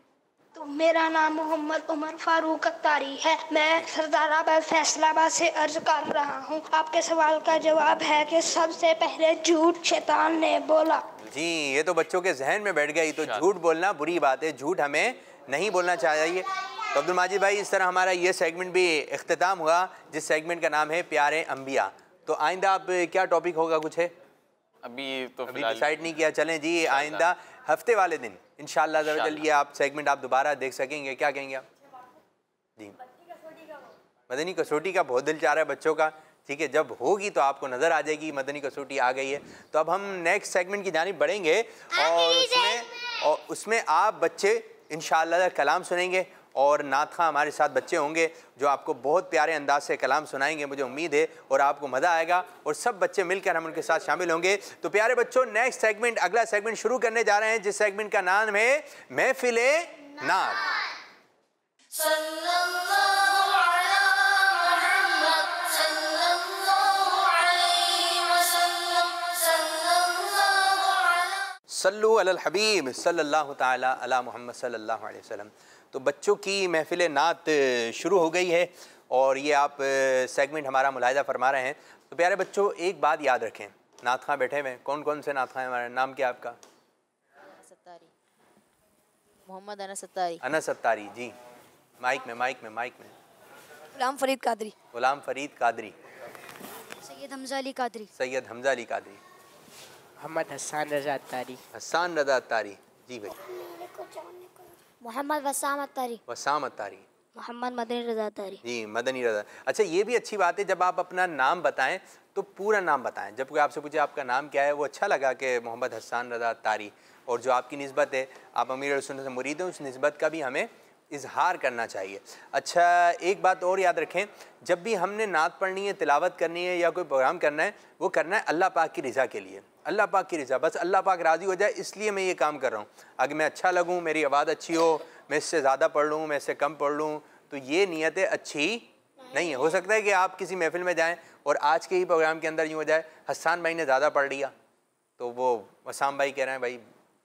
तो मेरा नाम मोहम्मद उमर फारूक अख्तारी है मैं सरदाराबाद फैसलाबाद से अर्ज कर रहा हूँ आपके सवाल का जवाब है कि सबसे पहले झूठ शैतान ने बोला जी ये तो बच्चों के जहन में बैठ गई तो झूठ बोलना बुरी बात है झूठ हमें नहीं बोलना चाहिए तो अब्दुल माजिद भाई इस तरह हमारा ये सेगमेंट भी अख्ताम हुआ जिस सेगमेंट का नाम है प्यारे अम्बिया तो आइंदा आप क्या टॉपिक होगा कुछ है अभी तो अभी डिसाइड नहीं किया चलें जी आइंदा हफ्ते वाले दिन इन ये आप सेगमेंट आप दोबारा देख सकेंगे क्या कहेंगे आप जी मदनी कसौटी का बहुत दिल चाह रहा है बच्चों का ठीक है जब होगी तो आपको नज़र आ जाएगी मदनी कसौटी आ गई है तो अब हम नेक्स्ट सेगमेंट की जानब बढ़ेंगे और उसमें और उसमें आप बच्चे इन कलाम सुनेंगे और नाथा हमारे साथ बच्चे होंगे जो आपको बहुत प्यारे अंदाज से कलाम सुनाएंगे मुझे उम्मीद है और आपको मज़ा आएगा और सब बच्चे मिलकर हम उनके साथ शामिल होंगे तो प्यारे बच्चों नेक्स्ट सेगमेंट अगला सेगमेंट शुरू करने जा रहे हैं जिस सेगमेंट का नाम है महफिल नाथ सल्लु अल हबीब सल्लल्लाहु ताला अला मोहम्मद सल्लल्लाहु अलैहि वसल्लम तो बच्चों की महफिल नात शुरू हो गई है और ये आप सेगमेंट हमारा मुलायदा फरमा रहे हैं तो प्यारे बच्चों एक बात याद रखें नात खां बैठे हुए कौन कौन से नात खां हमारे नाम क्या आपका मोहम्मद अना सत्तारी अनस सत्तारी जी माइक में माइक में माइक में गुलाम फरीद कादरी गुलाम फरीद कादरी सैयद हमजा अली कादरी सैयद हमजा अली कादरी मोहम्मद हसन रजा तारी हसन रजा तारी जी भाई मोहम्मद वसाम अतारी वसाम अतारी मोहम्मद मदनी रजा अतारी जी मदनी रजा अच्छा ये भी अच्छी बात है जब आप अपना नाम बताएं तो पूरा नाम बताएं जब कोई आपसे पूछे आपका नाम क्या है वो अच्छा लगा कि मोहम्मद हसान रजा अतारी और जो आपकी नस्बत है आप अमीर रसूल से मुरीद हैं उस नस्बत का भी हमें इजहार करना चाहिए अच्छा एक बात और याद रखें जब भी हमने नात पढ़नी है तिलावत करनी है या कोई प्रोग्राम करना है वो करना है अल्लाह पाक की रज़ा के लिए अल्लाह पाक की रज़ा बस अल्लाह पाक राज़ी हो जाए इसलिए मैं ये काम कर रहा हूँ अगर मैं अच्छा लगूँ मेरी आवाज़ अच्छी हो मैं इससे ज़्यादा पढ़ लूँ मैं इससे कम पढ़ लूँ तो ये नीयतें अच्छी नहीं है हो सकता है कि आप किसी महफिल में जाएँ और आज के ही प्रोग्राम के अंदर यूँ हो जाए हसान भाई ने ज़्यादा पढ़ लिया तो वो वसाम भाई कह रहे हैं भाई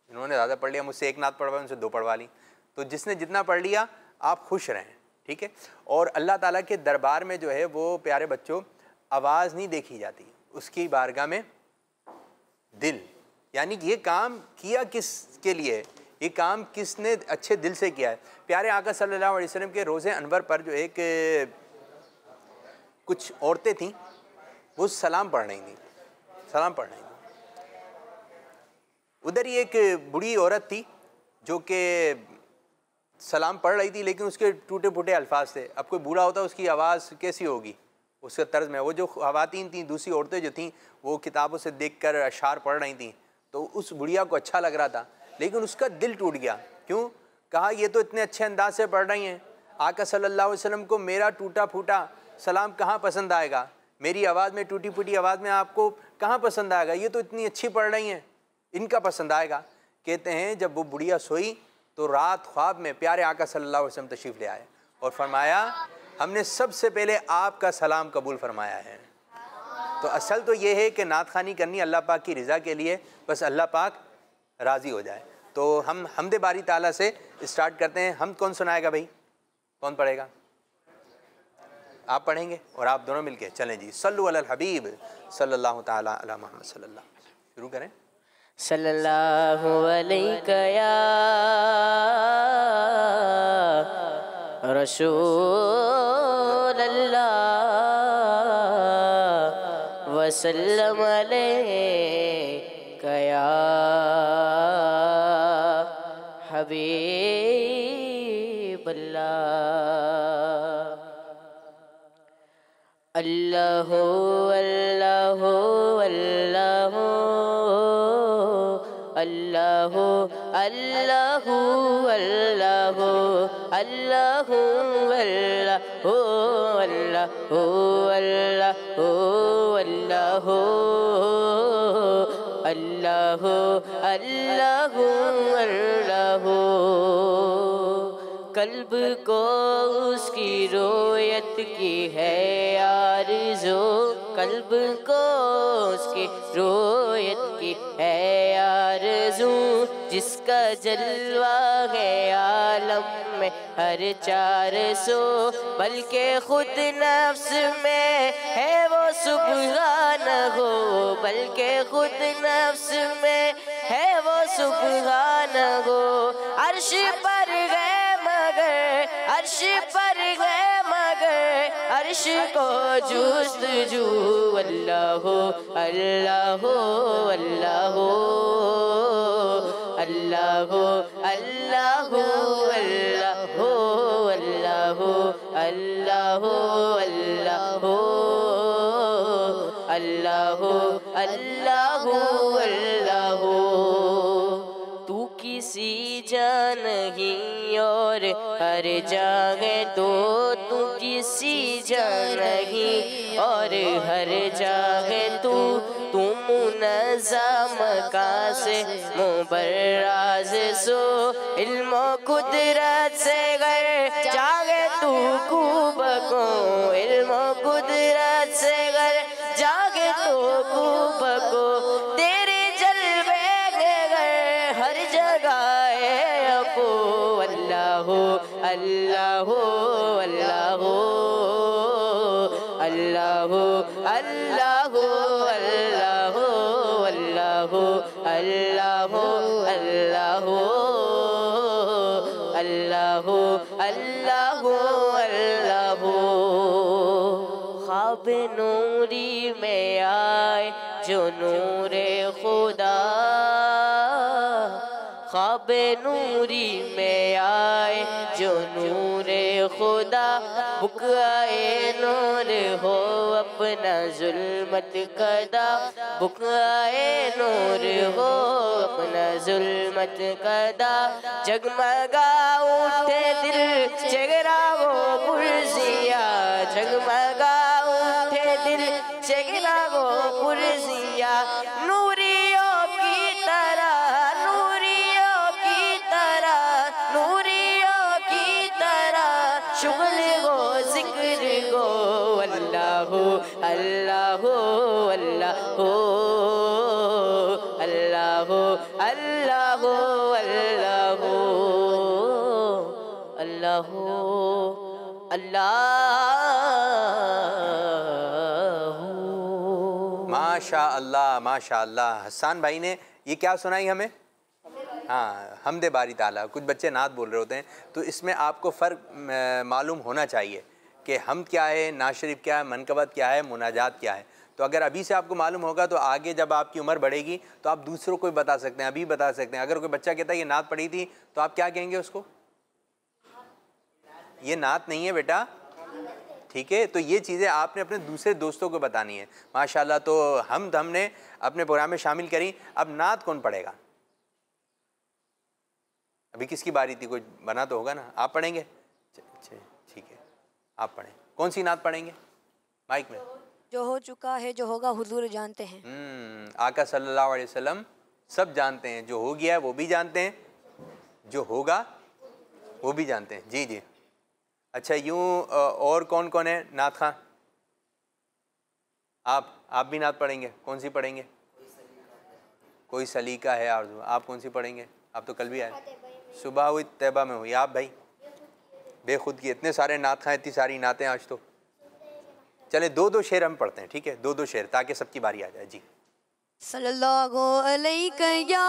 इन्होंने ज़्यादा पढ़ लिया मुझसे एक नात पढ़वा उनसे दो पढ़वा ली तो जिसने जितना पढ़ लिया आप खुश रहें ठीक है और अल्लाह ताला के दरबार में जो है वो प्यारे बच्चों आवाज़ नहीं देखी जाती उसकी बारगाह में दिल यानी ये काम किया किस के लिए ये काम किसने अच्छे दिल से किया है प्यारे आका सल्लल्लाहु अलैहि वसल्लम के रोज़े अनवर पर जो एक कुछ औरतें थीं वो सलाम पढ़ रही थी सलाम पढ़ रही थी उधर ही एक बुढ़ी औरत थी जो कि सलाम पढ़ रही थी लेकिन उसके टूटे फूटे अल्फाज थे अब कोई बुरा होता उसकी आवाज़ कैसी होगी उसका तर्ज में वो जो खातन थी दूसरी औरतें जो थीं वो किताबों से देख कर अशार पढ़ रही थी तो उस बुढ़िया को अच्छा लग रहा था लेकिन उसका दिल टूट गया क्यों कहा ये तो इतने अच्छे अंदाज से पढ़ रही हैं आका सल्ला वसलम को मेरा टूटा फूटा सलाम कहाँ पसंद आएगा मेरी आवाज़ में टूटी फूटी आवाज़ में आपको कहाँ पसंद आएगा ये तो इतनी अच्छी पढ़ रही हैं इनका पसंद आएगा कहते हैं जब वो बुढ़िया सोई तो रात ख्वाब में प्यारे आका सल्लल्लाहु अलैहि वसल्लम तशरीफ़ ले आए और फरमाया हमने सबसे पहले आपका सलाम कबूल फरमाया है तो असल तो ये है कि नात खानी करनी अल्लाह पाक की रज़ा के लिए बस अल्लाह पाक राज़ी हो जाए तो हम हमद बारी ताला से स्टार्ट करते हैं हम कौन सुनाएगा भाई कौन पढ़ेगा आप पढ़ेंगे और आप दोनों मिलके चलें जी सल्लु अल हबीब सल्लल्लाहु ताला अला मोहम्मद सल्लल्लाहु शुरू करें सल्लल्लाहु अलैहि रसूल अल्लाह वसल्लम कया हबीब अल्लाह अल्लाह अल्लाह अल्लाह अल्लाह अल्लाह अल्लाह अल्लाह अल्लाह हो अल्लाह हो अल्लाह हो अल्लाह अल्लाह अल्लाह अल्लाह कल्ब को उसकी रोयत की है आरज़ू कल्ब को उसकी रोयत की है आरज़ू जिसका जलवा है आलम में हर चार सो बल्कि खुद नफ्स में है वो सुबह न हो बल्कि खुद नफ्स में है वो सुबह न हो अर्श पर गए अर्श पर गए मगर अर्श को जूस्त जू अल्लाह हो अल्लाह हो अल्लाह हो अल्लाह हो अल्लाह अल्लाह हो अल्लाह हो अल्लाह हो अल्लाह हो अल्लाह अल्लाह अल्लाह हो तू किसी जा नहीं हर जागे तो तू किसी जा और हर जागे तू तुम नजाम का से मुबराज सो इल्म कुदरत से गर जागे तू खूब को इल्म कुदरत नूरी में आए जो नूर खुदा ख्वाब नूरी में आए जो नूर खुदा बुक आए नूर हो अपना जुल्मत कदा बुक आए नूर हो अपना जुल्मत कदा जगमगा उठे दिल चेहरा वो पुरसिया जगमगा अल्लाह माशा अल्लाह माशा अल्लाह हसान भाई ने ये क्या सुनाई हमें हाँ हमदे बारी ताला कुछ बच्चे नात बोल रहे होते हैं तो इसमें आपको फ़र्क मालूम होना चाहिए कि हम क्या है ना शरीफ क्या है मनकबत क्या है मुनाजात क्या है तो अगर अभी से आपको मालूम होगा तो आगे जब आपकी उम्र बढ़ेगी तो आप दूसरों को भी बता सकते हैं अभी बता सकते हैं अगर कोई बच्चा कहता है ये नात पढ़ी थी तो आप क्या कहेंगे उसको ये नात नहीं है बेटा ठीक है तो ये चीज़ें आपने अपने दूसरे दोस्तों को बतानी है माशाल्लाह तो हम हमने अपने प्रोग्राम में शामिल करी अब नात कौन पढ़ेगा अभी किसकी बारी थी कोई बना तो होगा ना आप पढ़ेंगे ठीक है आप पढ़ें कौन सी नात पढ़ेंगे माइक में जो हो चुका है जो होगा हुजूर जानते हैं हम्म, आका सल्लल्लाहु अलैहि वसल्लम सब जानते हैं जो हो गया है वो भी जानते हैं जो होगा वो भी जानते हैं जी जी अच्छा यूँ और कौन कौन है नात खां आप आप भी नात पढ़ेंगे कौन सी पढ़ेंगे कोई सलीका है आरजू आप कौन सी पढ़ेंगे आप तो कल भी आए सुबह हुई तैबा में हुई आप भाई बेखुद की इतने सारे नात खां इतनी सारी नातें आज तो चले दो दो शेर हम पढ़ते हैं ठीक है दो दो शेर ताकि सबकी बारी आ जाए जी सल्लल्लाहु अलैहि या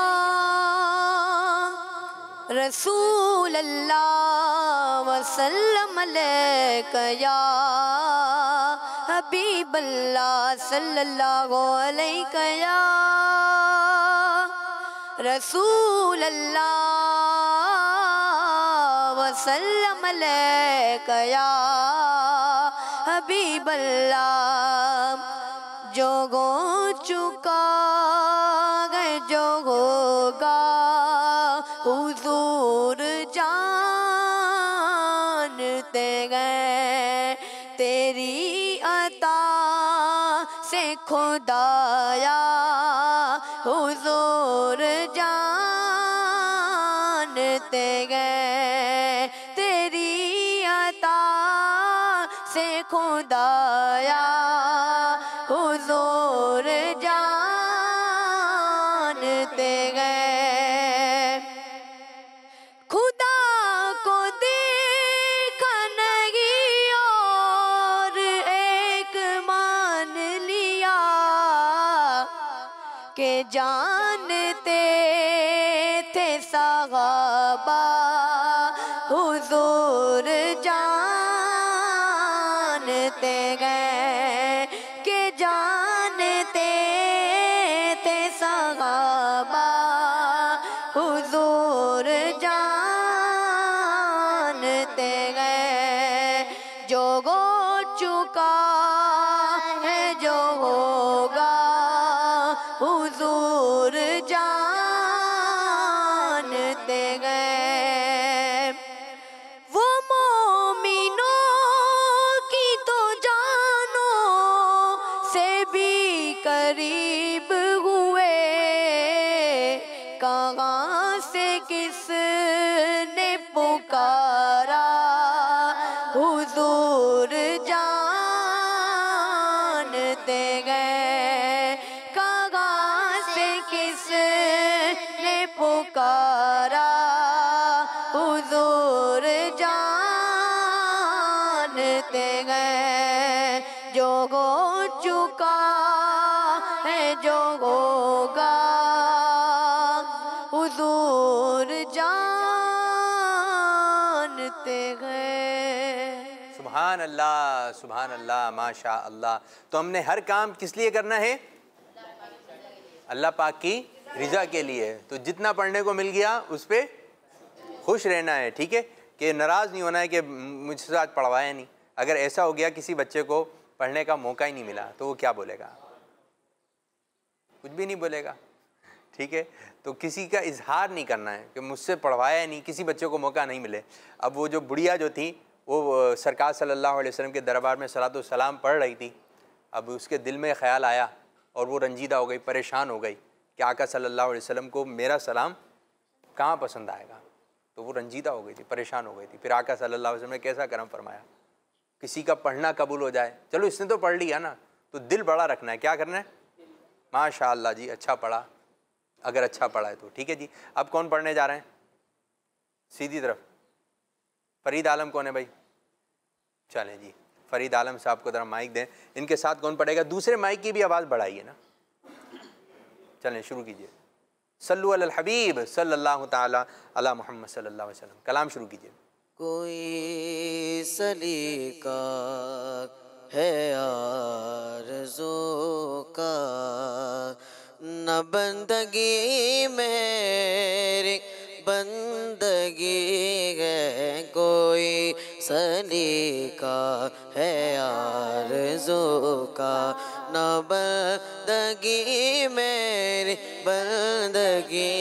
रसूल अल्लाह वसल्लम या हबीब अल्लाह सल्लल्लाहु अलैहि या रसूल अल्लाह वसल्लम या हबीब अल्लाह जो गो चुका सुबहान अल्लाह माशा अल्लाह तो हमने हर काम किस लिए करना है अल्लाह पाक की रिजा के लिए तो जितना पढ़ने को मिल गया उस पर खुश रहना है ठीक है कि नाराज़ नहीं होना है कि मुझसे आज पढ़वाया नहीं अगर ऐसा हो गया किसी बच्चे को पढ़ने का मौका ही नहीं मिला तो वो क्या बोलेगा कुछ भी नहीं बोलेगा ठीक है तो किसी का इजहार नहीं करना है कि मुझसे पढ़वाया नहीं किसी बच्चे को मौका नहीं मिले अब वो जो बुढ़िया जो थी वो सरकार सल्लल्लाहु अलैहि वसल्लम के दरबार में सलाम पढ़ रही थी अब उसके दिल में ख्याल आया और वो रंजीदा हो गई परेशान हो गई कि आका सल्लल्लाहु अलैहि वसल्लम को मेरा सलाम कहाँ पसंद आएगा तो वो रंजीदा हो गई थी परेशान हो गई थी फिर आका सल्ला अलैहि ने कैसा करम फरमाया किसी का पढ़ना कबूल हो जाए चलो इसने तो पढ़ लिया ना तो दिल बड़ा रखना है क्या करना है माशा जी अच्छा पढ़ा अगर अच्छा पढ़ा है तो ठीक है जी अब कौन पढ़ने जा रहे हैं सीधी तरफ फरीद आलम कौन है भाई चले जी फरीद आलम साहब को ज़रा माइक दें इनके साथ कौन पड़ेगा दूसरे माइक की भी आवाज़ बढ़ाइए ना चलें शुरू कीजिए सल्लु अल हबीब सल्लल्लाहु ताला अला मोहम्मद सल्लल्लाहु अलैहि वसल्लम कलाम शुरू कीजिए कोई सलीका है आरज़ो का न बंदगी मेरी बंदगी है कोई तसली का है जो का न बंदगी मेरी बंदगी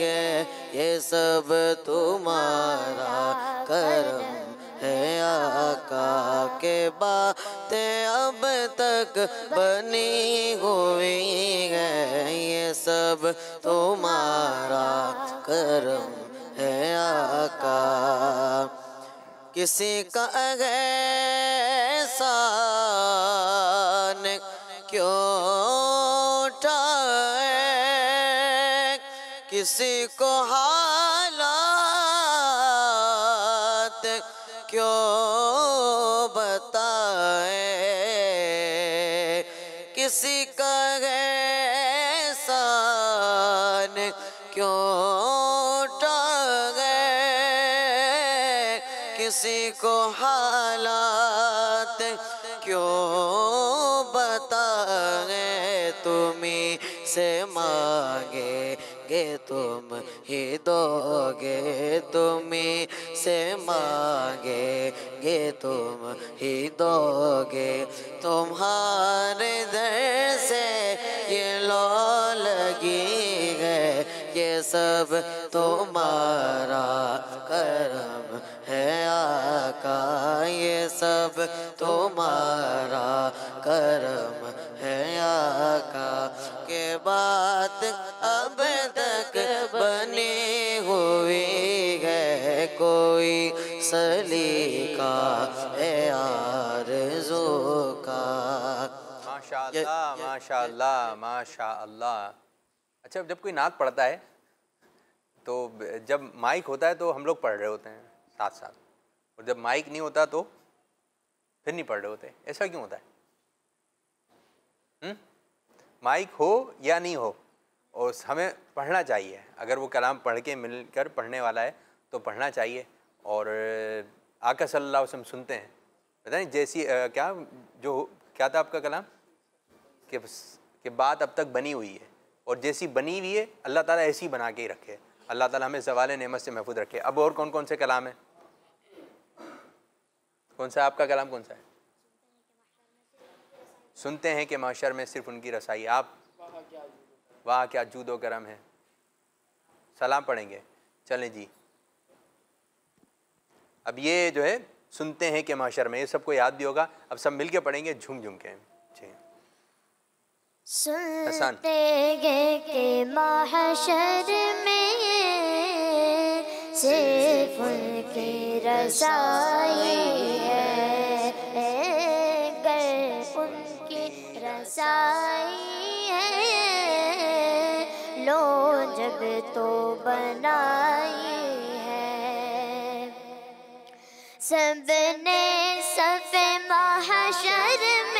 है ये सब तुम्हारा करम है आका के बातें अब तक बनी हुई है ये सब तुम्हारा करम है आका किसी का गैसान क्यों टाए किसी को हार तुम्हें से मांगे गे तुम ही दोगे तुम्हें से मांगे गे तुम ही दोगे तुम्हारे दर से ये लो लगी है ये सब तुम्हारा करम है आका ये सब तुम्हारा करम आका के बात अब तक बनी हुई है कोई सलीका ए आरज़ू का माशाल्लाह माशाल्लाह माशाल्लाह अच्छा जब कोई नात पढ़ता है तो जब माइक होता है तो हम लोग पढ़ रहे होते हैं साथ साथ और जब माइक नहीं होता तो फिर नहीं पढ़ रहे होते ऐसा क्यों होता है हुँ? हम्म? माइक हो या नहीं हो और हमें पढ़ना चाहिए अगर वो कलाम पढ़ के मिल कर पढ़ने वाला है तो पढ़ना चाहिए और आका सल्ला वसम सुनते हैं पता नहीं जैसी आ, क्या जो क्या था आपका कलाम कि कि बात अब तक बनी हुई है और जैसी बनी हुई है अल्लाह ताला ऐसी बना के ही रखे अल्लाह ताला हमें जवाल नेमत से महफूज रखे अब और कौन कौन से कलाम हैं कौन सा आपका कलाम कौन सा है सुनते हैं कि माशर में सिर्फ उनकी रसाई आप वाह क्या जूदो गर्म है सलाम पढ़ेंगे चलें जी अब ये जो है सुनते हैं कि माशर में ये सबको याद भी होगा अब सब मिल के पढ़ेंगे झूम झूम के सुनते गे के माशर में सिर्फ उनकी रसाई साई है लो जब तो बनाई है सबने सब महाशर्म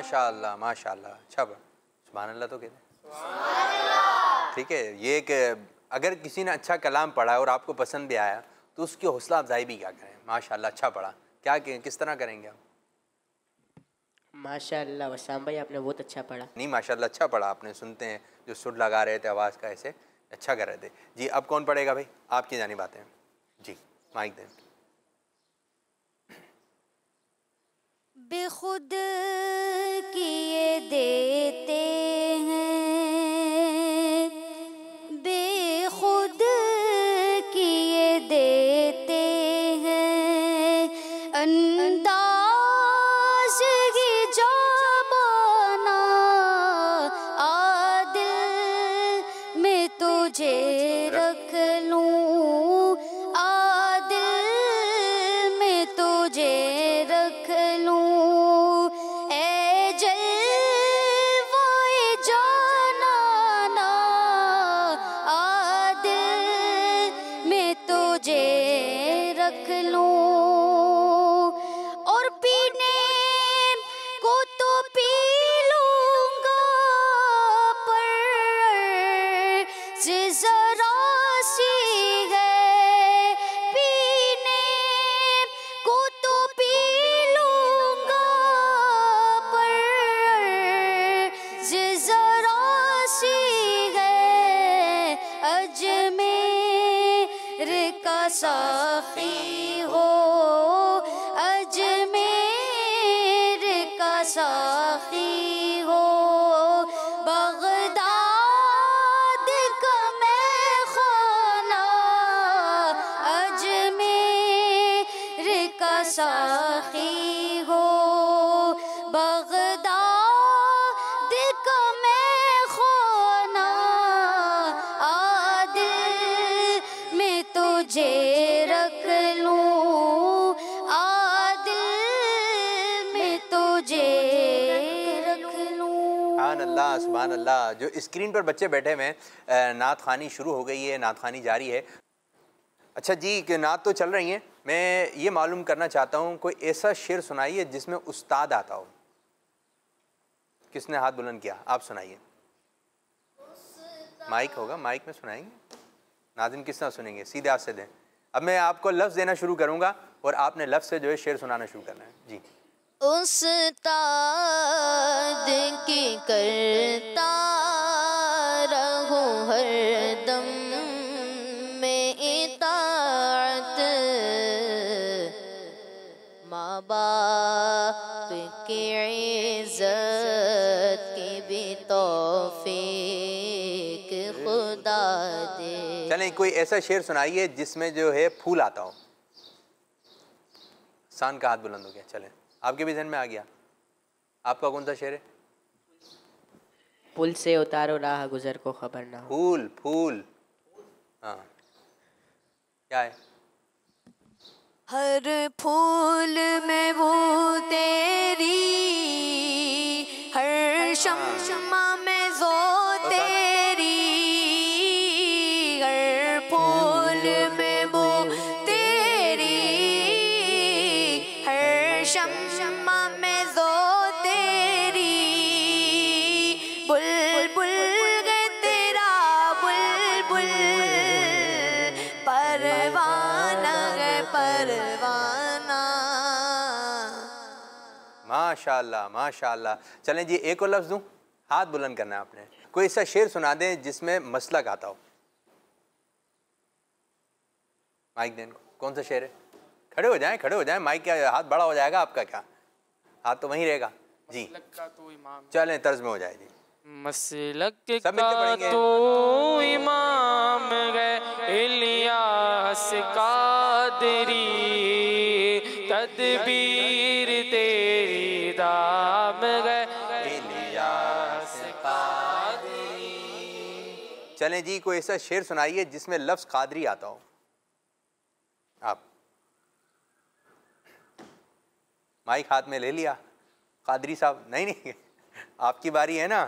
माशा माशा अच्छा सुबहान अल्लाह तो कहते ठीक है ये एक अगर किसी ने अच्छा कलाम पढ़ा और आपको पसंद भी आया तो उसकी हौसला अफजाई भी क्या करें माशा अच्छा पढ़ा क्या किस तरह करेंगे आप माशाल्लाह वसाम भाई आपने बहुत अच्छा पढ़ा नहीं माशाल्लाह अच्छा पढ़ा आपने सुनते हैं जो सुर लगा रहे थे आवाज़ का ऐसे अच्छा कर रहे थे जी अब कौन पढ़ेगा भाई आपकी जानी बातें जी माइक दें बेखुद किए देते हैं माशाल्लाह जो स्क्रीन पर बच्चे बैठे हुए नात खानी शुरू हो गई है नात खानी जारी है अच्छा जी कि नात तो चल रही है मैं ये मालूम करना चाहता हूँ कोई ऐसा शेर सुनाइए जिसमें उस्ताद आता हो किसने हाथ बुलंद किया आप सुनाइए माइक होगा माइक में सुनाएंगे नाजिन किस तरह सुनेंगे सीधे आप से दें अब मैं आपको लफ्ज़ देना शुरू करूँगा और आपने लफ्ज़ से जो है शेर सुनाना शुरू करना है जी उस्ताद की करता रहो हर दम में इतात माँ बाप के इज्जत की भी तोफीक खुदा दे चलें कोई ऐसा शेर सुनाइए जिसमें जो है फूल आता हो सान का हाथ बुलंद हो गया चलें आपके भी जहन में आ गया आपका कौन सा शेर है पुल से उतारो राह गुजर को खबर ना फूल फूल हाँ क्या है हर फूल में वो तेरी हर हाँ। शमशमा में जो तेरी माशाल्लाह माशाल्लाह चलें जी एक और लफ्ज़ दूँ हाथ बुलंद करना है आपने कोई ऐसा शेर सुना दें जिसमें मसला आता हो माइक देन कौन सा शेर है खड़े हो जाएं खड़े हो जाएं माइक क्या हाथ बड़ा हो जाएगा आपका क्या हाथ तो वहीं रहेगा जी तो चलें तर्ज में हो जाए जी मसलक का तो इमाम गए तो इलियास कादरी तदबीर चलें जी कोई ऐसा शेर सुनाइए जिसमें लफ्ज़ कादरी आता हो आप माइक हाथ में ले लिया कादरी साहब नहीं नहीं आपकी बारी है ना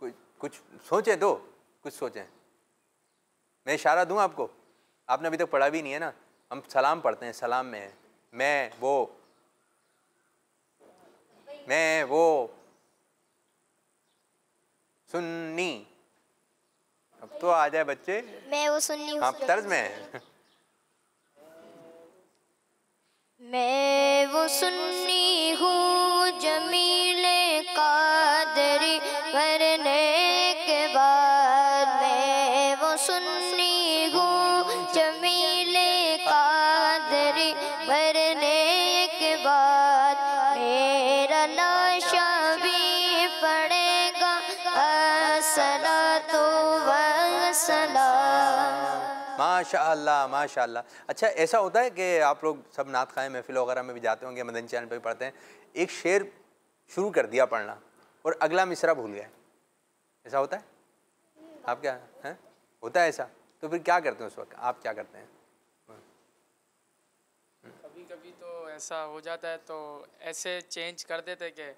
कुछ कुछ सोचें दो तो, कुछ सोचें मैं इशारा दूं आपको आपने अभी तक तो पढ़ा भी नहीं है ना हम सलाम पढ़ते हैं सलाम में मैं वो मैं वो सुन्नी अब तो आ जाए बच्चे मैं वो सुन ली आप तर्ज में मैं वो सुननी हूँ माशाल्लाह माशाल्लाह अच्छा ऐसा होता है कि आप लोग सब नात खाएँ महफिल वगैरह में भी जाते होंगे मदन चैनल पर भी पढ़ते हैं एक शेर शुरू कर दिया पढ़ना और अगला मिसरा भूल गए ऐसा होता है आप क्या हैं होता है ऐसा तो फिर क्या करते हैं उस वक्त आप क्या करते हैं कभी कभी तो ऐसा हो जाता है तो ऐसे चेंज कर देते कि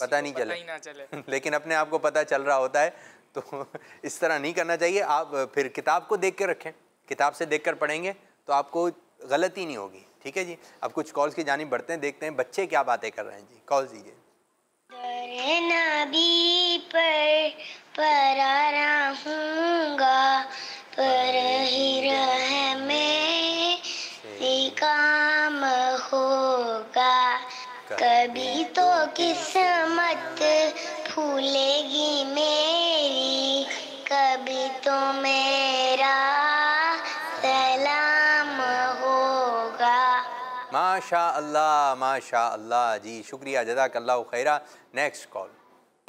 पता नहीं पता चले, ही ना चले। लेकिन अपने आप को पता चल रहा होता है तो इस तरह नहीं करना चाहिए आप फिर किताब को देख के रखें किताब से देख कर पढ़ेंगे तो आपको गलती नहीं होगी ठीक है जी अब कुछ कॉल्स की जानी बढ़ते हैं देखते हैं बच्चे क्या बातें कर रहे हैं जी कॉल दीजिए पर परा पर ही रह में काम होगा कभी तो, तो किस्मत फूलेगी मेरी माशा अल्लाह माशा अल्लाह जी शुक्रिया जजाक अल्लाह खैरा नेक्स्ट कॉल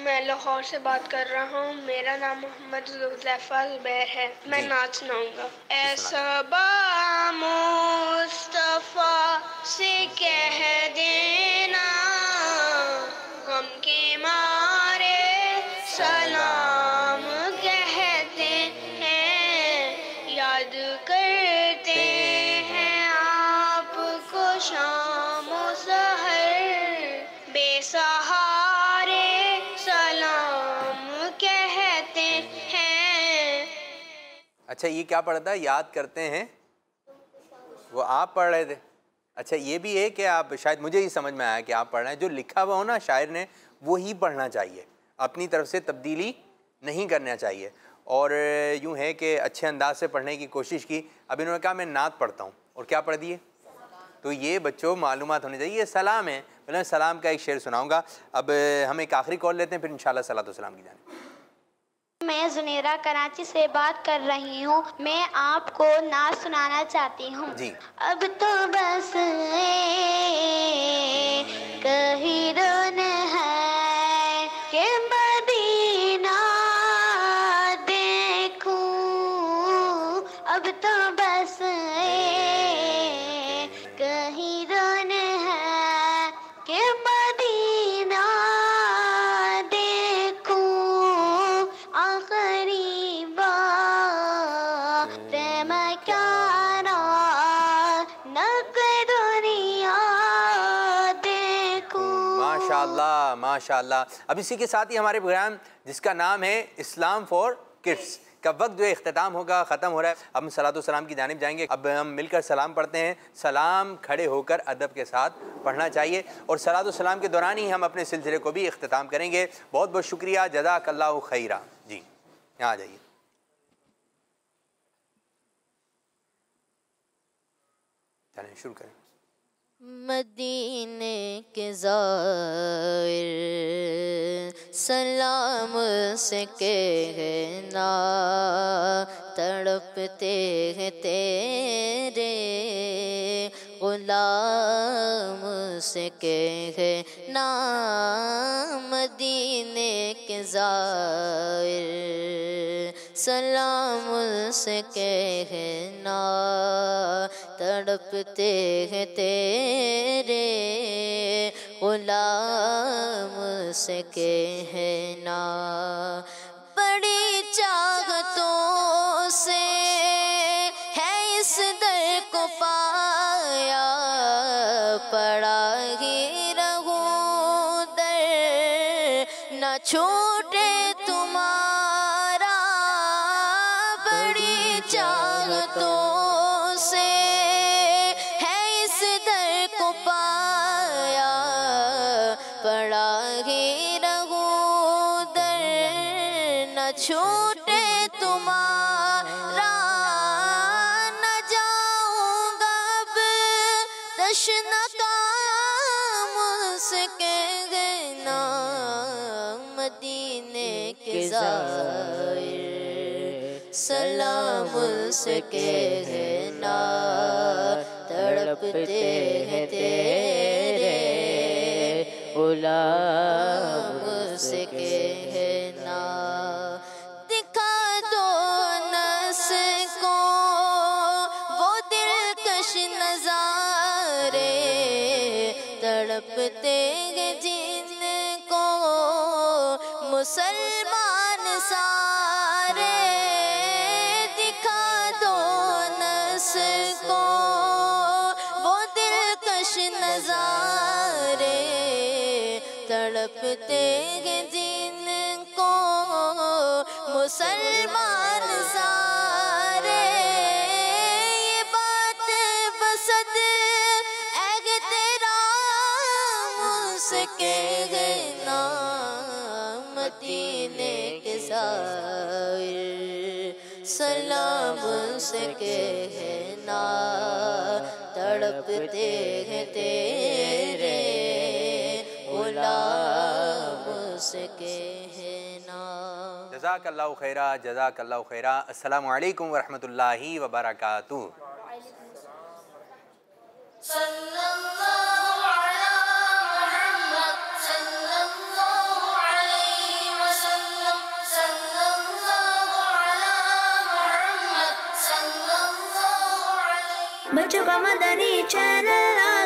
मैं लाहौर से बात कर रहा हूँ मेरा नाम मोहम्मद जुलैफा जुबैर है मैं नाच नाऊंगा ऐसा मुस्तफ़ा से कह देना गम के मारे सलाम अच्छा ये क्या पढ़ता है याद करते हैं वो आप पढ़ रहे थे अच्छा ये भी है कि आप शायद मुझे ही समझ में आया कि आप पढ़ रहे हैं जो लिखा हुआ हो ना शायर ने वो ही पढ़ना चाहिए अपनी तरफ से तब्दीली नहीं करना चाहिए और यूँ है कि अच्छे अंदाज से पढ़ने की कोशिश की अब इन्होंने कहा मैं नात पढ़ता हूँ और क्या पढ़ दिए तो ये बच्चों मालूम होनी चाहिए ये सलाम है मैं सलाम का एक शेर सुनाऊँगा अब हम एक आखिरी कॉल लेते हैं फिर इन शाला सलात की जाने मैं जुनेरा कराची से बात कर रही हूँ मैं आपको नाच सुनाना चाहती हूँ अब तो बस कही रोने है माशाल्लाह अब इसी के साथ ही हमारे प्रोग्राम जिसका नाम है इस्लाम फॉर किड्स का वक्त जो अख्ताम होगा ख़त्म हो रहा है अब हम सलात सलाम की जानब जाएंगे अब हम मिलकर सलाम पढ़ते हैं सलाम खड़े होकर अदब के साथ पढ़ना चाहिए और सलात सलाम के दौरान ही हम अपने सिलसिले को भी अख्ताम करेंगे बहुत बहुत शुक्रिया जदाकल्ला खैरा जी यहाँ आ जाइए चलें शुरू करें मदीने के जार सलाम से कहना तड़पते हैं तेरे गुलाम से कहना मदीने के ज़ार सलाम से कहना तड़पते हैं तेरे गुलाम से कहना बड़ी चा सलाम से है ना तड़पते हैं तेरे गुलाम लगते हैं जिनको मुसलमान सारे ये बात बसत एग तेरा मदीने के सार सलाम से ना तड़पते हैं तेरे جزاك الله خيرا جزاك الله خيرا السلام عليكم ورحمة الله وبركاته صلى الله علی محمد صلی اللہ علیہ وسلم صلی اللہ علی محمد صلی اللہ علیہ بچوں